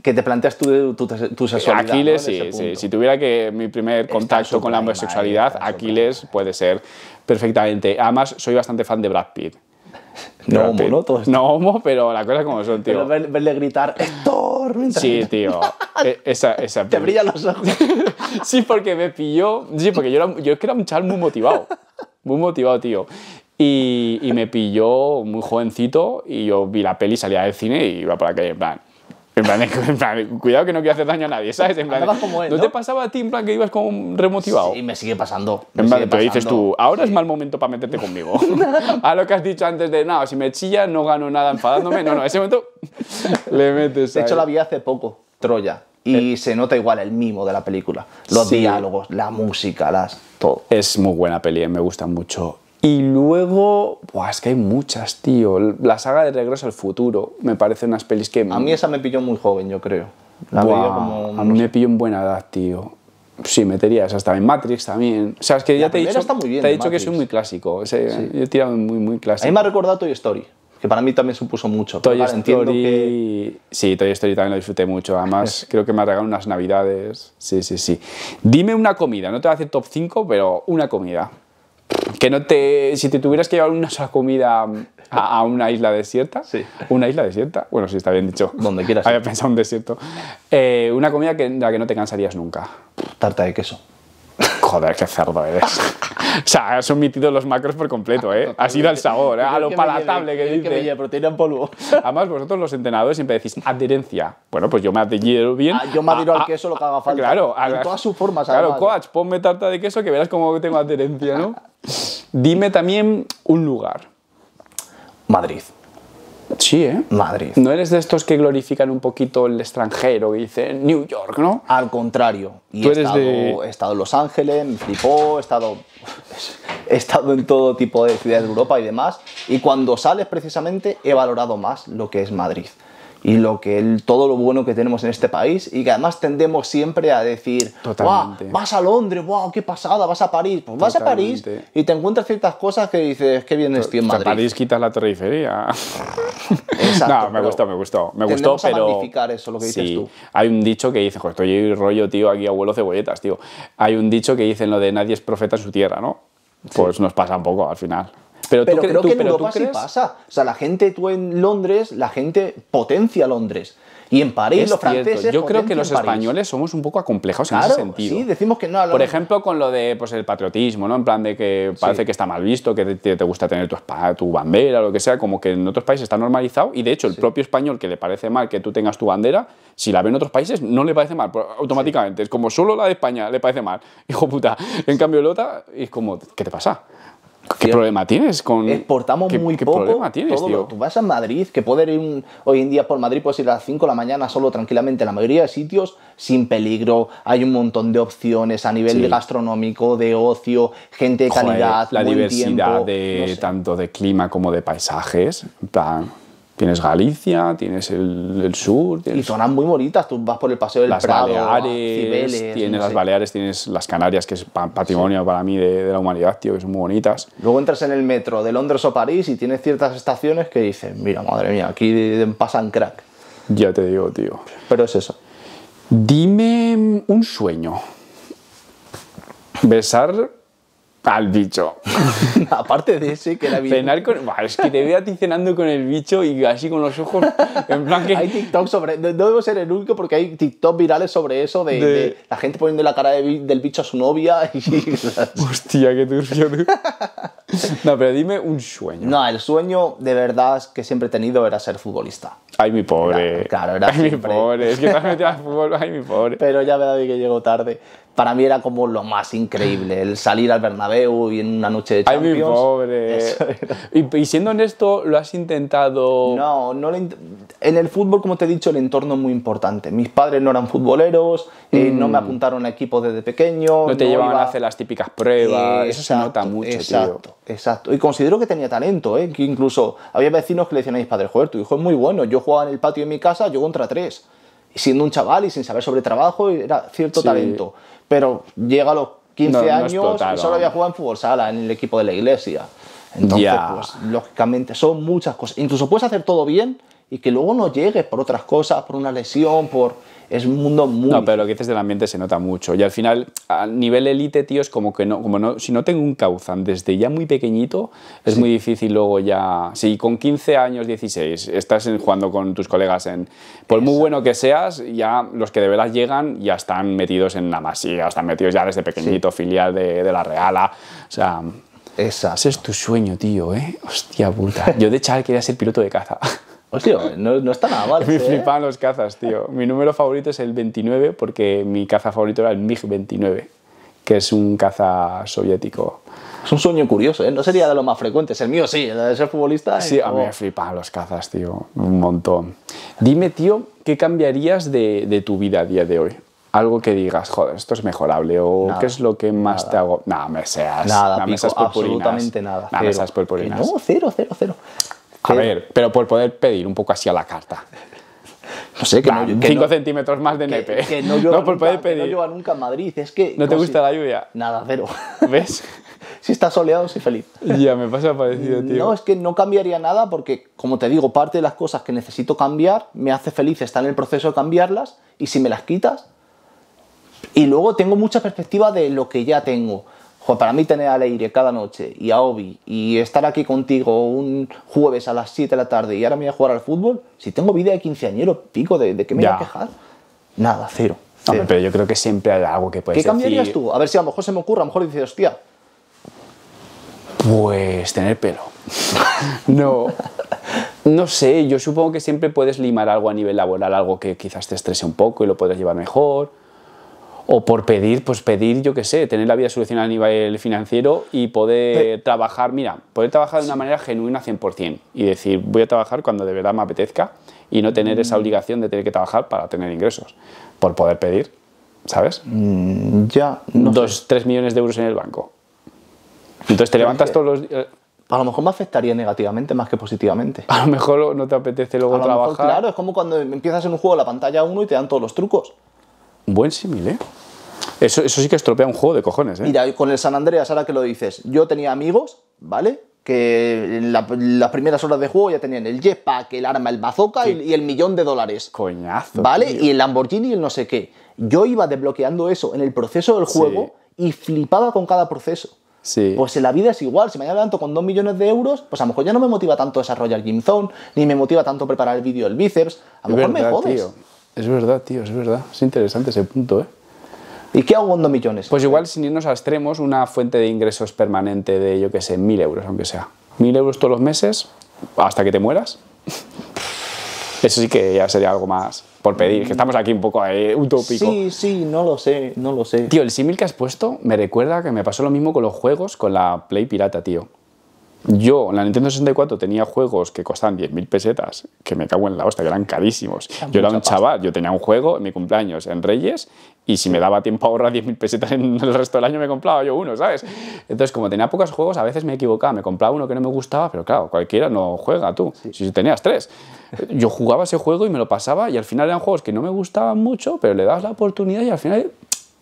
que te planteas tú tu, sexualidad. Aquiles, sí, Si tuviera que mi primer contacto con la homosexualidad, Aquiles puede ser perfectamente. Además, soy bastante fan de Brad Pitt. No homo, ¿no? No homo, pero la cosa como son, tío. Pero verle gritar, ¡Héctor! Sí, tío. E, te brillan los ojos. sí, porque me pilló. Sí, porque yo, era, yo es que era un chaval muy motivado muy motivado, tío. Y, me pilló muy jovencito y yo vi la peli, salía del cine y iba por la calle en plan... En plan, cuidado que no quiero hacer daño a nadie, ¿sabes? En plan, ¿no? te pasaba a ti en plan que ibas como remotivado? Sí, me sigue pasando. pero dices tú, ahora es mal momento para meterte conmigo. a lo que has dicho antes de, no, si me chillas no gano nada enfadándome. No, no, ese momento le metes. De hecho, la vi hace poco, Troya y eh, se nota igual el mimo de la película. Los diálogos, la música, las. todo. Es muy buena peli, eh, me gusta mucho. Y luego, buah, es que hay muchas, tío. La saga de Regreso al Futuro me parece unas pelis que... A mí esa me pilló muy joven, yo creo. a mí me pilló en buena edad, tío. Sí, metería hasta en Matrix también. O sea, es que ya te he dicho, he dicho que soy muy clásico. Yo he tirado muy, muy clásico. A mí me ha recordado Toy Story que para mí también supuso mucho. Toy claro, Story, que... sí, Toy Story también lo disfruté mucho. Además, creo que me regalado unas navidades. Sí, sí, sí. Dime una comida, no te voy a hacer top 5, pero una comida. Que no te. Si te tuvieras que llevar una sola comida a, una isla desierta. Sí. Una isla desierta. Bueno, sí, está bien dicho. Donde quieras. Había pensado un desierto. Eh, una comida que, de la que no te cansarías nunca. Tarta de queso. Joder, qué cerdo eres. o sea, has omitido los macros por completo, ¿eh? Has ido al sabor, ¿eh? a lo palatable que dice. pero proteína en polvo. Además, vosotros los entrenadores siempre decís adherencia. Bueno, pues yo me adhiero bien. Ah, yo me adhiero al queso lo que haga falta. Claro. En todas sus formas, Claro, coach, ¿eh? ponme tarta de queso que verás cómo tengo adherencia, ¿no? Dime también un lugar. Madrid. Sí, ¿eh? Madrid. No eres de estos que glorifican un poquito el extranjero y dicen New York, ¿no? Al contrario. Tú he, estado, estado en Los Ángeles, me flipó, estado, he estado en todo tipo de ciudades de Europa y demás. Y cuando sales precisamente he valorado más lo que es Madrid y lo que todo lo bueno que tenemos en este país y que además tendemos siempre a decir, wow, vas a Londres, wow, qué pasada, vas a París, pues vas a París y te encuentras ciertas cosas que dices, qué bien estoy en pues, Madrid. París quitas la Torreifería. Exacto. No, me gustó, me gustó, me gustó, pero eso lo que dices tú. Hay un dicho que dice, estoy rollo tío aquí abuelo cebolletas, tío. Hay un dicho que dicen lo de nadie es profeta en su tierra, ¿no? Pues nos pasa un poco al final. Pero, tú creo que en Europa pasa. O sea, la gente, tú en Londres, la gente potencia Londres. Y en París los franceses. Yo creo que los españoles somos un poco acomplejados en ese sentido. Sí, decimos que no. Por ejemplo, con lo de pues, el patriotismo, ¿no? En plan de que parece que está mal visto, que te, gusta tener tu, tu bandera, lo que sea, como que en otros países está normalizado. Y de hecho, el propio español que le parece mal que tú tengas tu bandera, si la ve en otros países, no le parece mal automáticamente. Es como solo la de España le parece mal. Hijo puta. En cambio, Lota es como, ¿qué te pasa? ¿Qué problema tienes con.? Exportamos muy poco. ¿Qué problema tienes, tú vas a Madrid, que poder ir hoy en día por Madrid, puedes ir a las 5 de la mañana solo tranquilamente en la mayoría de sitios, sin peligro. Hay un montón de opciones a nivel gastronómico, de ocio, gente de calidad, la diversidad de tanto de clima como de paisajes. Tienes Galicia, tienes el, sur. Y zonas muy bonitas. Tú vas por el Paseo del las Prado, tienes las Baleares, tienes las Canarias, que es patrimonio para mí de, de, la humanidad, tío, que son muy bonitas. Luego entras en el metro de Londres o París y tienes ciertas estaciones que dicen, mira, madre mía, aquí pasan crack. Ya te digo, tío. Pero es eso. Dime un sueño. Besar al bicho. Aparte de ese que era bien. Cenar con. es que te veo a ti cenando con el bicho y así con los ojos. En plan que. Hay TikTok sobre. No debo ser el único porque hay TikTok virales sobre eso de, la gente poniendo la cara del bicho a su novia y. Hostia, qué turbio, No, pero dime un sueño. No, el sueño de verdad que siempre he tenido era ser futbolista. Ay, mi pobre. claro, era Ay, mi pobre. Es que te metido al fútbol, ay, mi pobre. Pero ya mí que llegó tarde. Para mí era como lo más increíble, el salir al Bernabéu y en una noche de Champions. Ay, mi pobre. Y, siendo honesto, ¿lo has intentado...? No, no lo en el fútbol, como te he dicho, el entorno es muy importante. Mis padres no eran futboleros, y eh, mm. no me apuntaron a equipos desde pequeño. No te llevaban a hacer las típicas pruebas, eso se nota mucho, exacto, tío. Exacto, y considero que tenía talento, ¿eh? que incluso había vecinos que le decían a mis padres, joder, tu hijo es muy bueno, yo jugaba en el patio de mi casa, yo contra tres. Y siendo un chaval y sin saber sobre trabajo, era cierto talento. Pero llega a los 15 años solo había jugado en fútbol sala, en el equipo de la iglesia. Entonces, pues, lógicamente, son muchas cosas. Incluso puedes hacer todo bien y que luego no llegues por otras cosas, por una lesión, por es un mundo muy... No, pero lo que dices del ambiente se nota mucho. Y al final, a nivel élite, tío, es como que no, como si no tengo un cauzan desde ya muy pequeñito, es muy difícil luego ya... Si con 15 años, 16, estás jugando con tus colegas en... Por muy bueno que seas, ya los que de veras llegan ya están metidos en la masía, están metidos ya desde pequeñito, filial de, la Reala. O sea... Ese es tu sueño, tío, ¿eh? Hostia puta. Yo de chaval quería ser piloto de caza. Hostia, no, no está nada mal. me ¿eh? los cazas, tío. Mi número favorito es el 29 porque mi caza favorito era el MiG-29, que es un caza soviético. Es un sueño curioso, ¿eh? No sería de lo más frecuentes. El mío sí, el de ser futbolista. Sí, a mí me flipaban los cazas, tío. Un montón. Dime, tío, ¿qué cambiarías de, tu vida a día de hoy? Algo que digas, joder, esto es mejorable o qué es lo que más te hago. Nada, me seas. Nada, absolutamente nada. Nada, purpurinas. Eh, no, cero, cero, cero. A ver, pero por poder pedir un poco así a la carta. No sé, que 5 centímetros más de nepe. Que, no, por nunca, poder pedir. no nunca Madrid. Es que. ¿No te gusta la lluvia? Nada, cero. ¿Ves? si está soleado, soy feliz. Ya, me pasa parecido, tío. No, es que no cambiaría nada porque, como te digo, parte de las cosas que necesito cambiar me hace feliz estar en el proceso de cambiarlas y si me las quitas. Y luego tengo mucha perspectiva de lo que ya tengo para mí tener al aire cada noche y a Obi y estar aquí contigo un jueves a las 7 de la tarde y ahora me voy a jugar al fútbol, si tengo vida de quinceañero, pico, ¿de, qué me voy a quejar? Nada, cero. pero yo creo que siempre hay algo que puedes ¿Qué cambiarías tú? A ver si a lo mejor se me ocurre, a lo mejor dices, hostia. Pues tener pelo. no. No sé, yo supongo que siempre puedes limar algo a nivel laboral, algo que quizás te estrese un poco y lo puedes llevar mejor o por pedir, pues pedir, yo qué sé, tener la vida solucionada a nivel financiero y poder trabajar, mira, poder trabajar de una manera genuina 100% y decir, voy a trabajar cuando de verdad me apetezca y no tener esa mm. obligación de tener que trabajar para tener ingresos, por poder pedir, ¿sabes? Mm, ya. No Dos, tres millones de euros en el banco. Entonces te levantas todos los días. Eh. A lo mejor me afectaría negativamente más que positivamente. A lo mejor no te apetece luego trabajar. claro, es como cuando empiezas en un juego la pantalla uno y te dan todos los trucos. Buen simile. ¿eh? Eso, eso, sí que estropea un juego de cojones, ¿eh? Mira, con el San Andreas, ahora que lo dices, yo tenía amigos, ¿vale? Que en las primeras horas de juego ya tenían el jetpack, el arma, el bazooka y, el millón de dólares. Coñazo. ¿Vale? Y el Lamborghini y el no sé qué. Yo iba desbloqueando eso en el proceso del juego y flipaba con cada proceso. Sí. Pues en la vida es igual, si mañana tanto con dos millones de euros, pues a lo mejor ya no me motiva tanto desarrollar Gym Zone, ni me motiva tanto preparar el vídeo del bíceps, a lo mejor me es verdad, tío, es verdad. Es interesante ese punto, ¿eh? ¿Y qué hago con dos millones? Pues igual, sin irnos a extremos, una fuente de ingresos permanente de, yo qué sé, mil euros, aunque sea. Mil euros todos los meses, hasta que te mueras. Eso sí que ya sería algo más por pedir, que estamos aquí un poco eh, utópico. Sí, sí, no lo sé, no lo sé. Tío, el símil que has puesto me recuerda que me pasó lo mismo con los juegos, con la Play Pirata, tío. Yo, en la Nintendo 64 tenía juegos que costaban 10.000 pesetas, que me cago en la hostia, que eran carísimos. yo era un chaval, yo tenía un juego en mi cumpleaños en Reyes y si me daba tiempo a ahorrar 10.000 pesetas en el resto del año me compraba yo uno, ¿sabes? Entonces, como tenía pocos juegos, a veces me equivocaba, me compraba uno que no me gustaba, pero claro, cualquiera no juega tú, si tenías tres. Yo jugaba ese juego y me lo pasaba y al final eran juegos que no me gustaban mucho, pero le dabas la oportunidad y al final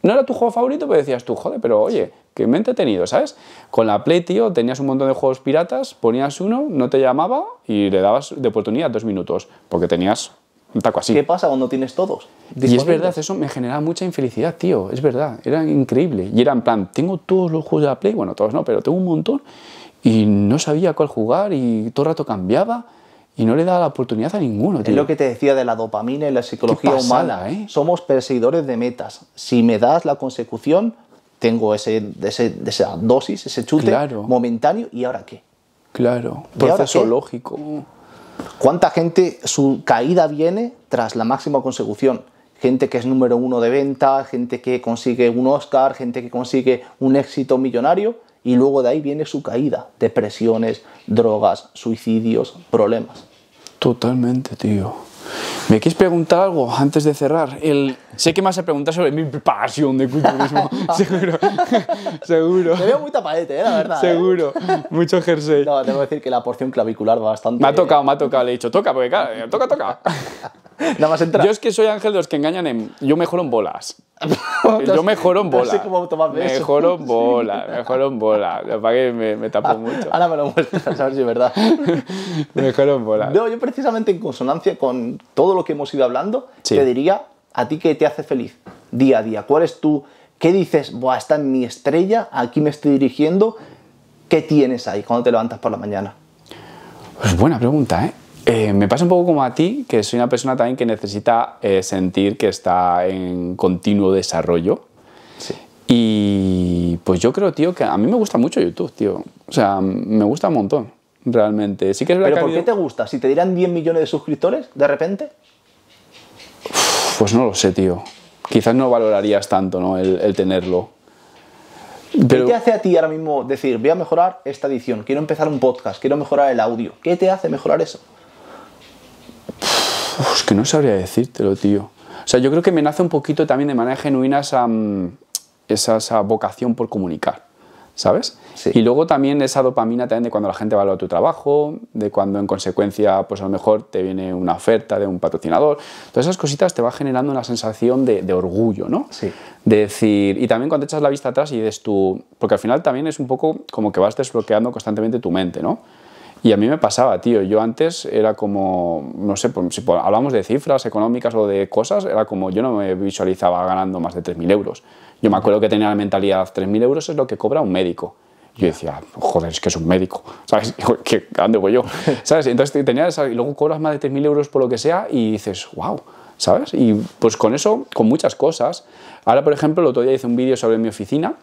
no era tu juego favorito, pero decías tú, joder, pero oye, que me he entretenido, ¿sabes? Con la Play, tío, tenías un montón de juegos piratas, ponías uno, no te llamaba y le dabas de oportunidad dos minutos, porque tenías un taco así. ¿Qué pasa cuando tienes todos? Y es verdad, eso me generaba mucha infelicidad, tío, es verdad, era increíble. Y era en plan, tengo todos los juegos de la Play, bueno, todos no, pero tengo un montón y no sabía cuál jugar y todo el rato cambiaba. Y no le daba la oportunidad a ninguno. Tío. Es lo que te decía de la dopamina y la psicología humana. ¿eh? Somos perseguidores de metas. Si me das la consecución, tengo ese, ese, esa dosis, ese chute momentáneo, ¿y ahora qué? Claro, proceso lógico. ¿Cuánta gente su caída viene tras la máxima consecución? Gente que es número uno de venta, gente que consigue un Oscar, gente que consigue un éxito millonario y luego de ahí viene su caída. Depresiones, drogas, suicidios, problemas. Totalmente, tío. ¿Me quieres preguntar algo antes de cerrar? sé que me vas a preguntar sobre mi pasión de culturismo. seguro. seguro. Te veo muy tapadete, ¿eh? la verdad. ¿eh? Seguro. Mucho jersey. No, tengo que decir que la porción clavicular va bastante. Me ha tocado, me ha tocado. Le he dicho, toca, porque claro, eh, toca, toca. Nada más entrar. Yo es que soy ángel de los que engañan en. Yo mejoro en bolas. Yo mejoro en bolas. No sé cómo Mejoro en bolas, mejoro en bolas. Para que me, me tapo mucho. Ahora me lo muestras, a ver si es verdad. mejoro en bolas. No, yo precisamente en consonancia con todo lo que hemos ido hablando, te diría a ti que te hace feliz día a día. ¿Cuál es tú? ¿Qué dices? Buah, está mi estrella, aquí me estoy dirigiendo. ¿Qué tienes ahí cuando te levantas por la mañana? Pues buena pregunta, ¿eh? Eh, me pasa un poco como a ti, que soy una persona también que necesita eh, sentir que está en continuo desarrollo. Y pues yo creo, tío, que a mí me gusta mucho YouTube, tío. O sea, me gusta un montón realmente. Sí que es ¿Pero por qué te gusta? ¿Si te dieran 10 millones de suscriptores de repente? Pues no lo sé, tío. Quizás no valorarías tanto ¿no? el, tenerlo. ¿Qué te hace a ti ahora mismo decir, voy a mejorar esta edición, quiero empezar un podcast, quiero mejorar el audio? ¿Qué te hace mejorar eso? es que no sabría decírtelo, tío. O sea, yo creo que me nace un poquito también de manera genuina esa mm, vocación por comunicar. ¿sabes? Y luego también esa dopamina también de cuando la gente valora tu trabajo, de cuando en consecuencia, pues a lo mejor te viene una oferta de un patrocinador. Todas esas cositas te va generando una sensación de, orgullo, ¿no? Sí. De decir, y también cuando echas la vista atrás y ves tu... porque al final también es un poco como que vas desbloqueando constantemente tu mente, ¿no? Y a mí me pasaba, tío. Yo antes era como, no sé, pues, si hablamos de cifras económicas o de cosas, era como yo no me visualizaba ganando más de 3.000 euros. Yo me acuerdo que tenía la mentalidad, 3.000 euros es lo que cobra un médico. Yo decía, joder, es que es un médico, ¿sabes? ¿Qué, ¿Dónde voy yo? ¿Sabes? Entonces tenía y luego cobras más de 3.000 euros por lo que sea y dices, wow, ¿sabes? Y pues con eso, con muchas cosas. Ahora, por ejemplo, el otro día hice un vídeo sobre mi oficina.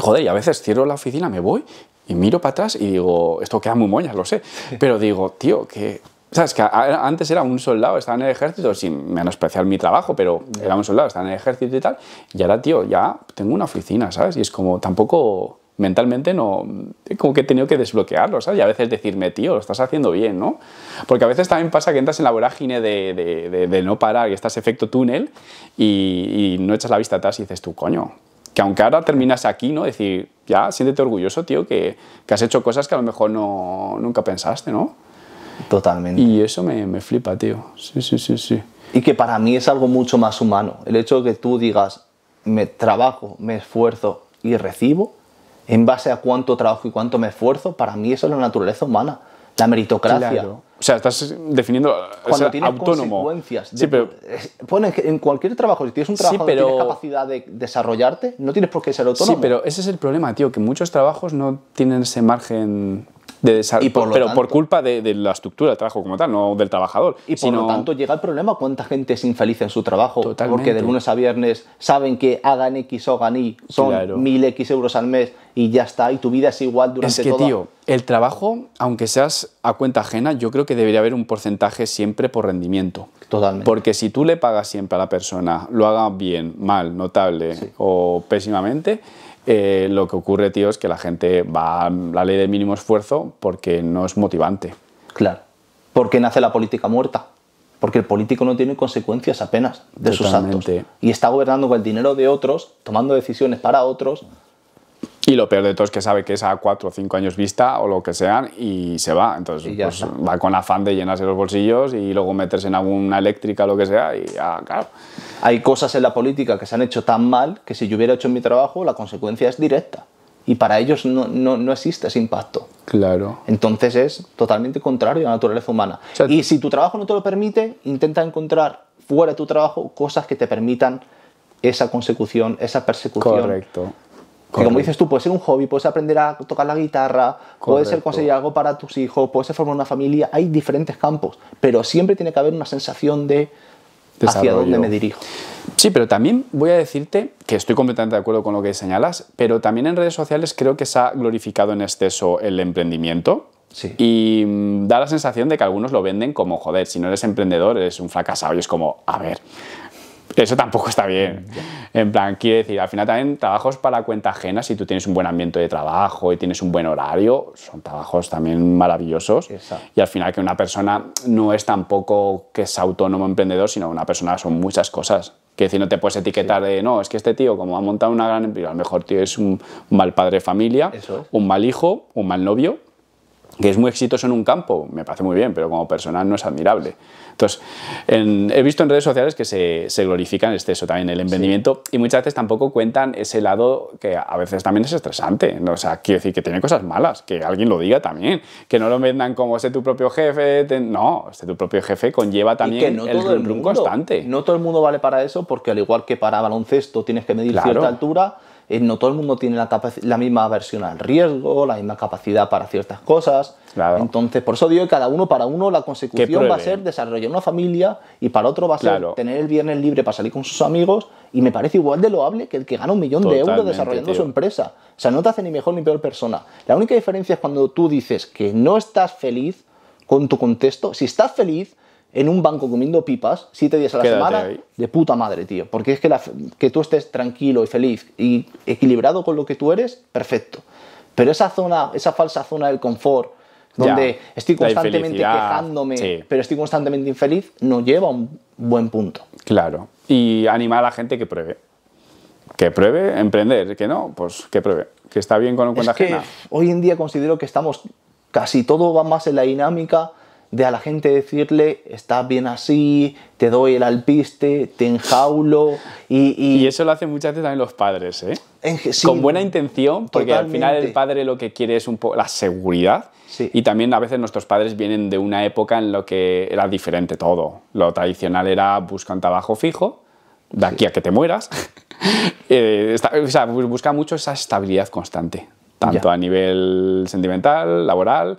Joder, y a veces cierro la oficina, me voy y miro para atrás y digo, esto queda muy moñas lo sé. Pero digo, tío, que ¿Sabes? Que antes era un soldado, estaba en el ejército, sin menospreciar mi trabajo, pero era un soldado, estaba en el ejército y tal. Y ahora, tío, ya tengo una oficina, ¿sabes? Y es como tampoco mentalmente no. Como que he tenido que desbloquearlo, ¿sabes? Y a veces decirme, tío, lo estás haciendo bien, ¿no? Porque a veces también pasa que entras en la vorágine de, de, no parar, que estás efecto túnel y, y no echas la vista atrás y dices, tú, coño, que aunque ahora terminas aquí, ¿no? Decir, ya, siéntete orgulloso, tío, que, que has hecho cosas que a lo mejor no, nunca pensaste, ¿no? Totalmente. Y eso me, me flipa, tío. Sí, sí, sí, sí. Y que para mí es algo mucho más humano. El hecho de que tú digas, me trabajo, me esfuerzo y recibo, en base a cuánto trabajo y cuánto me esfuerzo, para mí eso es la naturaleza humana, la meritocracia. O sea, estás definiendo Cuando tienes Consecuencias sí, pero, eh, en cualquier trabajo, si tienes un trabajo tienes capacidad de desarrollarte, no tienes por qué ser autónomo. Sí, pero ese es el problema, tío, que muchos trabajos no tienen ese margen de pero por culpa de, la estructura del trabajo como tal, no del trabajador. Y por lo tanto llega el problema cuánta gente es infeliz en su trabajo, porque de lunes a viernes saben que hagan X o hagan Y, son mil X euros al mes y ya está, y tu vida es igual durante es que, Tío, el trabajo, aunque seas a cuenta ajena, yo creo que debería haber un porcentaje siempre por rendimiento. Totalmente. Porque si tú le pagas siempre a la persona, lo haga bien, mal, notable o pésimamente, eh, lo que ocurre, tío, es que la gente va a la ley de mínimo esfuerzo porque no es motivante. Claro. Porque nace la política muerta. Porque el político no tiene consecuencias apenas de sus actos. Y está gobernando con el dinero de otros, tomando decisiones para otros, y lo peor de todo es que sabe que es a cuatro o cinco años vista o lo que sean y se va. Entonces pues, va con afán de llenarse los bolsillos y luego meterse en alguna eléctrica o lo que sea y claro. Hay cosas en la política que se han hecho tan mal que si yo hubiera hecho mi trabajo la consecuencia es directa. Y para ellos no, no, existe ese impacto. Claro. Entonces es totalmente contrario a la naturaleza humana. y si tu trabajo no te lo permite, intenta encontrar fuera de tu trabajo cosas que te permitan esa consecución, esa persecución. Correcto como dices tú, puede ser un hobby, puedes aprender a tocar la guitarra, puede ser conseguir algo para tus hijos, puede ser formar una familia, hay diferentes campos, pero siempre tiene que haber una sensación de hacia dónde me dirijo. Sí, pero también voy a decirte que estoy completamente de acuerdo con lo que señalas, pero también en redes sociales creo que se ha glorificado en exceso el emprendimiento. Y mm, da la sensación de que algunos lo venden como, joder, si no eres emprendedor eres un fracasado. Y es como, a ver, eso tampoco está bien. En plan, quiere decir, al final también trabajos para cuenta ajena, si tú tienes un buen ambiente de trabajo y tienes un buen horario, son trabajos también maravillosos. Y al final que una persona no es tampoco que es autónomo emprendedor, sino una persona son muchas cosas. Que decir, no te puedes etiquetar de, no, es que este tío, como ha montado una gran empresa, a lo mejor tío es un mal padre de familia, un mal hijo, un mal novio, que es muy exitoso en un campo, me parece muy bien, pero como personal no es admirable. Entonces, he visto en redes sociales que se, se glorifica en exceso también el emprendimiento y muchas veces tampoco cuentan ese lado que a veces también es estresante. ¿no? O sea, quiero decir que tiene cosas malas, que alguien lo diga también, que no lo vendan como sé tu propio jefe. no, este tu propio jefe conlleva también el, rumbo constante. No todo el mundo vale para eso porque al igual que para baloncesto tienes que medir cierta altura eh, no todo el mundo tiene la, misma versión al riesgo, la misma capacidad para ciertas cosas. Entonces, por eso digo que cada uno para uno la consecución va a ser desarrollar una familia y para otro va a ser tener el viernes libre para salir con sus amigos y me parece igual de loable que el que gana un millón de euros desarrollando su empresa. O sea, no te hace ni mejor ni peor persona. La única diferencia es cuando tú dices que no estás feliz con tu contexto. Si estás feliz, en un banco comiendo pipas siete días a la semana de puta madre, tío. Porque es que, que tú estés tranquilo y feliz y equilibrado con lo que tú eres, perfecto. Pero esa zona, esa falsa zona del confort, donde estoy constantemente quejándome, pero estoy constantemente infeliz, no lleva a un buen punto. Claro. Y animar a la gente que pruebe. Que pruebe, emprender. Que no, pues que pruebe. Que está bien con un cuenta es Hoy en día considero que estamos, casi todo va más en la dinámica de a la gente decirle, estás bien así, te doy el alpiste, te enjaulo y... Y, eso lo hacen muchas veces también los padres, ¿eh? Con buena intención, porque al final el padre lo que quiere es un poco la seguridad. Y también a veces nuestros padres vienen de una época en la que era diferente todo. Lo tradicional era busca un trabajo fijo, de aquí a que te mueras. Eh, o sea, busca mucho esa estabilidad constante, tanto a nivel sentimental, laboral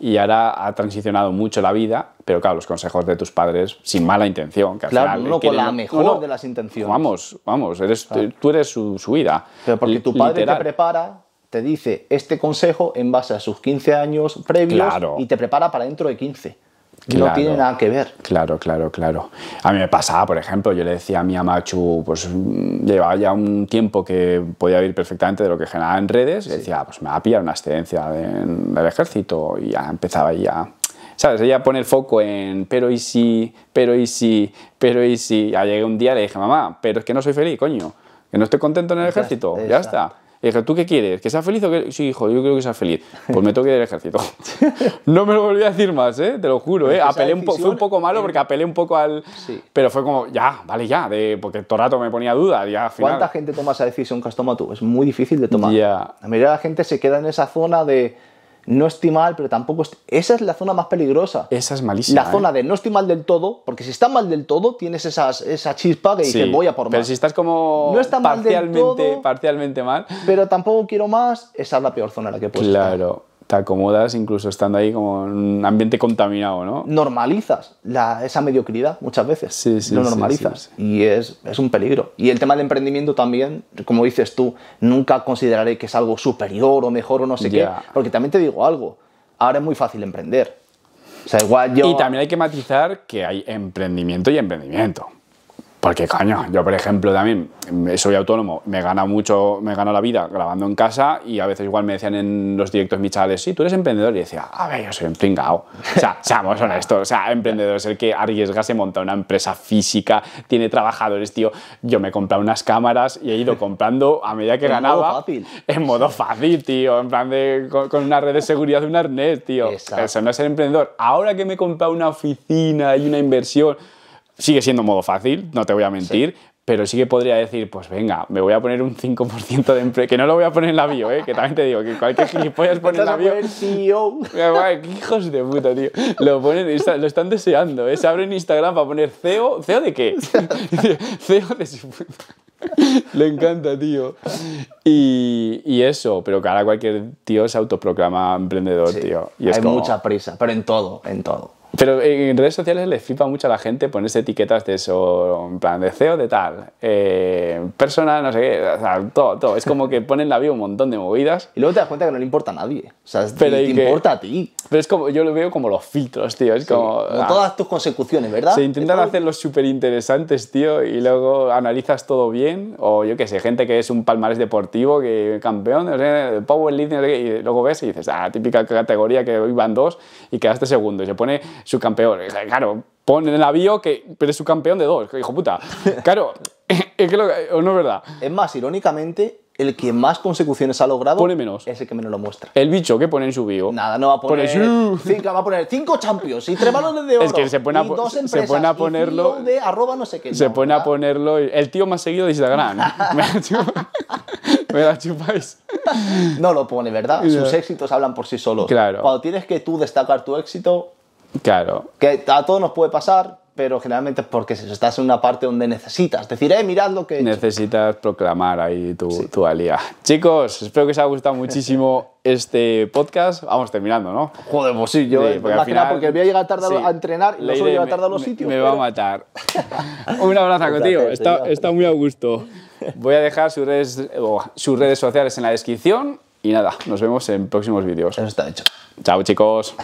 y ahora ha transicionado mucho la vida, pero claro, los consejos de tus padres sin mala intención. claro, con la mejor de las intenciones. Vamos, vamos, eres, tú eres su, vida. Pero porque tu padre te prepara, te dice este consejo en base a sus 15 años previos y te prepara para dentro de 15 no tiene nada que ver. Claro, claro, claro. A mí me pasaba, por ejemplo, yo le decía a mi Amachu, pues mm, llevaba ya un tiempo que podía vivir perfectamente de lo que generaba en redes, y decía, pues me va a pillar una excedencia del, ejército, y ya empezaba ya. ¿Sabes? Ella pone el foco en, pero y si, pero y si, pero y si. Ya llegué un día y le dije, mamá, pero es que no soy feliz, coño, que no estoy contento en el ejército, ya está dije, ¿tú qué quieres? ¿Que sea feliz o que.? Sí, hijo, yo creo que sea feliz. Pues me toque del ejército. no me lo volví a decir más, ¿eh? Te lo juro, ¿eh? fue un poco malo porque apelé un poco al. Sí. Pero fue como, ya, vale, ya, de, porque todo rato me ponía duda Ya, ¿Cuánta gente toma a decisión que has tomado tú? Es muy difícil de tomar. ya La mayoría de la gente se queda en esa zona de no estoy mal, pero tampoco Esa es la zona más peligrosa. Esa es malísima. La ¿eh? zona de no estoy mal del todo, porque si está mal del todo, tienes esas, esa chispa que te dices, voy a por más. Pero si estás como no está mal parcialmente, parcialmente mal. Pero tampoco quiero más, esa es la peor zona en la que puedes Claro te acomodas incluso estando ahí como en un ambiente contaminado, ¿no? Normalizas esa mediocridad muchas veces. Sí, sí, lo normalizas. y es, un peligro. Y el tema del emprendimiento también, como dices tú, nunca consideraré que es algo superior o mejor o no sé qué. Porque también te digo algo, ahora es muy fácil emprender. O sea, igual Y también hay que matizar que hay emprendimiento y emprendimiento. Porque coño, yo por ejemplo también mm, soy autónomo, me gana mucho, me gana la vida grabando en casa y a veces igual me decían en los directos mis chavales, sí, tú eres emprendedor y decía, a ver, yo soy un pringao. O sea, seamos honestos, o sea, emprendedor es el que arriesga, se monta una empresa física, tiene trabajadores, tío. Yo me he comprado unas cámaras y he ido comprando a medida que en ganaba. Modo fácil. En modo fácil, tío, en plan de con, una red de seguridad, un arnés, tío. Eso no es ser emprendedor. Ahora que me he comprado una oficina y una inversión, Sigue siendo modo fácil, no te voy a mentir, pero sí que podría decir, pues venga, me voy a poner un 5% de empleo, que no lo voy a poner en la bio, ¿eh? que también te digo, que cualquier gilipollas pone en la bio. E hijos de puta, tío. Lo, están deseando, ¿eh? se en Instagram para poner CEO, ¿CEO de qué? CEO de su puta. Le encanta, tío. Y, eso, pero que cualquier tío se autoproclama emprendedor, tío. Hay mucha prisa, pero en todo, en todo. Pero en redes sociales les flipa mucho a la gente ponerse etiquetas de eso, en plan de CEO de tal, eh, personal, no sé qué, o sea, todo, todo. Es como que ponen la vida un montón de movidas. Y luego te das cuenta que no le importa a nadie. O sea, pero te, importa a ti. Pero es como, yo lo veo como los filtros, tío. Es como. Ah. todas tus consecuciones, ¿verdad? Se intentan hacer los súper interesantes, tío, y luego analizas todo bien. O yo qué sé, gente que es un palmarés deportivo, que campeón, no sé, Power League, y luego ves y dices, ah, típica categoría que hoy van dos y quedaste segundo. Y se pone campeón Claro, ...pone en la bio que su campeón de dos, hijo puta. Claro, es que lo, no es verdad. Es más, irónicamente, el que más consecuciones ha logrado pone menos. es el que menos lo muestra. El bicho que pone en su bio. Nada, no va a poner. cinco, va a poner cinco champions y tres balones de oro. Es que se pone a, y se pone a ponerlo. de no sé qué. Se pone a ponerlo. El tío más seguido de Instagram. me, la chupáis. No lo pone, ¿verdad? Sus éxitos hablan por sí solos. Claro. Cuando tienes que tú destacar tu éxito, Claro. Que a todos nos puede pasar, pero generalmente porque estás en una parte donde necesitas decir, eh, mirad lo que... necesitas proclamar ahí tu, alía. Chicos, espero que os haya gustado muchísimo este podcast. Vamos terminando, ¿no? Joder, pues sí, yo eh, porque porque voy a llegar tarde a entrenar y no solo llegar tarde a los sitios. Me va a matar. Un abrazo contigo, está, está muy a gusto. Voy a dejar sus redes, sus redes sociales en la descripción y nada, nos vemos en próximos vídeos. está hecho. Chao, chicos.